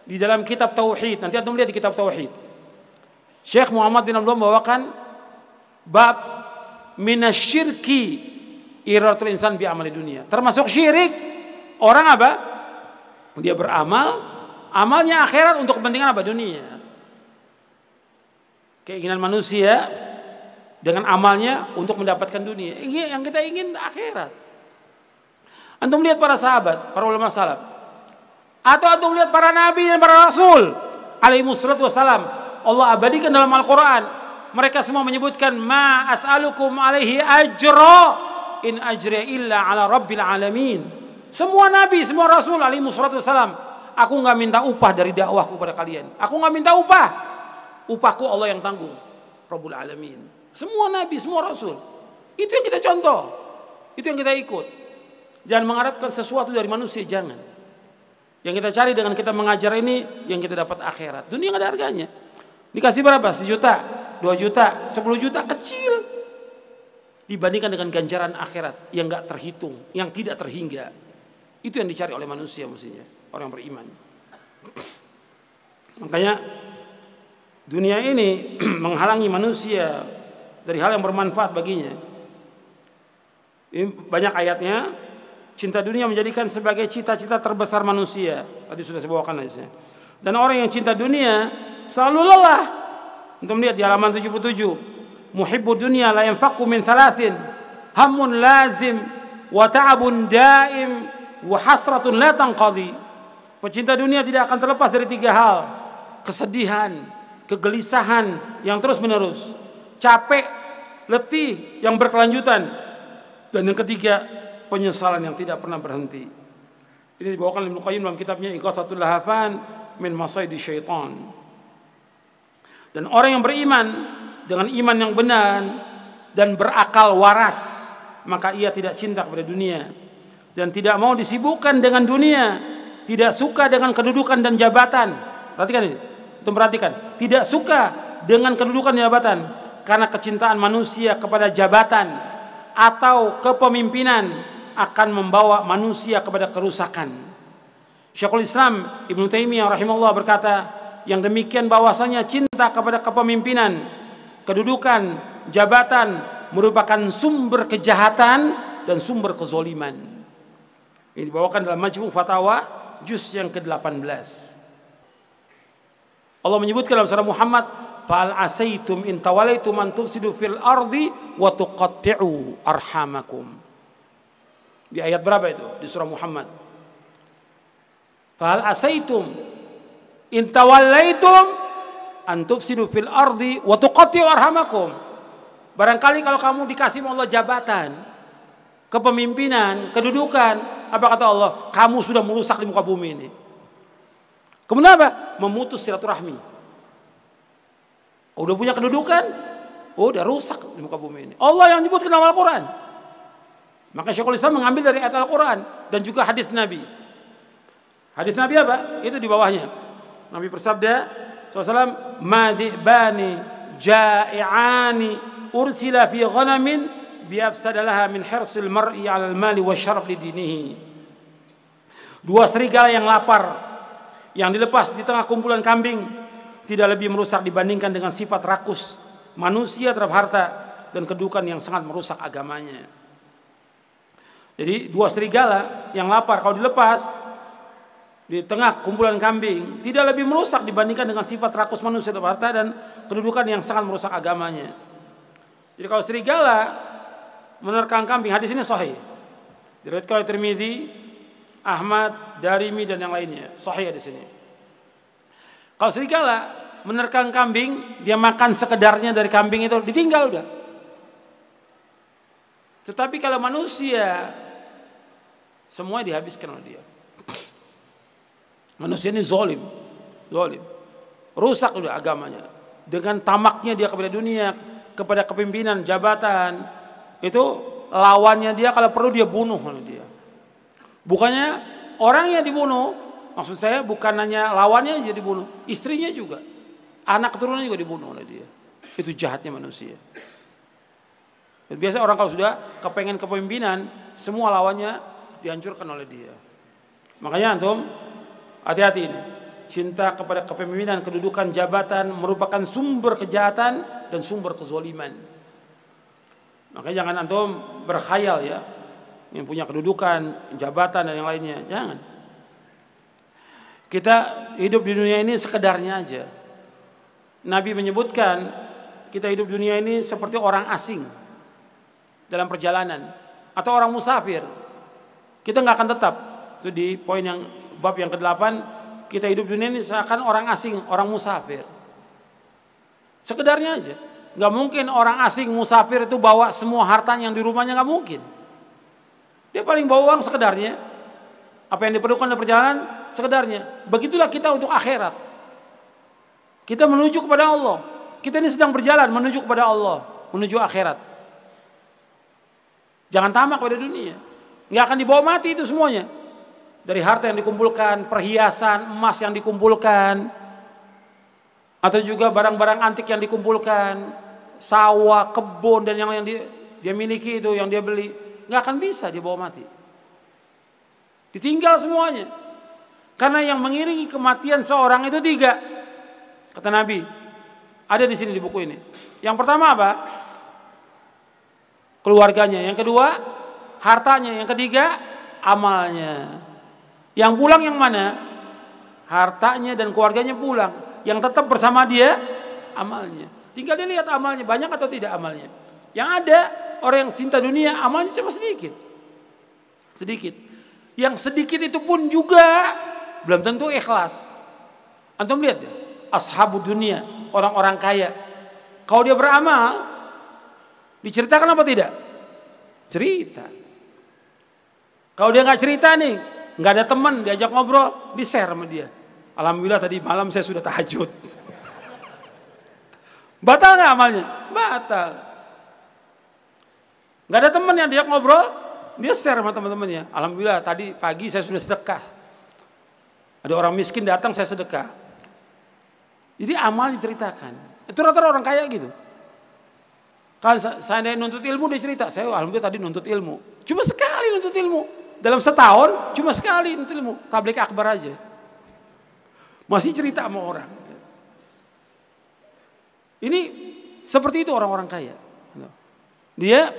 di dalam kitab Tauhid. Nanti antum lihat di kitab Tauhid. Syekh Muhammad bin Abdullah membawakan bab minasyirki iratul insan bi amali dunia. Termasuk syirik. Orang apa? Dia beramal, amalnya akhirat untuk kepentingan apa? Dunia. Keinginan manusia dengan amalnya untuk mendapatkan dunia. Yang kita ingin akhirat. Antum lihat para sahabat, para ulama salaf. Atau antum lihat para nabi dan para rasul. Alaihi musallatu wassalam. Allah abadikan dalam Al-Quran. Mereka semua menyebutkan ma as'alukum alaihi ajra in ajri illa ala rabbil alamin. Semua nabi, semua rasul alaihi musallatu wassalam. Aku nggak minta upah dari dakwahku kepada kalian. Aku nggak minta upah. Upahku Allah yang tanggung. Rabbul alamin. Semua nabi, semua rasul. Itu yang kita contoh. Itu yang kita ikut. Jangan mengharapkan sesuatu dari manusia, jangan. Yang kita cari dengan kita mengajar ini, yang kita dapat akhirat. Dunia nggak ada harganya. Dikasih berapa? Sejuta, dua juta, sepuluh juta, kecil. Dibandingkan dengan ganjaran akhirat yang nggak terhitung, yang tidak terhingga. Itu yang dicari oleh manusia mestinya, orang beriman. Makanya dunia ini [CLEARS THROAT] menghalangi manusia dari hal yang bermanfaat baginya. Ini banyak ayatnya. Cinta dunia menjadikan sebagai cita-cita terbesar manusia. Tadi sudah saya bawakan aja. Dan orang yang cinta dunia selalu lelah. Untuk melihat di halaman 77. Muhibbu dunia la yanfaqu min thalathin. Hamun lazim. Wa ta'abun daim. Wa hasratun la tanqadi. Pecinta dunia tidak akan terlepas dari tiga hal. Kesedihan, kegelisahan yang terus menerus. Capek letih yang berkelanjutan, dan yang ketiga penyesalan yang tidak pernah berhenti. Ini dibawakan oleh Qayyim dalam kitabnya Iqathatul Lahafan min Masaidi Syaitan. Dan orang yang beriman dengan iman yang benar dan berakal waras, maka ia tidak cinta kepada dunia dan tidak mau disibukkan dengan dunia, tidak suka dengan kedudukan dan jabatan. Perhatikan ini, perhatikan, tidak suka dengan kedudukan dan jabatan karena kecintaan manusia kepada jabatan atau kepemimpinan akan membawa manusia kepada kerusakan. Syekhul Islam Ibnu Taimiyah rahimahullah berkata, yang demikian bahwasanya cinta kepada kepemimpinan, kedudukan, jabatan merupakan sumber kejahatan dan sumber kezoliman. Ini dibawakan dalam Majmu' Fatawa juz yang ke-18. Allah menyebutkan dalam surah Muhammad fal asaitum in tawalaitum an tufsidu fil ardi wa tuqatti'u arhamakum. Di ayat berapa itu? Di surah Muhammad. fal asaitum in tawalaitum an tufsidu fil ardi wa tuqatti'u arhamakum. Barangkali kalau kamu dikasih Allah jabatan, kepemimpinan, kedudukan, apa kata Allah? Kamu sudah merusak di muka bumi ini. Kemudian apa? Memutus silaturahmi. Oh, udah punya kedudukan, oh, udah rusak di muka bumi ini. Allah yang nyebut kenal dalam Al-Quran. Maka Syekhul Islam mengambil dari ayat Al-Quran dan juga hadis Nabi. Hadis Nabi apa? Itu di bawahnya. Nabi bersabda, SAW, Madibani ja'i'ani ursila fi ghanamin biafsadalaha min hirsil mar'i alal mali wa syaraf Dinihi. Dua serigala yang lapar, yang dilepas di tengah kumpulan kambing, tidak lebih merusak dibandingkan dengan sifat rakus manusia terhadap harta dan kedukan yang sangat merusak agamanya. Jadi dua serigala yang lapar kalau dilepas di tengah kumpulan kambing tidak lebih merusak dibandingkan dengan sifat rakus manusia terhadap harta dan kedudukan yang sangat merusak agamanya. Jadi kalau serigala menerkang kambing hadis ini sahih. Diriwayatkan oleh Tirmizi, Ahmad, Darimi dan yang lainnya. Sahih di sini. Kalau serigala menerkam kambing, dia makan sekedarnya dari kambing itu ditinggal udah. Tetapi kalau manusia semua dihabiskan oleh dia. Manusia ini zolim, zolim. Rusak udah agamanya. Dengan tamaknya dia kepada dunia, kepada kepimpinan, jabatan, itu lawannya dia kalau perlu dia bunuh oleh dia. Bukannya orang yang dibunuh Maksud saya bukan hanya lawannya jadi bunuh, istrinya juga. Anak keturunan juga dibunuh oleh dia. Itu jahatnya manusia. Biasa orang kalau sudah kepengen kepemimpinan, semua lawannya dihancurkan oleh dia. Makanya antum hati-hati ini. Cinta kepada kepemimpinan, kedudukan, jabatan merupakan sumber kejahatan dan sumber kezoliman. Makanya jangan antum berkhayal ya. Yang punya kedudukan, jabatan dan yang lainnya. Jangan. Kita hidup di dunia ini sekedarnya aja. Nabi menyebutkan kita hidup dunia ini seperti orang asing dalam perjalanan atau orang musafir. Kita nggak akan tetap. Itu di poin yang bab yang ke-8 kita hidup dunia ini seakan orang asing, orang musafir. Sekedarnya aja. Nggak mungkin orang asing musafir itu bawa semua hartanya yang di rumahnya nggak mungkin. Dia paling bawa uang sekedarnya. Apa yang diperlukan dalam perjalanan sekedarnya. Begitulah kita untuk akhirat. Kita menuju kepada Allah. Kita ini sedang berjalan menuju kepada Allah, menuju akhirat. Jangan tamak pada dunia. Nggak akan dibawa mati itu semuanya. Dari harta yang dikumpulkan, perhiasan, emas yang dikumpulkan, atau juga barang-barang antik yang dikumpulkan, sawah, kebun dan yang yang dia, dia miliki itu yang dia beli, nggak akan bisa dibawa mati. Ditinggal semuanya. Karena yang mengiringi kematian seorang itu tiga. Kata Nabi. Ada di sini di buku ini. Yang pertama apa? Keluarganya. Yang kedua, hartanya. Yang ketiga, amalnya. Yang pulang yang mana? Hartanya dan keluarganya pulang. Yang tetap bersama dia, amalnya. Tinggal dilihat amalnya banyak atau tidak amalnya. Yang ada orang yang cinta dunia, amalnya cuma sedikit. Sedikit. Yang sedikit itu pun juga belum tentu ikhlas. Antum lihat ya, ashabu dunia, orang-orang kaya. Kalau dia beramal, diceritakan apa tidak? Cerita. Kalau dia nggak cerita nih, nggak ada teman diajak ngobrol, di share sama dia. Alhamdulillah tadi malam saya sudah tahajud. [LAUGHS] Batal nggak amalnya? Batal. Nggak ada teman yang diajak ngobrol, dia share sama teman-temannya. Alhamdulillah tadi pagi saya sudah sedekah. Ada orang miskin datang saya sedekah. Jadi amal diceritakan. Itu rata-rata orang kaya gitu. Kalau saya nuntut ilmu dia cerita, saya oh, alhamdulillah tadi nuntut ilmu. Cuma sekali nuntut ilmu. Dalam setahun cuma sekali nuntut ilmu. Tablik akbar aja. Masih cerita sama orang. Ini seperti itu orang-orang kaya. Dia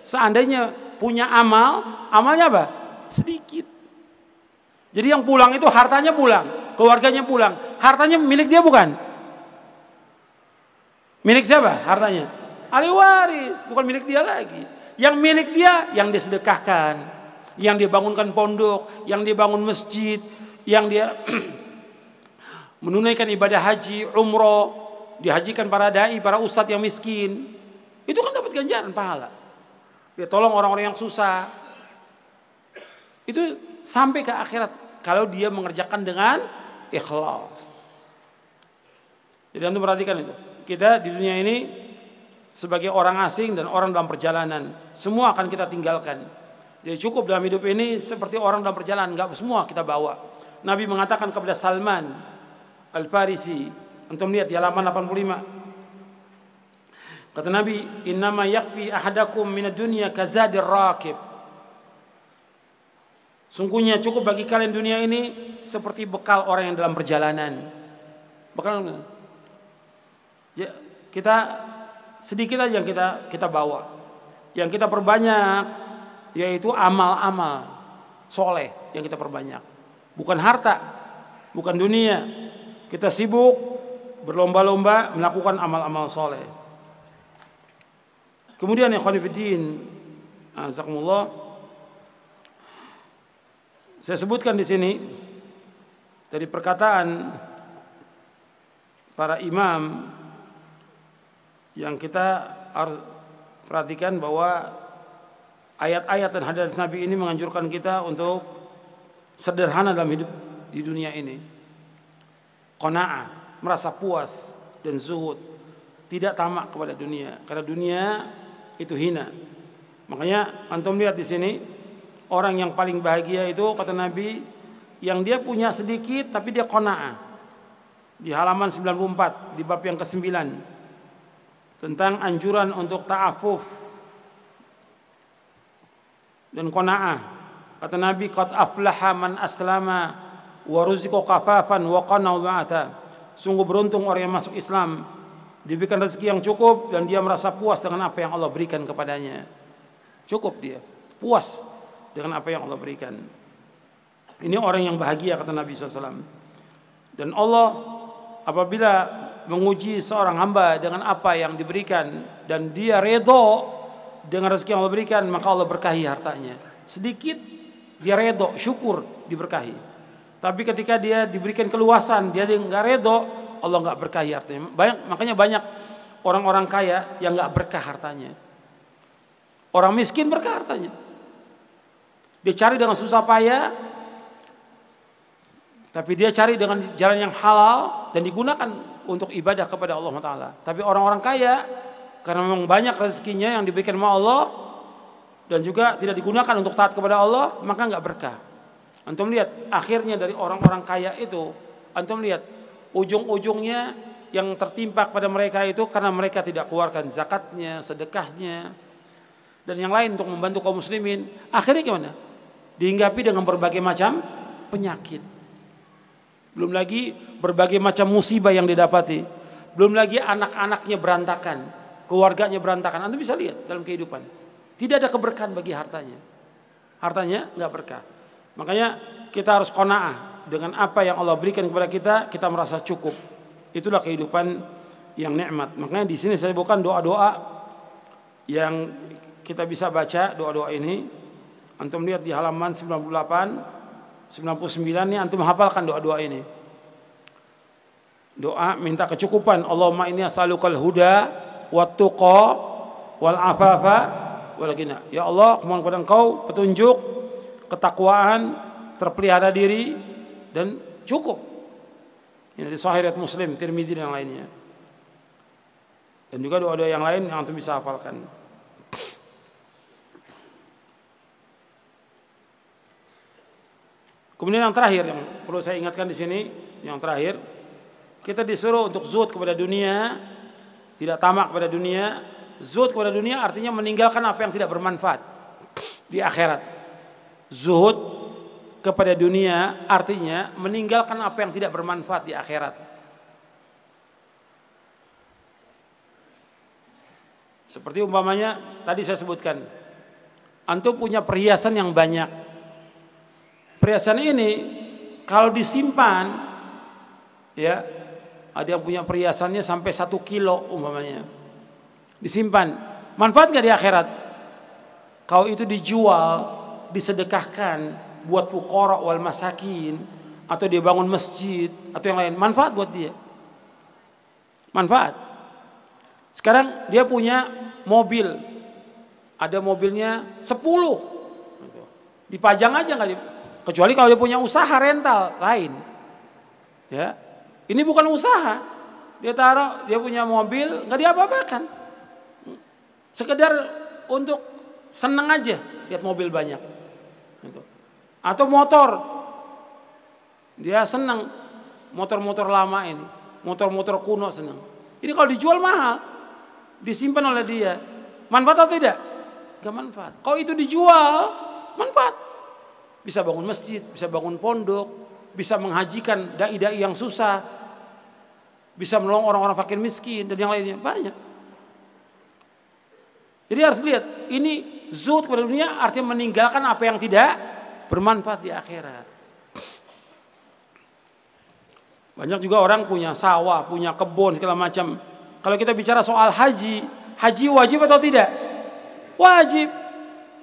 seandainya punya amal, amalnya apa? Sedikit. Jadi yang pulang itu hartanya pulang, keluarganya pulang. Hartanya milik dia bukan? Milik siapa hartanya? Ali waris, bukan milik dia lagi. Yang milik dia yang disedekahkan, yang dibangunkan pondok, yang dibangun masjid, yang dia [CLEARS THROAT] menunaikan ibadah haji, umroh, dihajikan para dai, para ustadz yang miskin. Itu kan dapat ganjaran pahala. Dia tolong orang-orang yang susah. Itu sampai ke akhirat kalau dia mengerjakan dengan ikhlas. Jadi antum perhatikan itu. Kita di dunia ini sebagai orang asing dan orang dalam perjalanan, semua akan kita tinggalkan. Jadi cukup dalam hidup ini seperti orang dalam perjalanan, nggak semua kita bawa. Nabi mengatakan kepada Salman Al-Farisi, untuk melihat di halaman 85. Kata Nabi, "Innama yakfi ahadakum min dunya kazadir rakib." Sungguhnya cukup bagi kalian dunia ini seperti bekal orang yang dalam perjalanan. Bekal ya, kita sedikit aja yang kita kita bawa. Yang kita perbanyak yaitu amal-amal soleh yang kita perbanyak. Bukan harta, bukan dunia. Kita sibuk berlomba-lomba melakukan amal-amal soleh. Kemudian yang khonifidin, azakumullah, saya sebutkan di sini dari perkataan para imam yang kita harus perhatikan bahwa ayat-ayat dan hadis Nabi ini menganjurkan kita untuk sederhana dalam hidup di dunia ini. Qanaah, merasa puas dan zuhud, tidak tamak kepada dunia karena dunia itu hina. Makanya antum lihat di sini orang yang paling bahagia itu kata Nabi yang dia punya sedikit tapi dia kona'ah di halaman 94 di bab yang ke-9 tentang anjuran untuk ta'afuf dan qanaah. Kata Nabi qad aflaha man aslama wa ruziqa kafafan wa qana'a Sungguh beruntung orang yang masuk Islam diberikan rezeki yang cukup dan dia merasa puas dengan apa yang Allah berikan kepadanya. Cukup dia, puas dengan apa yang Allah berikan. Ini orang yang bahagia kata Nabi SAW. Dan Allah apabila menguji seorang hamba dengan apa yang diberikan dan dia redo dengan rezeki yang Allah berikan maka Allah berkahi hartanya. Sedikit dia redo, syukur diberkahi. Tapi ketika dia diberikan keluasan, dia nggak redo, Allah nggak berkahi hartanya. Banyak, makanya banyak orang-orang kaya yang nggak berkah hartanya. Orang miskin berkah hartanya. Dia cari dengan susah payah, tapi dia cari dengan jalan yang halal dan digunakan untuk ibadah kepada Allah Taala. Tapi orang-orang kaya karena memang banyak rezekinya yang diberikan oleh Allah dan juga tidak digunakan untuk taat kepada Allah, maka nggak berkah. Antum lihat akhirnya dari orang-orang kaya itu, antum lihat ujung-ujungnya yang tertimpa pada mereka itu karena mereka tidak keluarkan zakatnya, sedekahnya, dan yang lain untuk membantu kaum muslimin. Akhirnya gimana? dihinggapi dengan berbagai macam penyakit. Belum lagi berbagai macam musibah yang didapati. Belum lagi anak-anaknya berantakan, keluarganya berantakan. Anda bisa lihat dalam kehidupan. Tidak ada keberkahan bagi hartanya. Hartanya nggak berkah. Makanya kita harus kona'ah dengan apa yang Allah berikan kepada kita, kita merasa cukup. Itulah kehidupan yang nikmat. Makanya di sini saya bukan doa-doa yang kita bisa baca doa-doa ini Antum lihat di halaman 98, 99 ini antum hafalkan doa-doa ini. Doa minta kecukupan. Allahumma inni as'alukal huda wat tuqa wal afafa wal ghina. Ya Allah, mohon kepada Engkau petunjuk, ketakwaan, terpelihara diri dan cukup. Ini di Sahih Muslim, Tirmidzi dan lainnya. Dan juga doa-doa yang lain yang antum bisa hafalkan. Kemudian yang terakhir yang perlu saya ingatkan di sini, yang terakhir kita disuruh untuk zuhud kepada dunia, tidak tamak kepada dunia. Zuhud kepada dunia artinya meninggalkan apa yang tidak bermanfaat di akhirat. Zuhud kepada dunia artinya meninggalkan apa yang tidak bermanfaat di akhirat. Seperti umpamanya tadi saya sebutkan, antum punya perhiasan yang banyak, perhiasan ini kalau disimpan ya ada yang punya perhiasannya sampai satu kilo umpamanya disimpan manfaat gak di akhirat kalau itu dijual disedekahkan buat fukorok wal masakin atau dia bangun masjid atau yang lain manfaat buat dia manfaat sekarang dia punya mobil ada mobilnya sepuluh, gitu. dipajang aja nggak Kecuali kalau dia punya usaha rental lain. Ya. Ini bukan usaha. Dia taruh, dia punya mobil, nggak dia apa-apa apakan Sekedar untuk seneng aja lihat mobil banyak. Gitu. Atau motor. Dia seneng motor-motor lama ini, motor-motor kuno seneng. Ini kalau dijual mahal, disimpan oleh dia. Manfaat atau tidak? Gak manfaat. Kalau itu dijual, manfaat bisa bangun masjid, bisa bangun pondok, bisa menghajikan dai-dai yang susah, bisa menolong orang-orang fakir miskin dan yang lainnya banyak. Jadi harus lihat ini zuhud kepada dunia artinya meninggalkan apa yang tidak bermanfaat di akhirat. Banyak juga orang punya sawah, punya kebun segala macam. Kalau kita bicara soal haji, haji wajib atau tidak? Wajib.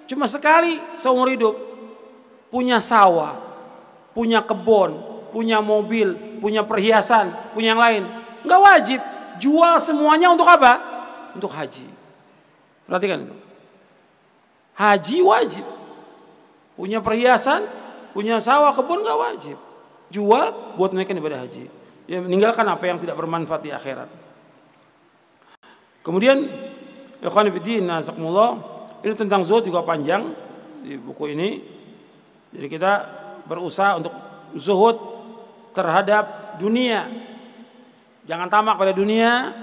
Cuma sekali seumur hidup punya sawah, punya kebun, punya mobil, punya perhiasan, punya yang lain. Nggak wajib. Jual semuanya untuk apa? Untuk haji. Perhatikan itu. Haji wajib. Punya perhiasan, punya sawah, kebun nggak wajib. Jual buat naikkan ibadah haji. Ya, meninggalkan apa yang tidak bermanfaat di akhirat. Kemudian, Ikhwan fillah Nazakumullah, ini tentang zuhud juga panjang di buku ini jadi kita berusaha untuk zuhud terhadap dunia. Jangan tamak pada dunia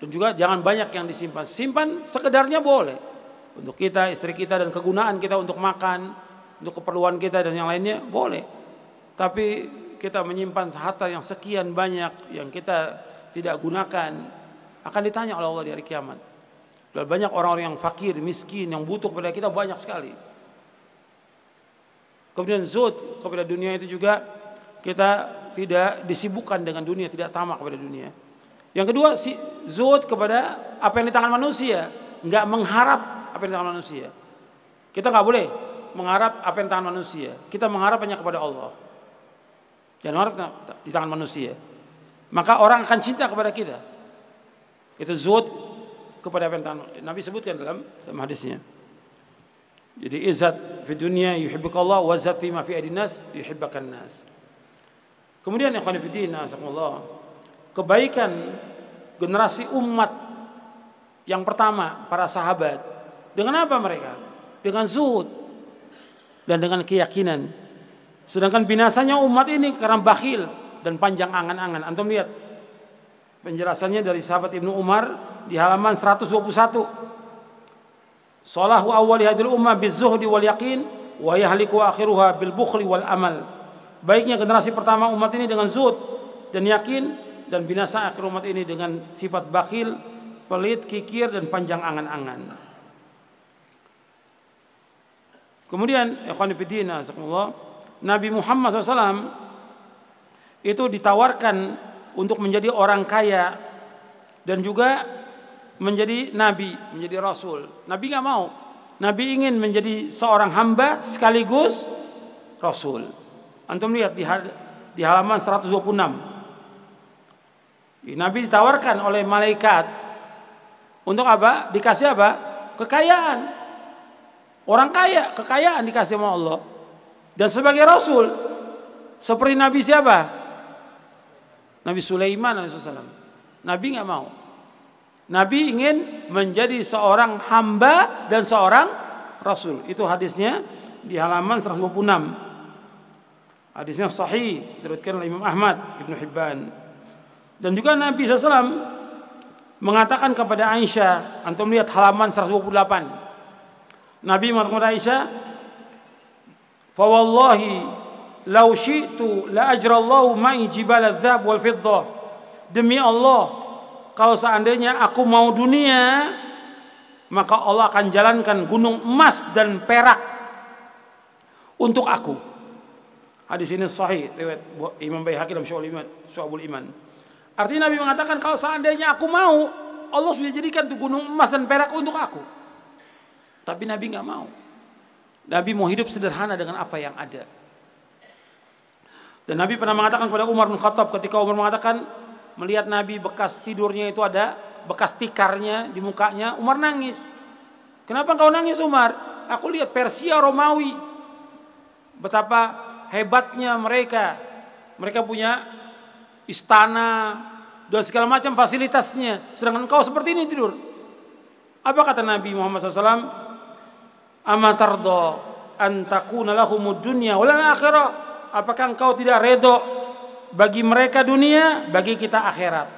dan juga jangan banyak yang disimpan. Simpan sekedarnya boleh. Untuk kita, istri kita dan kegunaan kita untuk makan, untuk keperluan kita dan yang lainnya boleh. Tapi kita menyimpan harta yang sekian banyak yang kita tidak gunakan akan ditanya oleh Allah di hari kiamat. Dan banyak orang-orang yang fakir, miskin, yang butuh kepada kita banyak sekali. Kemudian zuhud kepada dunia itu juga kita tidak disibukkan dengan dunia, tidak tamak kepada dunia. Yang kedua, si zuhud kepada apa yang di tangan manusia, nggak mengharap apa yang di tangan manusia. Kita nggak boleh mengharap apa yang di tangan manusia. Kita mengharap hanya kepada Allah. Jangan mengharap di tangan manusia. Maka orang akan cinta kepada kita. Itu zuhud kepada apa yang di tangan Nabi sebutkan dalam, dalam hadisnya. Jadi izat fi dunia Allah wa izzat fi ma fi adinas yuhibbakan nas. Kemudian ikhwan din nasakumullah. Kebaikan generasi umat yang pertama para sahabat. Dengan apa mereka? Dengan zuhud dan dengan keyakinan. Sedangkan binasanya umat ini karena bakhil dan panjang angan-angan. Antum lihat penjelasannya dari sahabat Ibnu Umar di halaman 121 Salahu awwali hadil ummah bizuhdi wal yaqin wa yahliku akhiruha bil bukhli wal amal. Baiknya generasi pertama umat ini dengan zuhud dan yakin dan binasa akhir umat ini dengan sifat bakhil, pelit, kikir dan panjang angan-angan. Kemudian ikhwan fillah, Nabi Muhammad SAW itu ditawarkan untuk menjadi orang kaya dan juga menjadi nabi, menjadi rasul. Nabi nggak mau. Nabi ingin menjadi seorang hamba sekaligus rasul. Antum lihat di, di halaman 126. Nabi ditawarkan oleh malaikat untuk apa? Dikasih apa? Kekayaan. Orang kaya, kekayaan dikasih sama Allah. Dan sebagai rasul seperti nabi siapa? Nabi Sulaiman alaihissalam. Nabi nggak mau. Nabi ingin menjadi seorang hamba dan seorang rasul. Itu hadisnya di halaman 126. Hadisnya sahih diriwayatkan oleh Imam Ahmad Ibnu Hibban. Dan juga Nabi SAW mengatakan kepada Aisyah, antum lihat halaman 128. Nabi Muhammad Aisyah, "Fawallahi law syi'tu la ajrallahu ma'i jibal adz-dzab wal fiddah." Demi Allah, kalau seandainya aku mau dunia, maka Allah akan jalankan gunung emas dan perak untuk aku. Hadis ini sahih riwayat Imam Baihaqi dalam Syu'abul Iman. Artinya Nabi mengatakan kalau seandainya aku mau, Allah sudah jadikan tuh gunung emas dan perak untuk aku. Tapi Nabi nggak mau. Nabi mau hidup sederhana dengan apa yang ada. Dan Nabi pernah mengatakan kepada Umar bin Khattab ketika Umar mengatakan, melihat Nabi bekas tidurnya itu ada bekas tikarnya di mukanya, Umar nangis. Kenapa kau nangis Umar? Aku lihat Persia Romawi. Betapa hebatnya mereka. Mereka punya istana dan segala macam fasilitasnya. Sedangkan kau seperti ini tidur. Apa kata Nabi Muhammad SAW? Amatardo antakuna lahumud dunia walal akhirah. Apakah engkau tidak redo bagi mereka dunia, bagi kita akhirat.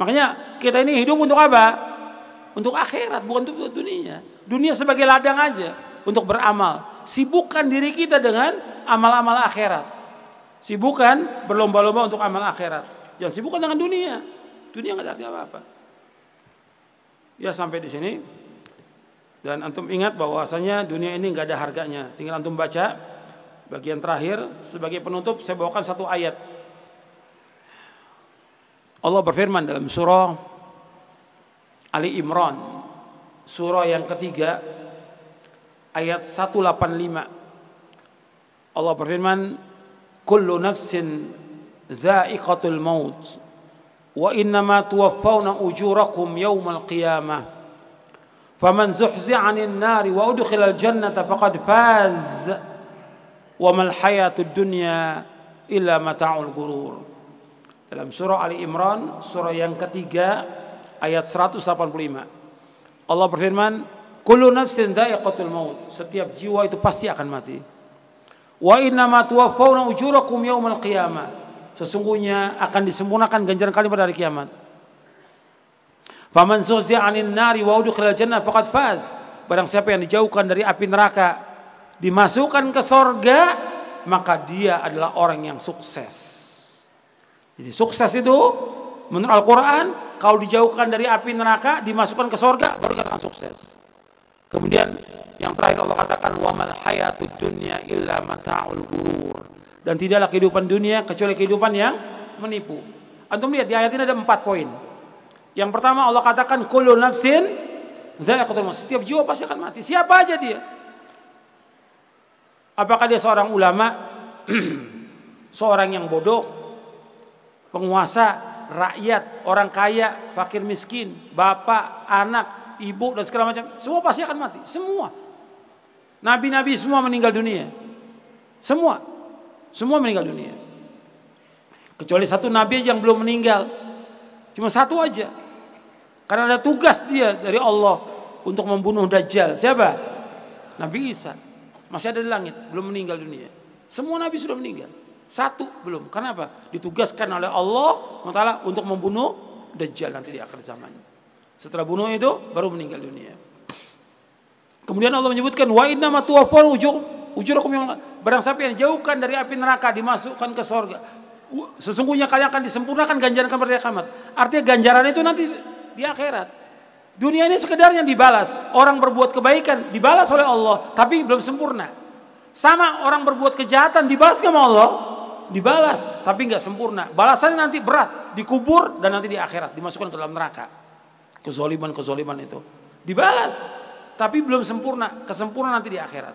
Makanya kita ini hidup untuk apa? Untuk akhirat, bukan untuk dunia. Dunia sebagai ladang aja untuk beramal. Sibukkan diri kita dengan amal-amal akhirat. Sibukkan berlomba-lomba untuk amal akhirat. Jangan sibukkan dengan dunia. Dunia nggak ada arti apa-apa. Ya sampai di sini. Dan antum ingat bahwasanya dunia ini nggak ada harganya. Tinggal antum baca Bagian terakhir sebagai penutup saya bawakan satu ayat. Allah berfirman dalam surah Ali Imran surah yang ketiga ayat 185. Allah berfirman, "Kullu nafsin dha'iqatul maut wa innama tuwaffawna ujurakum yawmal qiyamah." Faman zuhzi'a 'anil nari wa udkhilal jannata faqad faz wa mal hayatud dunya illa mata'ul gurur. Dalam surah Ali Imran, surah yang ketiga ayat 185. Allah berfirman, "Kullu nafsin dha'iqatul maut." Setiap jiwa itu pasti akan mati. "Wa inna ma tuwaffawna ujurakum yaumal qiyamah." Sesungguhnya akan disempurnakan ganjaran kalian pada hari kiamat. Faman zuzia 'anil nari wa udkhila jannah faqad faz. Barang siapa yang dijauhkan dari api neraka, dimasukkan ke sorga, maka dia adalah orang yang sukses. Jadi sukses itu menurut Al-Quran, kalau dijauhkan dari api neraka, dimasukkan ke sorga, baru akan sukses. Kemudian yang terakhir Allah katakan, mal الْحَيَاتُ dunya illa mata'ul gurur. Dan tidaklah kehidupan dunia kecuali kehidupan yang menipu. Antum lihat di ayat ini ada empat poin. Yang pertama Allah katakan, kullu nafsin Setiap jiwa pasti akan mati. Siapa aja dia? Apakah dia seorang ulama? [CLEARS THROAT] seorang yang bodoh? Penguasa, rakyat, orang kaya, fakir miskin, bapak, anak, ibu dan segala macam. Semua pasti akan mati, semua. Nabi-nabi semua meninggal dunia. Semua. Semua meninggal dunia. Kecuali satu nabi yang belum meninggal. Cuma satu aja. Karena ada tugas dia dari Allah untuk membunuh Dajjal. Siapa? Nabi Isa. Masih ada di langit, belum meninggal dunia. Semua nabi sudah meninggal. Satu belum. Kenapa? Ditugaskan oleh Allah Taala untuk membunuh Dajjal nanti di akhir zaman. Setelah bunuh itu baru meninggal dunia. Kemudian Allah menyebutkan wa inna ujur ujurakum yang barang siapa yang jauhkan dari api neraka dimasukkan ke surga Sesungguhnya kalian akan disempurnakan ganjaran kepada kiamat. Artinya ganjaran itu nanti di akhirat. Dunia ini sekedarnya dibalas. Orang berbuat kebaikan dibalas oleh Allah, tapi belum sempurna. Sama orang berbuat kejahatan dibalas sama Allah, dibalas, tapi nggak sempurna. Balasannya nanti berat, dikubur dan nanti di akhirat dimasukkan ke dalam neraka. Kezoliman-kezoliman itu dibalas, tapi belum sempurna. Kesempurna nanti di akhirat.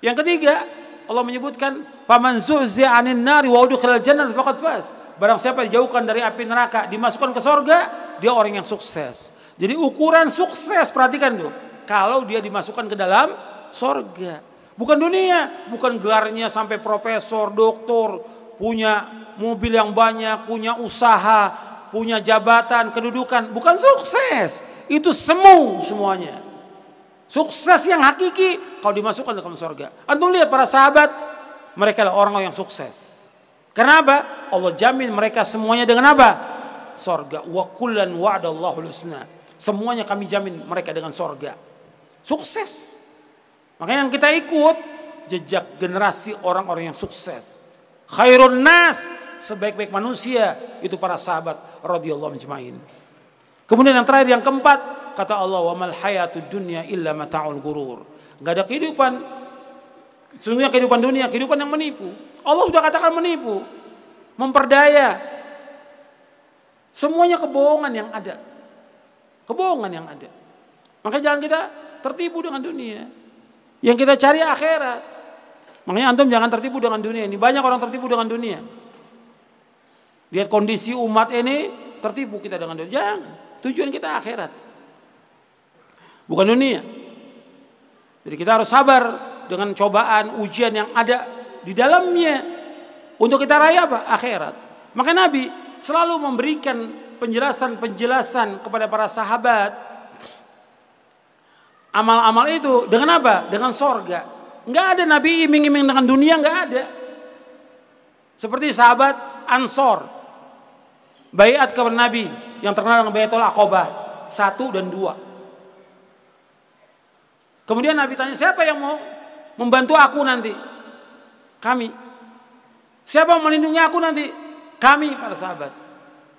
Yang ketiga, Allah menyebutkan faman anin nari jannah Barang siapa dijauhkan dari api neraka, dimasukkan ke sorga, dia orang yang sukses. Jadi ukuran sukses perhatikan tuh. Kalau dia dimasukkan ke dalam sorga. Bukan dunia, bukan gelarnya sampai profesor, doktor, punya mobil yang banyak, punya usaha, punya jabatan, kedudukan. Bukan sukses, itu semu semuanya. Sukses yang hakiki kalau dimasukkan dalam sorga. Antum lihat para sahabat, mereka adalah orang-orang yang sukses. Kenapa? Allah jamin mereka semuanya dengan apa? Sorga. Wa kullan wa'adallahu husna. Semuanya kami jamin mereka dengan sorga. Sukses. Makanya yang kita ikut jejak generasi orang-orang yang sukses. Khairun nas sebaik-baik manusia itu para sahabat radhiyallahu ajmain. Kemudian yang terakhir yang keempat kata Allah wa mal hayatud dunya illa mataul gurur. Enggak ada kehidupan sesungguhnya kehidupan dunia kehidupan yang menipu. Allah sudah katakan menipu, memperdaya. Semuanya kebohongan yang ada. Kebohongan yang ada. Maka jangan kita tertipu dengan dunia. Yang kita cari akhirat. Makanya antum jangan tertipu dengan dunia ini. Banyak orang tertipu dengan dunia. Lihat kondisi umat ini tertipu kita dengan dunia. Jangan. Tujuan kita akhirat. Bukan dunia. Jadi kita harus sabar dengan cobaan, ujian yang ada di dalamnya. Untuk kita raih apa? Akhirat. Maka Nabi selalu memberikan penjelasan-penjelasan kepada para sahabat amal-amal itu dengan apa? Dengan sorga. Enggak ada nabi iming-iming dengan dunia, enggak ada. Seperti sahabat Ansor, bayat kepada Nabi yang terkenal dengan bayatul Aqobah satu dan dua. Kemudian Nabi tanya siapa yang mau membantu aku nanti? Kami. Siapa yang melindungi aku nanti? Kami para sahabat.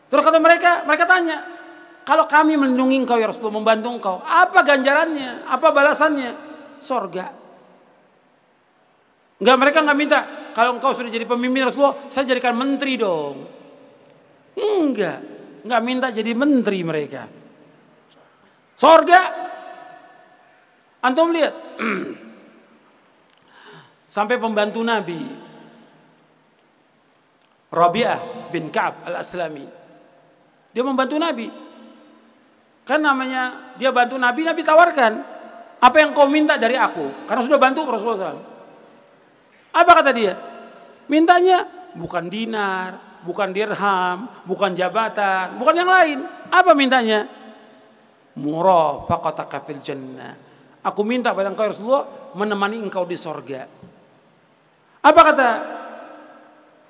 Terus kata mereka, mereka tanya, kalau kami melindungi engkau ya Rasulullah, membantu engkau, apa ganjarannya? Apa balasannya? Sorga. Enggak, mereka enggak minta, kalau engkau sudah jadi pemimpin Rasulullah, saya jadikan menteri dong. Enggak, enggak minta jadi menteri mereka. Sorga. Antum lihat. [CLEARS THROAT] Sampai pembantu Nabi Rabi'ah bin Ka'ab al-Aslami dia membantu Nabi. Kan namanya dia bantu Nabi, Nabi tawarkan apa yang kau minta dari aku karena sudah bantu Rasulullah SAW. Apa kata dia? Mintanya bukan dinar, bukan dirham, bukan jabatan, bukan yang lain. Apa mintanya? Murafaqataka fil jannah. Aku minta pada engkau ya Rasulullah menemani engkau di sorga. Apa kata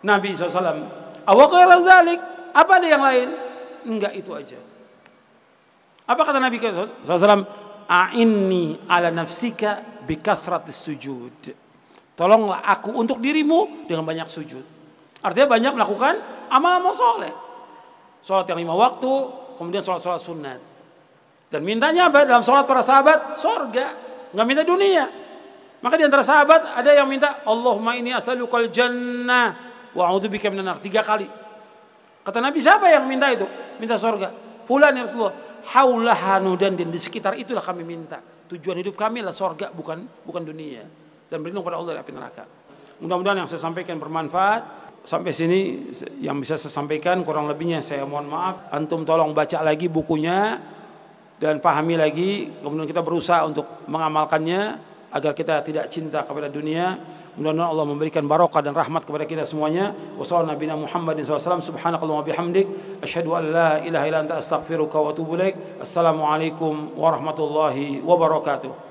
Nabi SAW? Awakir zalik. Apa ada yang lain? enggak itu aja. Apa kata Nabi SAW? A'inni ala nafsika bikathrat sujud. Tolonglah aku untuk dirimu dengan banyak sujud. Artinya banyak melakukan amal-amal soleh. Sholat yang lima waktu, kemudian sholat-sholat sunat. Dan mintanya apa? Dalam sholat para sahabat, sorga. Nggak minta dunia. Maka di antara sahabat ada yang minta, Allahumma ini asalukal jannah wa'udhu bika minan Tiga kali. Kata Nabi, siapa yang minta itu? Minta sorga. Fulan ya Rasulullah. hanudan dan di sekitar itulah kami minta. Tujuan hidup kami adalah sorga, bukan bukan dunia. Dan berlindung pada Allah dari api neraka. Mudah-mudahan yang saya sampaikan bermanfaat. Sampai sini yang bisa saya sampaikan kurang lebihnya saya mohon maaf. Antum tolong baca lagi bukunya dan pahami lagi. Kemudian kita berusaha untuk mengamalkannya. agar kita tidak cinta kepada dunia. Mudah-mudahan Allah memberikan barokah dan rahmat kepada kita semuanya. Wassalamualaikum warahmatullahi wabarakatuh.